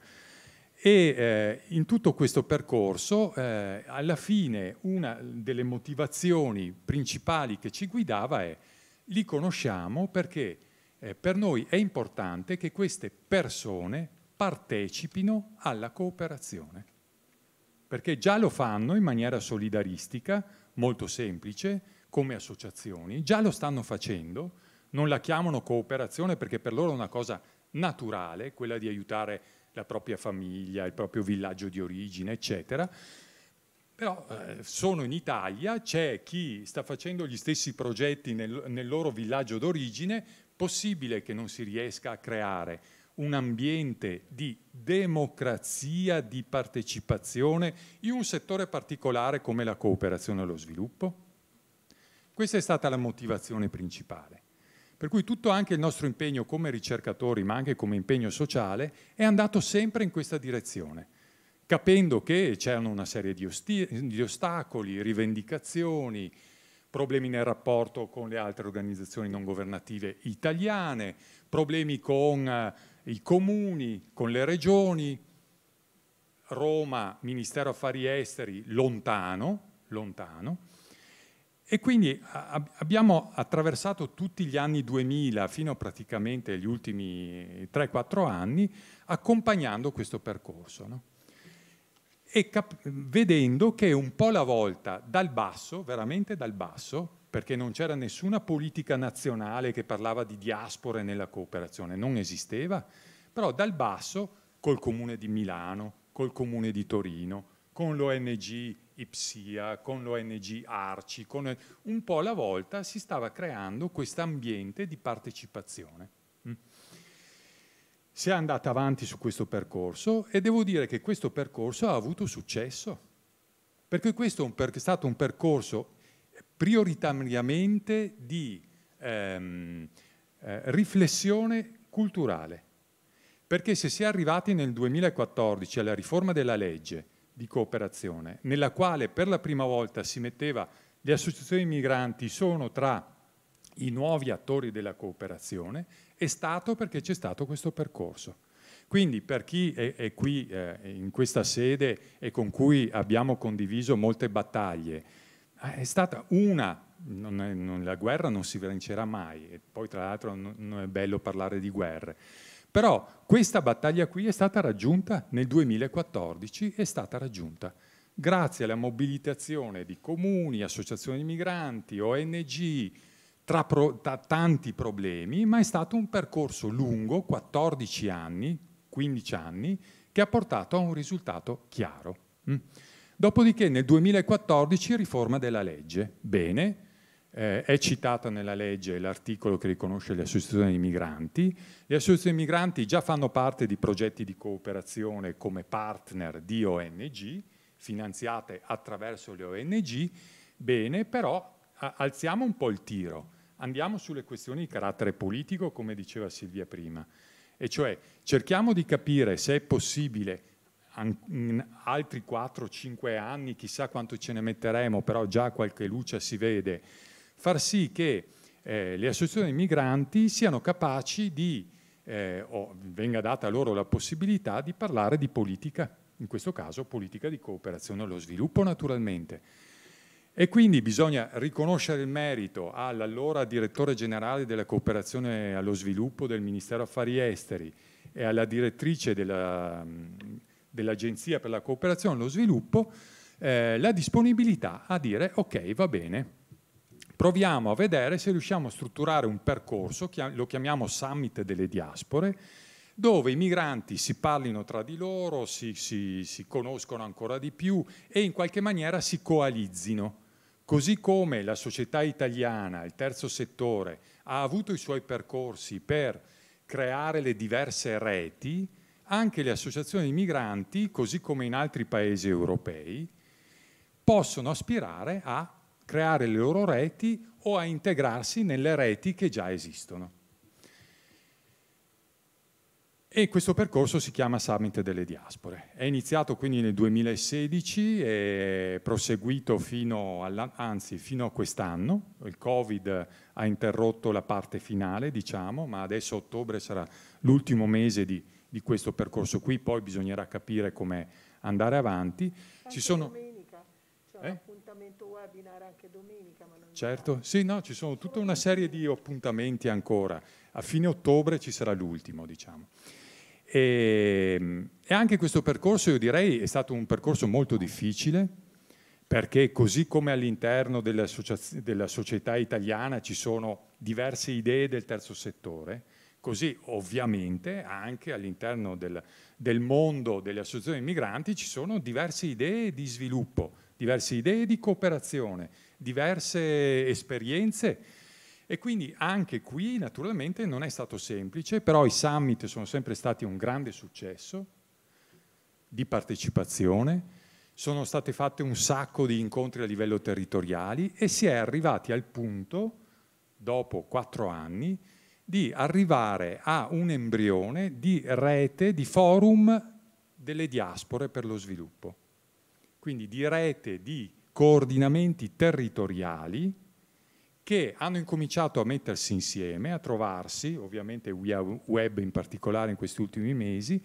E eh, in tutto questo percorso, eh, alla fine, una delle motivazioni principali che ci guidava è li conosciamo perché eh, per noi è importante che queste persone partecipino alla cooperazione perché già lo fanno in maniera solidaristica, molto semplice, come associazioni, già lo stanno facendo, non la chiamano cooperazione perché per loro è una cosa naturale, quella di aiutare la propria famiglia, il proprio villaggio di origine, eccetera. Però eh, sono in Italia, c'è chi sta facendo gli stessi progetti nel, nel loro villaggio d'origine, possibile che non si riesca a creare un ambiente di democrazia, di partecipazione in un settore particolare come la cooperazione allo sviluppo? Questa è stata la motivazione principale. Per cui tutto anche il nostro impegno come ricercatori, ma anche come impegno sociale, è andato sempre in questa direzione, capendo che c'erano una serie di, di ostacoli, rivendicazioni, problemi nel rapporto con le altre organizzazioni non governative italiane, problemi con eh, i comuni, con le regioni, Roma, Ministero Affari Esteri, lontano, lontano. E quindi abbiamo attraversato tutti gli anni 2000 fino praticamente agli ultimi 3-4 anni accompagnando questo percorso. No? E vedendo che un po' alla volta dal basso, veramente dal basso, perché non c'era nessuna politica nazionale che parlava di diaspore nella cooperazione, non esisteva, però dal basso col comune di Milano, col comune di Torino, con l'ONG Ipsia, con l'ONG Arci, con un po' alla volta si stava creando questo ambiente di partecipazione. Mm. Si è andata avanti su questo percorso e devo dire che questo percorso ha avuto successo, perché questo è, un per è stato un percorso prioritariamente di ehm, eh, riflessione culturale. Perché se si è arrivati nel 2014 alla riforma della legge di cooperazione, nella quale per la prima volta si metteva le associazioni migranti sono tra i nuovi attori della cooperazione, è stato perché c'è stato questo percorso. Quindi per chi è, è qui eh, in questa sede e con cui abbiamo condiviso molte battaglie, Ah, è stata una, non è, non, la guerra non si vincerà mai, e poi tra l'altro non, non è bello parlare di guerre, però questa battaglia qui è stata raggiunta nel 2014, è stata raggiunta grazie alla mobilitazione di comuni, associazioni di migranti, ONG, tra, pro, tra, tanti problemi, ma è stato un percorso lungo, 14 anni, 15 anni, che ha portato a un risultato chiaro. Mm. Dopodiché nel 2014 riforma della legge. Bene, eh, è citata nella legge l'articolo che riconosce le associazioni di migranti. Le associazioni di migranti già fanno parte di progetti di cooperazione come partner di ONG, finanziate attraverso le ONG. Bene, però alziamo un po' il tiro, andiamo sulle questioni di carattere politico, come diceva Silvia prima, e cioè cerchiamo di capire se è possibile altri 4-5 anni, chissà quanto ce ne metteremo, però già qualche luce si vede, far sì che eh, le associazioni migranti siano capaci di, eh, o venga data loro la possibilità di parlare di politica, in questo caso politica di cooperazione allo sviluppo naturalmente. E quindi bisogna riconoscere il merito all'allora direttore generale della cooperazione allo sviluppo del Ministero Affari Esteri e alla direttrice della dell'Agenzia per la cooperazione e lo sviluppo eh, la disponibilità a dire ok, va bene, proviamo a vedere se riusciamo a strutturare un percorso, lo chiamiamo Summit delle Diaspore, dove i migranti si parlino tra di loro, si, si, si conoscono ancora di più e in qualche maniera si coalizzino. Così come la società italiana, il terzo settore, ha avuto i suoi percorsi per creare le diverse reti, anche le associazioni di migranti, così come in altri paesi europei, possono aspirare a creare le loro reti o a integrarsi nelle reti che già esistono. E questo percorso si chiama Summit delle Diaspore. È iniziato quindi nel 2016 e proseguito fino, alla, anzi, fino a quest'anno. Il Covid ha interrotto la parte finale, diciamo, ma adesso ottobre sarà l'ultimo mese di di questo percorso qui, poi bisognerà capire come andare avanti. Anche ci sono... domenica, c'è eh? un appuntamento webinar anche domenica. certo, sì, no, ci sono tutta una serie di appuntamenti ancora. A fine ottobre ci sarà l'ultimo, diciamo. E, ehm, e anche questo percorso, io direi, è stato un percorso molto difficile, perché così come all'interno della, della società italiana ci sono diverse idee del terzo settore, Così ovviamente anche all'interno del, del, mondo delle associazioni migranti ci sono diverse idee di sviluppo, diverse idee di cooperazione, diverse esperienze e quindi anche qui naturalmente non è stato semplice, però i summit sono sempre stati un grande successo di partecipazione, sono state fatte un sacco di incontri a livello territoriali e si è arrivati al punto, dopo quattro anni, di arrivare a un embrione di rete, di forum delle diaspore per lo sviluppo. Quindi di rete di coordinamenti territoriali che hanno incominciato a mettersi insieme, a trovarsi, ovviamente via web in particolare in questi ultimi mesi,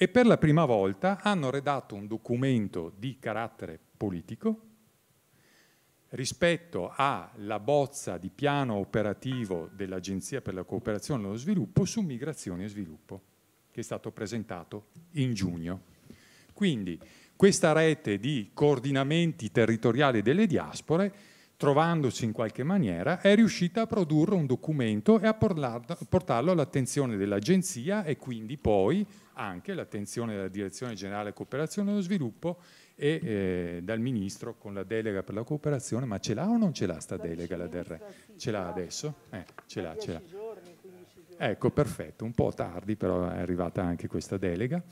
e per la prima volta hanno redatto un documento di carattere politico rispetto alla bozza di piano operativo dell'Agenzia per la cooperazione e lo sviluppo su migrazione e sviluppo, che è stato presentato in giugno. Quindi questa rete di coordinamenti territoriali delle diaspore, trovandosi in qualche maniera, è riuscita a produrre un documento e a portarlo all'attenzione dell'Agenzia e quindi poi anche l'attenzione della Direzione Generale Cooperazione e lo Sviluppo e eh, dal Ministro con la delega per la cooperazione, ma ce l'ha o non ce l'ha sta delega la del Ce l'ha adesso? Eh, ce l'ha, ce l'ha. Ecco, perfetto, un po' tardi però è arrivata anche questa delega.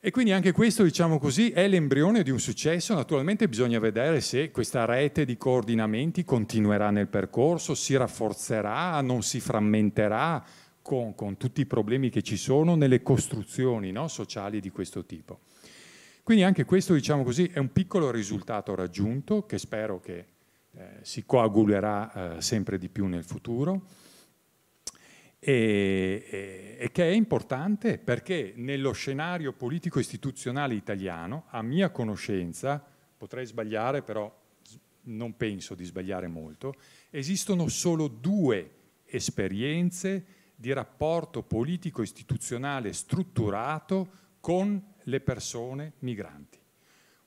E quindi anche questo, diciamo così, è l'embrione di un successo. Naturalmente bisogna vedere se questa rete di coordinamenti continuerà nel percorso, si rafforzerà, non si frammenterà con, con tutti i problemi che ci sono nelle costruzioni no, sociali di questo tipo. Quindi anche questo, diciamo così, è un piccolo risultato raggiunto che spero che eh, si coagulerà eh, sempre di più nel futuro e, e, e che è importante perché nello scenario politico-istituzionale italiano, a mia conoscenza, potrei sbagliare però non penso di sbagliare molto, esistono solo due esperienze di rapporto politico-istituzionale strutturato con le persone migranti.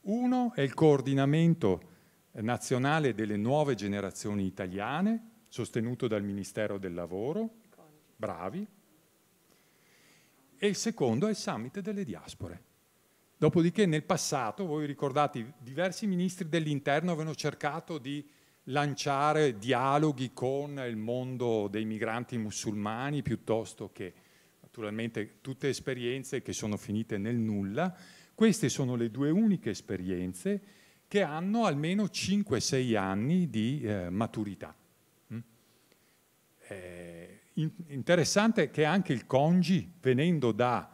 Uno è il coordinamento nazionale delle nuove generazioni italiane, sostenuto dal Ministero del Lavoro, bravi, e il secondo è il summit delle diaspore. Dopodiché nel passato, voi ricordate, diversi ministri dell'interno avevano cercato di lanciare dialoghi con il mondo dei migranti musulmani piuttosto che naturalmente tutte esperienze che sono finite nel nulla, queste sono le due uniche esperienze che hanno almeno 5-6 anni di eh, maturità. Mm? Eh, in interessante che anche il Congi, venendo dalla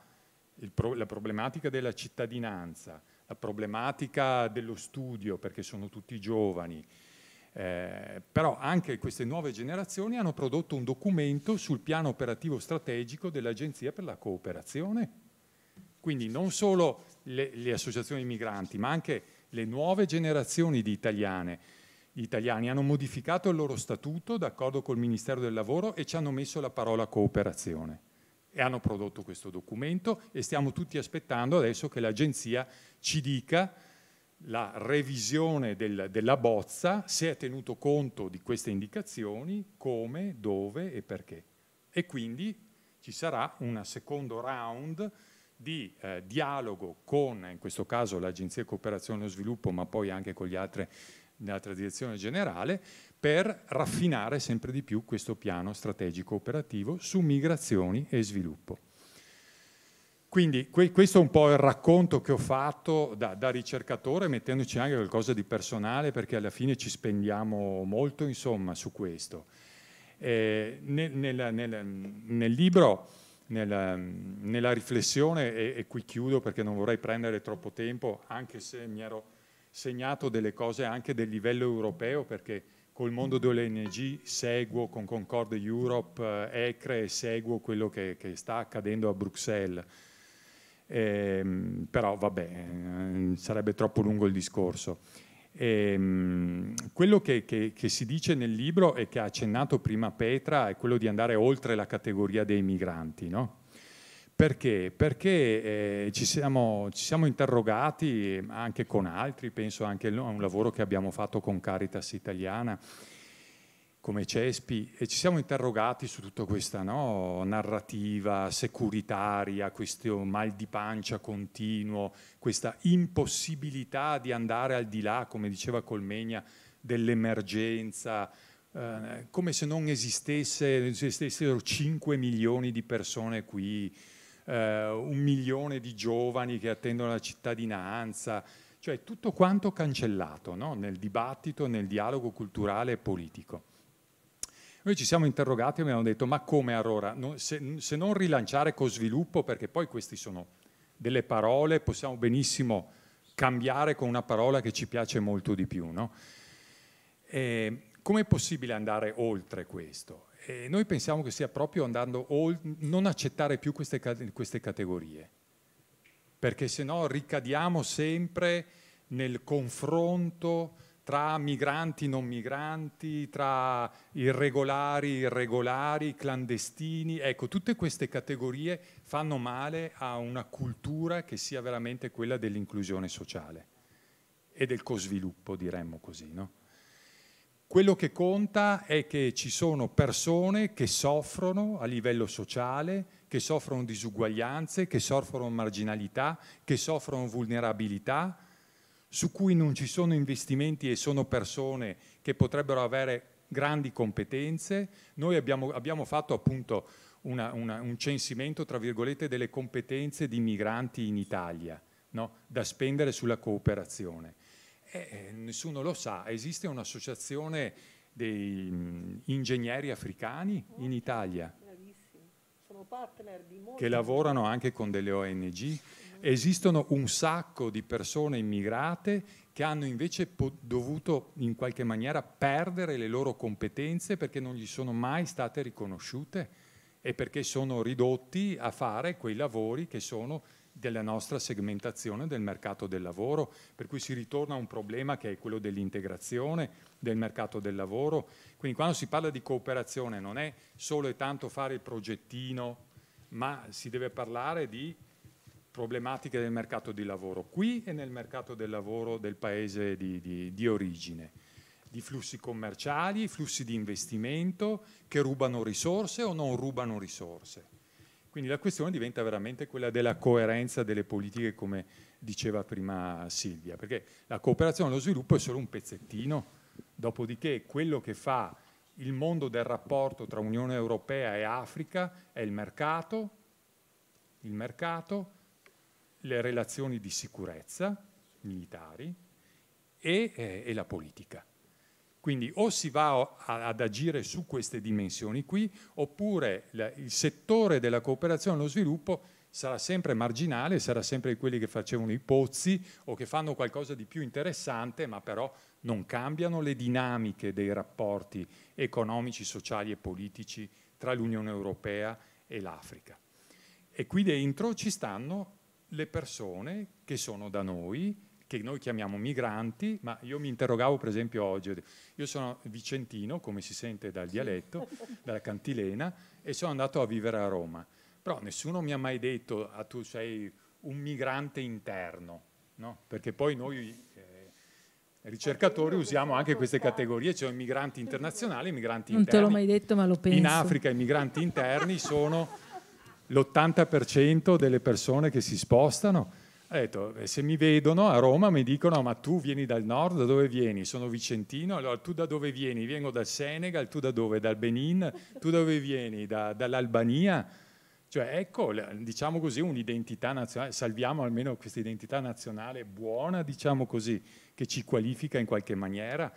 problematica della cittadinanza, la problematica dello studio, perché sono tutti giovani, eh, però anche queste nuove generazioni hanno prodotto un documento sul piano operativo strategico dell'Agenzia per la cooperazione. Quindi non solo le, le associazioni migranti, ma anche le nuove generazioni di italiane gli italiani hanno modificato il loro statuto d'accordo col Ministero del Lavoro e ci hanno messo la parola cooperazione e hanno prodotto questo documento e stiamo tutti aspettando adesso che l'agenzia ci dica la revisione del, della bozza si è tenuto conto di queste indicazioni, come, dove e perché. E quindi ci sarà un secondo round di eh, dialogo con, in questo caso, l'Agenzia di Cooperazione e Sviluppo, ma poi anche con le altre nell'altra direzione generale, per raffinare sempre di più questo piano strategico operativo su migrazioni e sviluppo. Quindi que questo è un po' il racconto che ho fatto da, da, ricercatore, mettendoci anche qualcosa di personale, perché alla fine ci spendiamo molto insomma, su questo. Eh, nel, nel, nel, nel, libro, nella riflessione, e, e qui chiudo perché non vorrei prendere troppo tempo, anche se mi ero segnato delle cose anche del livello europeo, perché col mondo dell'ONG seguo con Concord Europe, eh, ECRE, seguo quello che, che sta accadendo a Bruxelles Ehm, però vabbè, eh, sarebbe troppo lungo il discorso. Ehm, quello che, che, che, si dice nel libro e che ha accennato prima Petra è quello di andare oltre la categoria dei migranti, no? Perché? Perché eh, ci, siamo, ci, siamo, interrogati anche con altri, penso anche a un lavoro che abbiamo fatto con Caritas Italiana, come Cespi e ci siamo interrogati su tutta questa no, narrativa securitaria, questo mal di pancia continuo, questa impossibilità di andare al di là, come diceva Colmegna, dell'emergenza, eh, come se non esistesse, esistessero 5 milioni di persone qui, eh, un milione di giovani che attendono la cittadinanza, cioè tutto quanto cancellato no, nel dibattito, nel dialogo culturale e politico. Noi ci siamo interrogati e abbiamo detto ma come allora? Se, se non rilanciare con sviluppo, perché poi queste sono delle parole, possiamo benissimo cambiare con una parola che ci piace molto di più. No? Come è possibile andare oltre questo? E noi pensiamo che sia proprio andando oltre, non accettare più queste, queste categorie, perché se no ricadiamo sempre nel confronto tra migranti non migranti, tra irregolari irregolari, clandestini, ecco, tutte queste categorie fanno male a una cultura che sia veramente quella dell'inclusione sociale e del cosviluppo, diremmo così, no? Quello che conta è che ci sono persone che soffrono a livello sociale, che soffrono disuguaglianze, che soffrono marginalità, che soffrono vulnerabilità, su cui non ci sono investimenti e sono persone che potrebbero avere grandi competenze. Noi abbiamo, abbiamo fatto appunto una, una, un censimento, tra virgolette, delle competenze di migranti in Italia, no? da spendere sulla cooperazione. E, eh, eh, nessuno lo sa, esiste un'associazione dei mh, mm, ingegneri africani oh, in Italia che lavorano anche con delle ONG esistono un sacco di persone immigrate che hanno invece dovuto in qualche maniera perdere le loro competenze perché non gli sono mai state riconosciute e perché sono ridotti a fare quei lavori che sono della nostra segmentazione del mercato del lavoro, per cui si ritorna a un problema che è quello dell'integrazione del mercato del lavoro. Quindi quando si parla di cooperazione non è solo e tanto fare il progettino, ma si deve parlare di problematiche del mercato di lavoro qui e nel mercato del lavoro del paese di, di, di origine, di flussi commerciali, flussi di investimento che rubano risorse o non rubano risorse. Quindi la questione diventa veramente quella della coerenza delle politiche, come diceva prima Silvia, perché la cooperazione e lo sviluppo è solo un pezzettino, dopodiché quello che fa il mondo del rapporto tra Unione Europea e Africa è il mercato, il mercato le relazioni di sicurezza militari e, eh, e la politica. Quindi o si va ad agire su queste dimensioni qui, oppure il settore della cooperazione e allo sviluppo sarà sempre marginale, sarà sempre di quelli che facevano i pozzi o che fanno qualcosa di più interessante, ma però non cambiano le dinamiche dei rapporti economici, sociali e politici tra l'Unione Europea e l'Africa. E qui dentro ci stanno le persone che sono da noi, che noi chiamiamo migranti, ma io mi interrogavo per esempio oggi, io sono vicentino, come si sente dal dialetto, dalla cantilena, e sono andato a vivere a Roma, però nessuno mi ha mai detto ah, tu sei un migrante interno, no? perché poi noi eh, ricercatori usiamo anche queste categorie, cioè i migranti internazionali e i migranti interni. Non te l'ho mai detto ma lo penso. In Africa i migranti interni sono l'80% delle persone che si spostano, ha detto, eh, se mi vedono a Roma mi dicono, ma tu vieni dal nord, da dove vieni? Sono vicentino, allora tu da dove vieni? Vengo dal Senegal, tu da dove? Dal Benin, tu da dove vieni? Da, dall'Albania? Cioè ecco, diciamo così, un'identità nazionale, salviamo almeno questa identità nazionale buona, diciamo così, che ci qualifica in qualche maniera,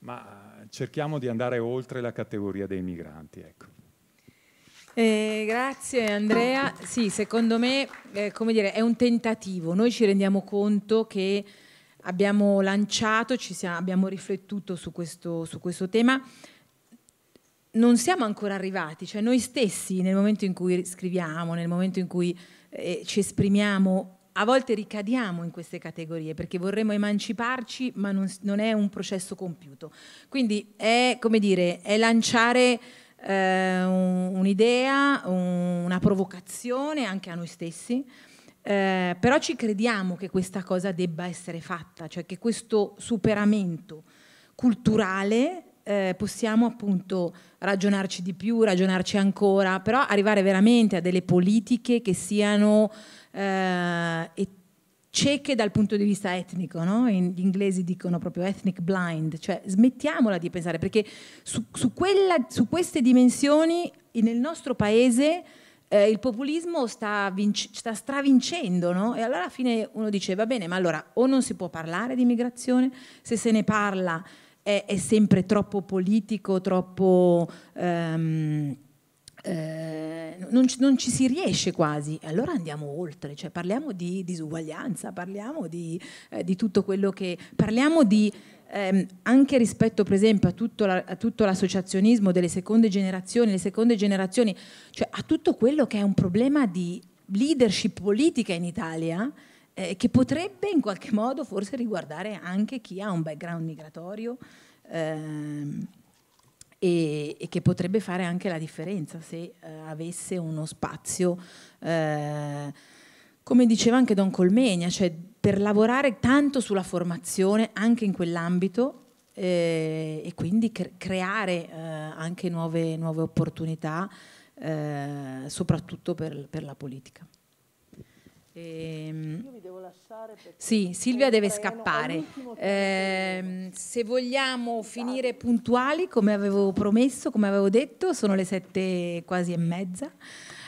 ma eh, cerchiamo di andare oltre la categoria dei migranti. Ecco. Eh, grazie Andrea. Sì, secondo me eh, dire, è un tentativo. Noi ci rendiamo conto che abbiamo lanciato, siamo, abbiamo riflettuto su questo, su questo, tema. Non siamo ancora arrivati, cioè noi stessi nel momento in cui scriviamo, nel momento in cui eh, ci esprimiamo, a volte ricadiamo in queste categorie perché vorremmo emanciparci, ma non, non è un processo compiuto. Quindi è, come dire, è lanciare eh, un'idea, un, una provocazione anche a noi stessi, eh, però ci crediamo che questa cosa debba essere fatta, cioè che questo superamento culturale eh, possiamo appunto ragionarci di più, ragionarci ancora, però arrivare veramente a delle politiche che siano eh, cieche dal punto di vista etnico, no? gli inglesi dicono proprio ethnic blind, cioè smettiamola di pensare perché su, su, quella, su queste dimensioni nel nostro paese eh, il populismo sta, vinc- sta stravincendo no? e allora alla fine uno dice va bene ma allora o non si può parlare di immigrazione, se se ne parla è, è sempre troppo politico, troppo... Ehm, eh, non, ci, non, ci, si riesce quasi, allora andiamo oltre, cioè parliamo di disuguaglianza, parliamo di, eh, di tutto quello che... parliamo di... Ehm, anche rispetto per esempio a tutto, la, a tutto, l'associazionismo delle seconde generazioni, le seconde generazioni, cioè a tutto quello che è un problema di leadership politica in Italia, eh, che potrebbe in qualche modo forse riguardare anche chi ha un background migratorio. Ehm, e, e che potrebbe fare anche la differenza se eh, avesse uno spazio, eh, come diceva anche Don Colmenia, cioè per lavorare tanto sulla formazione anche in quell'ambito eh, e quindi cre creare eh, anche nuove, nuove opportunità, eh, soprattutto per, per la politica. Ehm, sì, Silvia deve scappare. Eh, se vogliamo esatto. finire puntuali, come avevo promesso, come avevo detto, sono le sette quasi e mezza.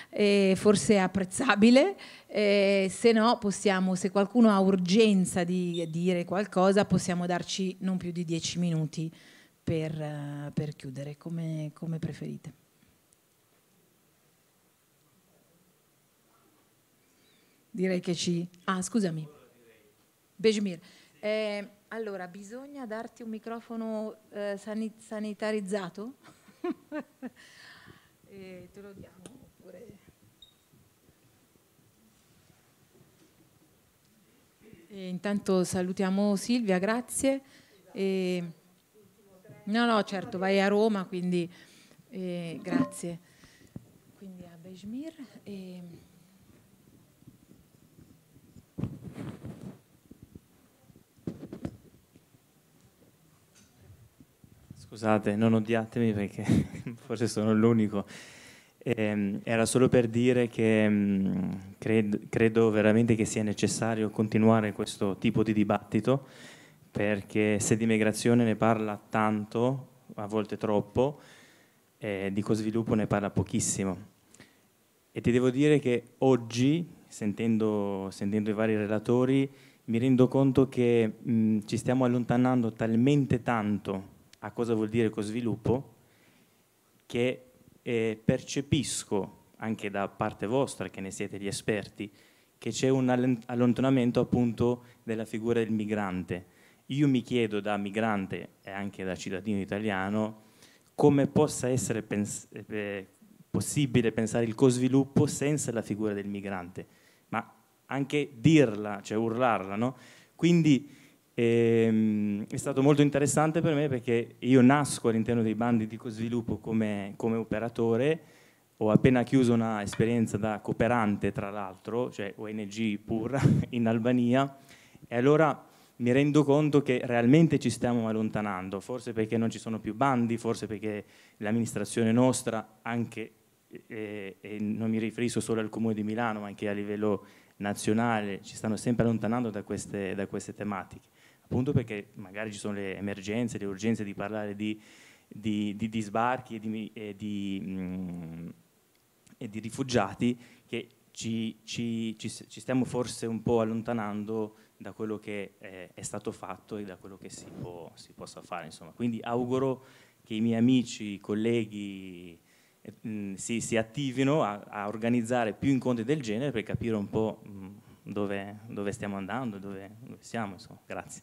Eh, forse è apprezzabile, eh, se no possiamo, se qualcuno ha urgenza di dire qualcosa, possiamo darci non più di dieci minuti per, per chiudere, come, come preferite. direi che ci... Ah, scusami. Bejmir. Eh, allora, bisogna darti un microfono eh, sanit sanitarizzato? eh, te lo diamo? E intanto salutiamo Silvia, grazie. E... No, no, certo, vai a Roma, quindi eh, grazie. Quindi a Bejmir. E... Ehm, Scusate, non odiatemi perché forse sono l'unico. Eh, era solo per dire che mh, mm, credo, credo veramente che sia necessario continuare questo tipo di dibattito perché se di migrazione ne parla tanto, a volte troppo, eh, di cosviluppo ne parla pochissimo. E ti devo dire che oggi, sentendo, sentendo i vari relatori, mi rendo conto che mh, mm, ci stiamo allontanando talmente tanto a cosa vuol dire co-sviluppo, che eh, percepisco anche da parte vostra, che ne siete gli esperti, che c'è un allontanamento appunto della figura del migrante. Io mi chiedo da migrante e anche da cittadino italiano come possa essere pens eh, possibile pensare il co-sviluppo senza la figura del migrante, ma anche dirla, cioè urlarla, no? Quindi e, ehm, è stato molto interessante per me perché io nasco all'interno dei bandi di sviluppo come, come operatore, ho appena chiuso una esperienza da cooperante tra l'altro, cioè ONG pur in Albania e allora mi rendo conto che realmente ci stiamo allontanando, forse perché non ci sono più bandi, forse perché l'amministrazione nostra, anche, eh, eh e non mi riferisco solo al Comune di Milano, ma anche a livello nazionale, ci stanno sempre allontanando da queste, da queste tematiche appunto perché magari ci sono le emergenze, le urgenze di parlare di, di, di, di sbarchi e, e, mh, mm, e di, rifugiati che ci, ci, ci, ci, stiamo forse un po' allontanando da quello che eh, è stato fatto e da quello che si, può, si possa fare. Insomma. Quindi auguro che i miei amici, i colleghi eh, mm, mh, si, si, attivino a, a, organizzare più incontri del genere per capire un po' mh, mm, dove, dove, stiamo andando, dove, dove siamo. Insomma. Grazie.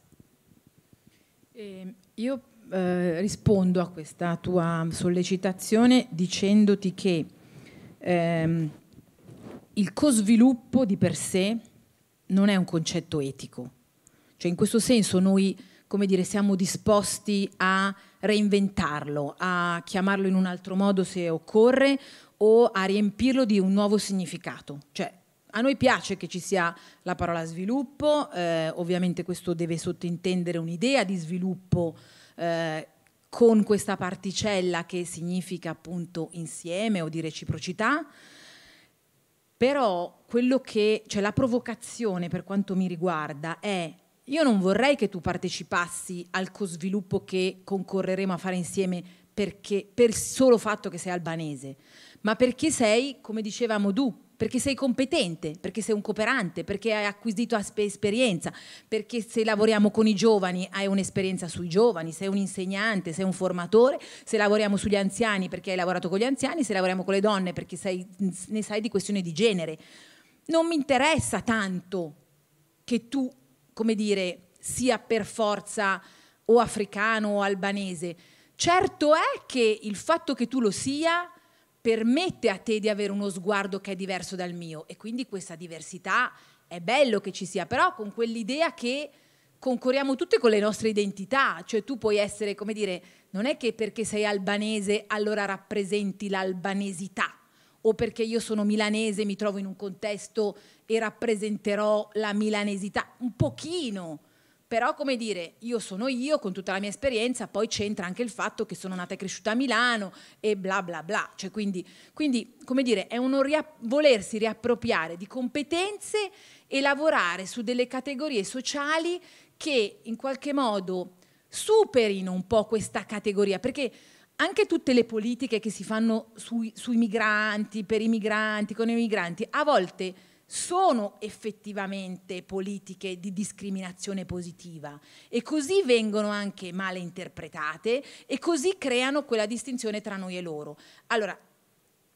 Eh, io eh, rispondo a questa tua sollecitazione dicendoti che ehm, il cosviluppo di per sé non è un concetto etico. Cioè in questo senso noi, come dire, siamo disposti a reinventarlo, a chiamarlo in un altro modo se occorre o a riempirlo di un nuovo significato. Cioè a noi piace che ci sia la parola sviluppo, eh, ovviamente questo deve sottintendere un'idea di sviluppo eh, con questa particella che significa appunto insieme o di reciprocità, però quello che, cioè la provocazione per quanto mi riguarda è io non vorrei che tu partecipassi al cosviluppo che concorreremo a fare insieme perché, per il solo fatto che sei albanese ma perché sei, come dicevamo tu, perché sei competente, perché sei un cooperante, perché hai acquisito esperienza, perché se lavoriamo con i giovani hai un'esperienza sui giovani, sei un insegnante, sei un formatore, se lavoriamo sugli anziani perché hai lavorato con gli anziani, se lavoriamo con le donne perché sei, ne sai di questioni di genere. Non mi interessa tanto che tu, come dire, sia per forza o africano o albanese. Certo è che il fatto che tu lo sia permette a te di avere uno sguardo che è diverso dal mio e quindi questa diversità è bello che ci sia, però con quell'idea che concorriamo tutte con le nostre identità, cioè tu puoi essere, come dire, non è che perché sei albanese allora rappresenti l'albanesità o perché io sono milanese mi trovo in un contesto e rappresenterò la milanesità, un pochino però, come dire, io sono io con tutta la mia esperienza, poi c'entra anche il fatto che sono nata e cresciuta a Milano e bla bla bla. Cioè, quindi, quindi, come dire, è uno riap- volersi riappropriare di competenze e lavorare su delle categorie sociali che in qualche modo superino un po' questa categoria, perché anche tutte le politiche che si fanno sui, sui migranti, per i migranti, con i migranti, a volte sono effettivamente politiche di discriminazione positiva e così vengono anche male interpretate e così creano quella distinzione tra noi e loro. Allora,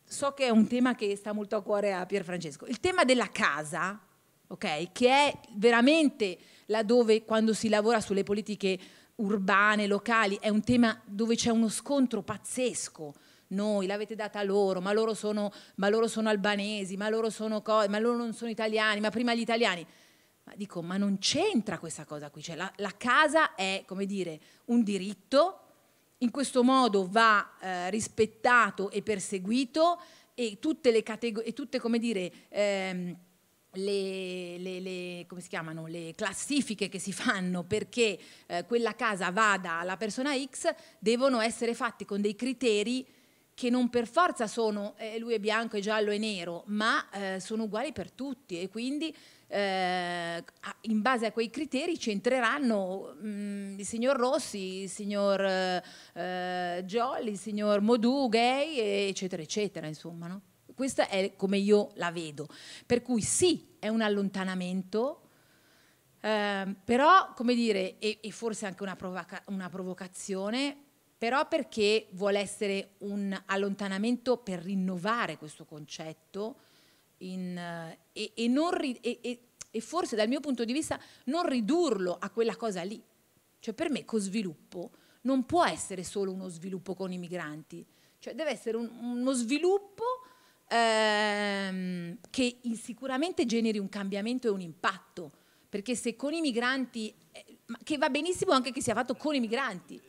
so che è un tema che sta molto a cuore a Pier Francesco. Il tema della casa, okay, che è veramente laddove quando si lavora sulle politiche urbane, locali, è un tema dove c'è uno scontro pazzesco noi, l'avete data loro, ma loro sono, ma loro sono albanesi, ma loro, sono ma loro non sono italiani, ma prima gli italiani. Ma dico, ma non c'entra questa cosa qui, cioè la, la casa è, come dire, un diritto, in questo modo va eh, rispettato e perseguito e tutte le categorie, tutte, come dire, ehm, le, le, le, come si chiamano, le classifiche che si fanno perché eh, quella casa vada alla persona X devono essere fatte con dei criteri che non per forza sono, eh, lui è bianco, è giallo e nero, ma eh, sono uguali per tutti e quindi eh, in base a quei criteri ci entreranno mh, mm, il signor Rossi, il signor eh, Jolly, il signor Modù, gay, eccetera, eccetera, insomma. No? Questa è come io la vedo. Per cui sì, è un allontanamento, eh, però, come dire, e, forse anche una, provoca una provocazione, però perché vuole essere un allontanamento per rinnovare questo concetto in, eh, e, e, ri, e, e, forse dal mio punto di vista non ridurlo a quella cosa lì. Cioè per me cosviluppo non può essere solo uno sviluppo con i migranti, cioè deve essere un, uno sviluppo ehm, che sicuramente generi un cambiamento e un impatto, perché se con i migranti, eh, che va benissimo anche che sia fatto con i migranti,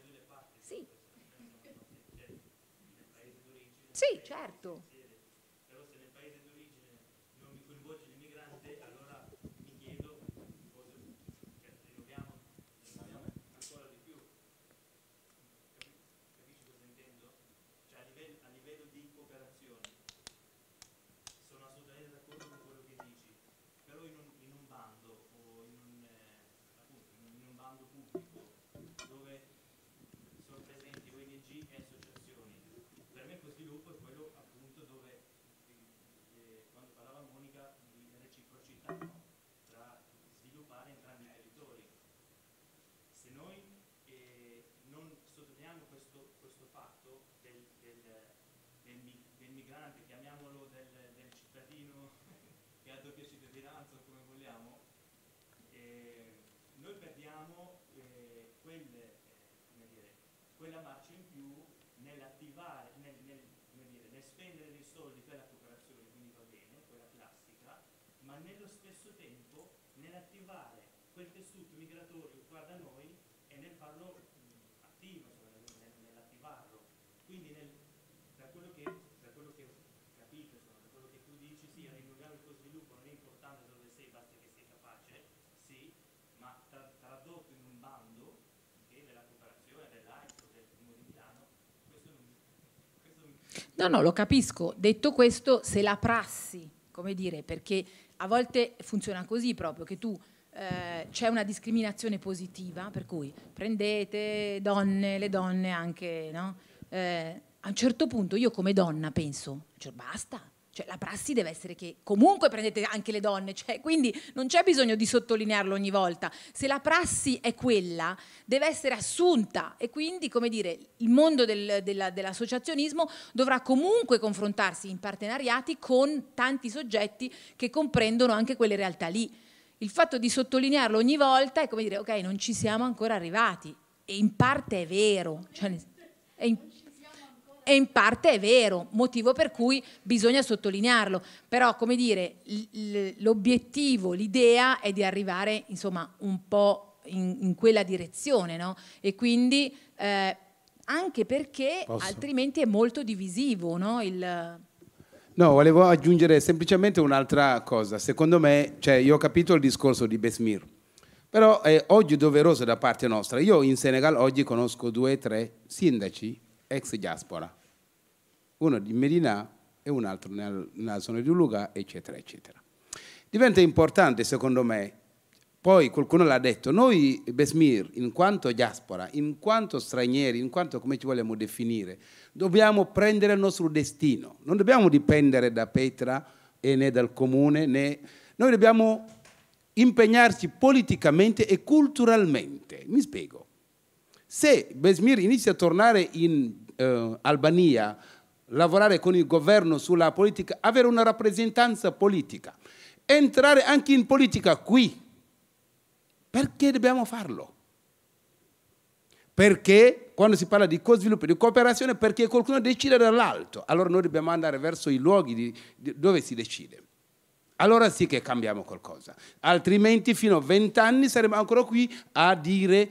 Sì, certo. quella marcia in più nell'attivare, nel, nel, dire, nel spendere dei soldi per la cooperazione, quindi va bene, quella classica, ma nello stesso tempo nell'attivare quel tessuto No, no, lo capisco. Detto questo, se la prassi, come dire, perché a volte funziona così proprio, che tu eh, c'è una discriminazione positiva, per cui prendete donne, le donne anche, no? Eh, a un certo punto io come donna penso, cioè, basta, cioè, la prassi deve essere che comunque prendete anche le donne, cioè, quindi non c'è bisogno di sottolinearlo ogni volta. Se la prassi è quella, deve essere assunta e quindi, come dire, il mondo del, della, dell'associazionismo dovrà comunque confrontarsi in partenariati con tanti soggetti che comprendono anche quelle realtà lì. Il fatto di sottolinearlo ogni volta è come dire, ok, non ci siamo ancora arrivati. E in parte è vero. Cioè, è in e in parte è vero, motivo per cui bisogna sottolinearlo, però come dire, l'obiettivo, l'idea è di arrivare insomma un po' in, in quella direzione, no? E quindi eh, anche perché Posso? altrimenti è molto divisivo, no? Il... No, volevo aggiungere semplicemente un'altra cosa. Secondo me, cioè, io ho capito il discorso di Besmir, però è oggi doveroso da parte nostra. Io in Senegal oggi conosco due o tre sindaci ex diaspora, uno di Medina e un altro nel, nella zona di Luga, eccetera, eccetera. Diventa importante, secondo me, poi qualcuno l'ha detto, noi Besmir, in quanto diaspora, in quanto stranieri, in quanto come ci vogliamo definire, dobbiamo prendere il nostro destino, non dobbiamo dipendere da Petra e né dal comune, né... noi dobbiamo impegnarci politicamente e culturalmente. Mi spiego. Se Besmir inizia a tornare in eh, Albania, lavorare con il governo sulla politica, avere una rappresentanza politica, entrare anche in politica qui. Perché dobbiamo farlo? Perché quando si parla di co-sviluppo, di cooperazione, perché qualcuno decide dall'alto, allora noi dobbiamo andare verso i luoghi di, di, dove si decide. Allora sì che cambiamo qualcosa, altrimenti fino a vent'anni saremo ancora qui a dire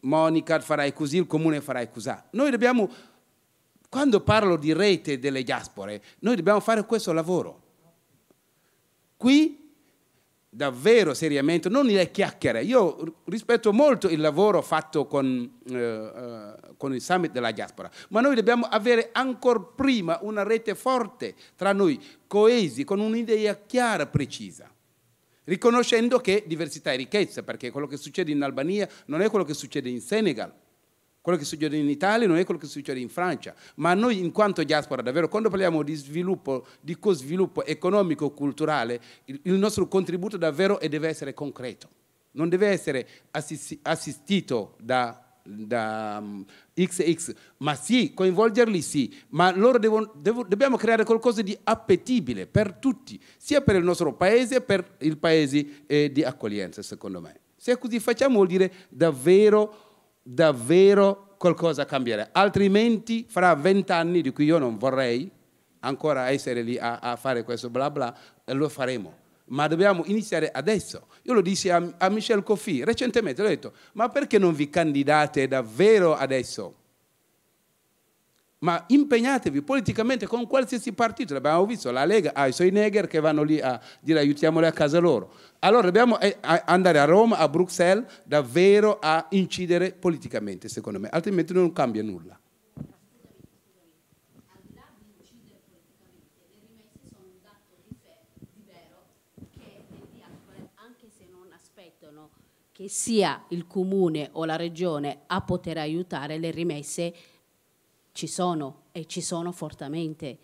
Monica farai così, il comune farai così. Noi dobbiamo quando parlo di rete delle diaspore, noi dobbiamo fare questo lavoro. Qui davvero seriamente, non le chiacchiere. Io rispetto molto il lavoro fatto con, eh, eh con, il summit della diaspora, ma noi dobbiamo avere ancora prima una rete forte tra noi, coesi, con un'idea chiara, precisa, riconoscendo che diversità è ricchezza, perché quello che succede in Albania non è quello che succede in Senegal. Quello che succede in Italia non è quello che succede in Francia, ma noi in quanto diaspora davvero, quando parliamo di sviluppo, di co-sviluppo economico-culturale, il nostro contributo davvero deve essere concreto, non deve essere assistito da da XX, mm, ma sì, coinvolgerli sì, ma loro devono, devo, dobbiamo creare qualcosa di appetibile per tutti, sia per il nostro paese che per il paese eh, di accoglienza, secondo me. Se così facciamo vuol dire davvero davvero qualcosa cambierà, altrimenti fra vent'anni, di cui io non vorrei ancora essere lì a, a, fare questo bla bla, lo faremo. Ma dobbiamo iniziare adesso. Io lo dissi a, a Michel Coffi recentemente, ho detto, ma perché non vi candidate davvero adesso? ma impegnatevi politicamente con qualsiasi partito, l'abbiamo visto, la Lega ha i suoi neger che vanno lì a dire aiutiamoli a casa loro. Allora dobbiamo eh, andare a Roma, a Bruxelles, davvero a incidere politicamente, secondo me, altrimenti non cambia nulla. che sia il comune o la regione a poter aiutare le rimesse ci sono e ci sono fortemente.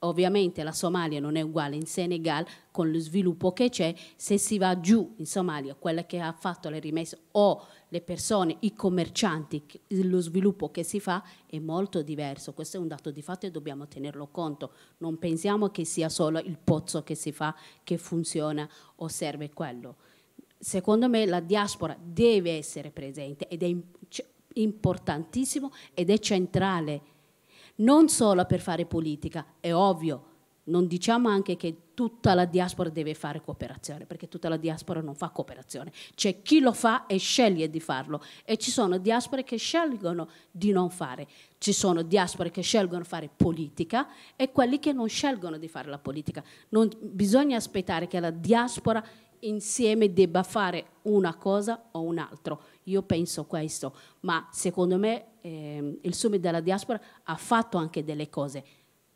Ovviamente la Somalia non è uguale in Senegal con lo sviluppo che c'è, se si va giù in Somalia, quella che ha fatto le rimesse o le persone, i commercianti, lo sviluppo che si fa è molto diverso. Questo è un dato di fatto e dobbiamo tenerlo conto. Non pensiamo che sia solo il pozzo che si fa, che funziona o serve quello secondo me la diaspora deve essere presente ed è, importante. Cioè, importantissimo ed è centrale, non solo per fare politica, è ovvio, non diciamo anche che tutta la diaspora deve fare cooperazione, perché tutta la diaspora non fa cooperazione, c'è chi lo fa e sceglie di farlo e ci sono diaspore che scelgono di non fare. Ci sono diaspore che scelgono di fare politica e quelli che non scelgono di fare la politica. Non, bisogna aspettare che la diaspora insieme debba fare una cosa o un'altra. Io penso questo, ma secondo me eh, il summit della diaspora ha fatto anche delle cose,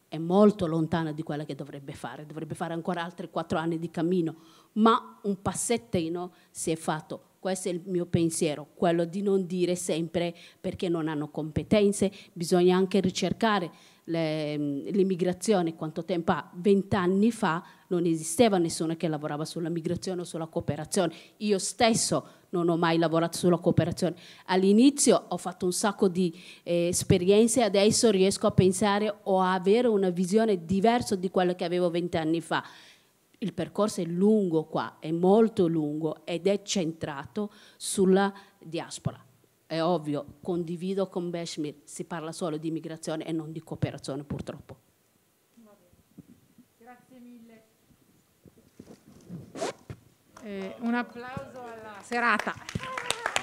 è molto lontana di quella che dovrebbe fare, dovrebbe fare ancora altri quattro anni di cammino ma un passettino si è fatto. Questo è il mio pensiero, quello di non dire sempre perché non hanno competenze, bisogna anche ricercare l'immigrazione quanto tempo ha, vent'anni fa non esisteva nessuno che lavorava sulla migrazione o sulla cooperazione, io stesso non ho mai lavorato sulla cooperazione, all'inizio ho fatto un sacco di eh, esperienze, adesso riesco a pensare o a avere una visione diversa di quella che avevo vent'anni fa, il percorso è lungo qua, è molto lungo ed è centrato sulla diaspora. È ovvio, condivido con Bashmir, si parla solo di immigrazione e non di cooperazione purtroppo. Grazie mille. Eh, un applauso alla serata.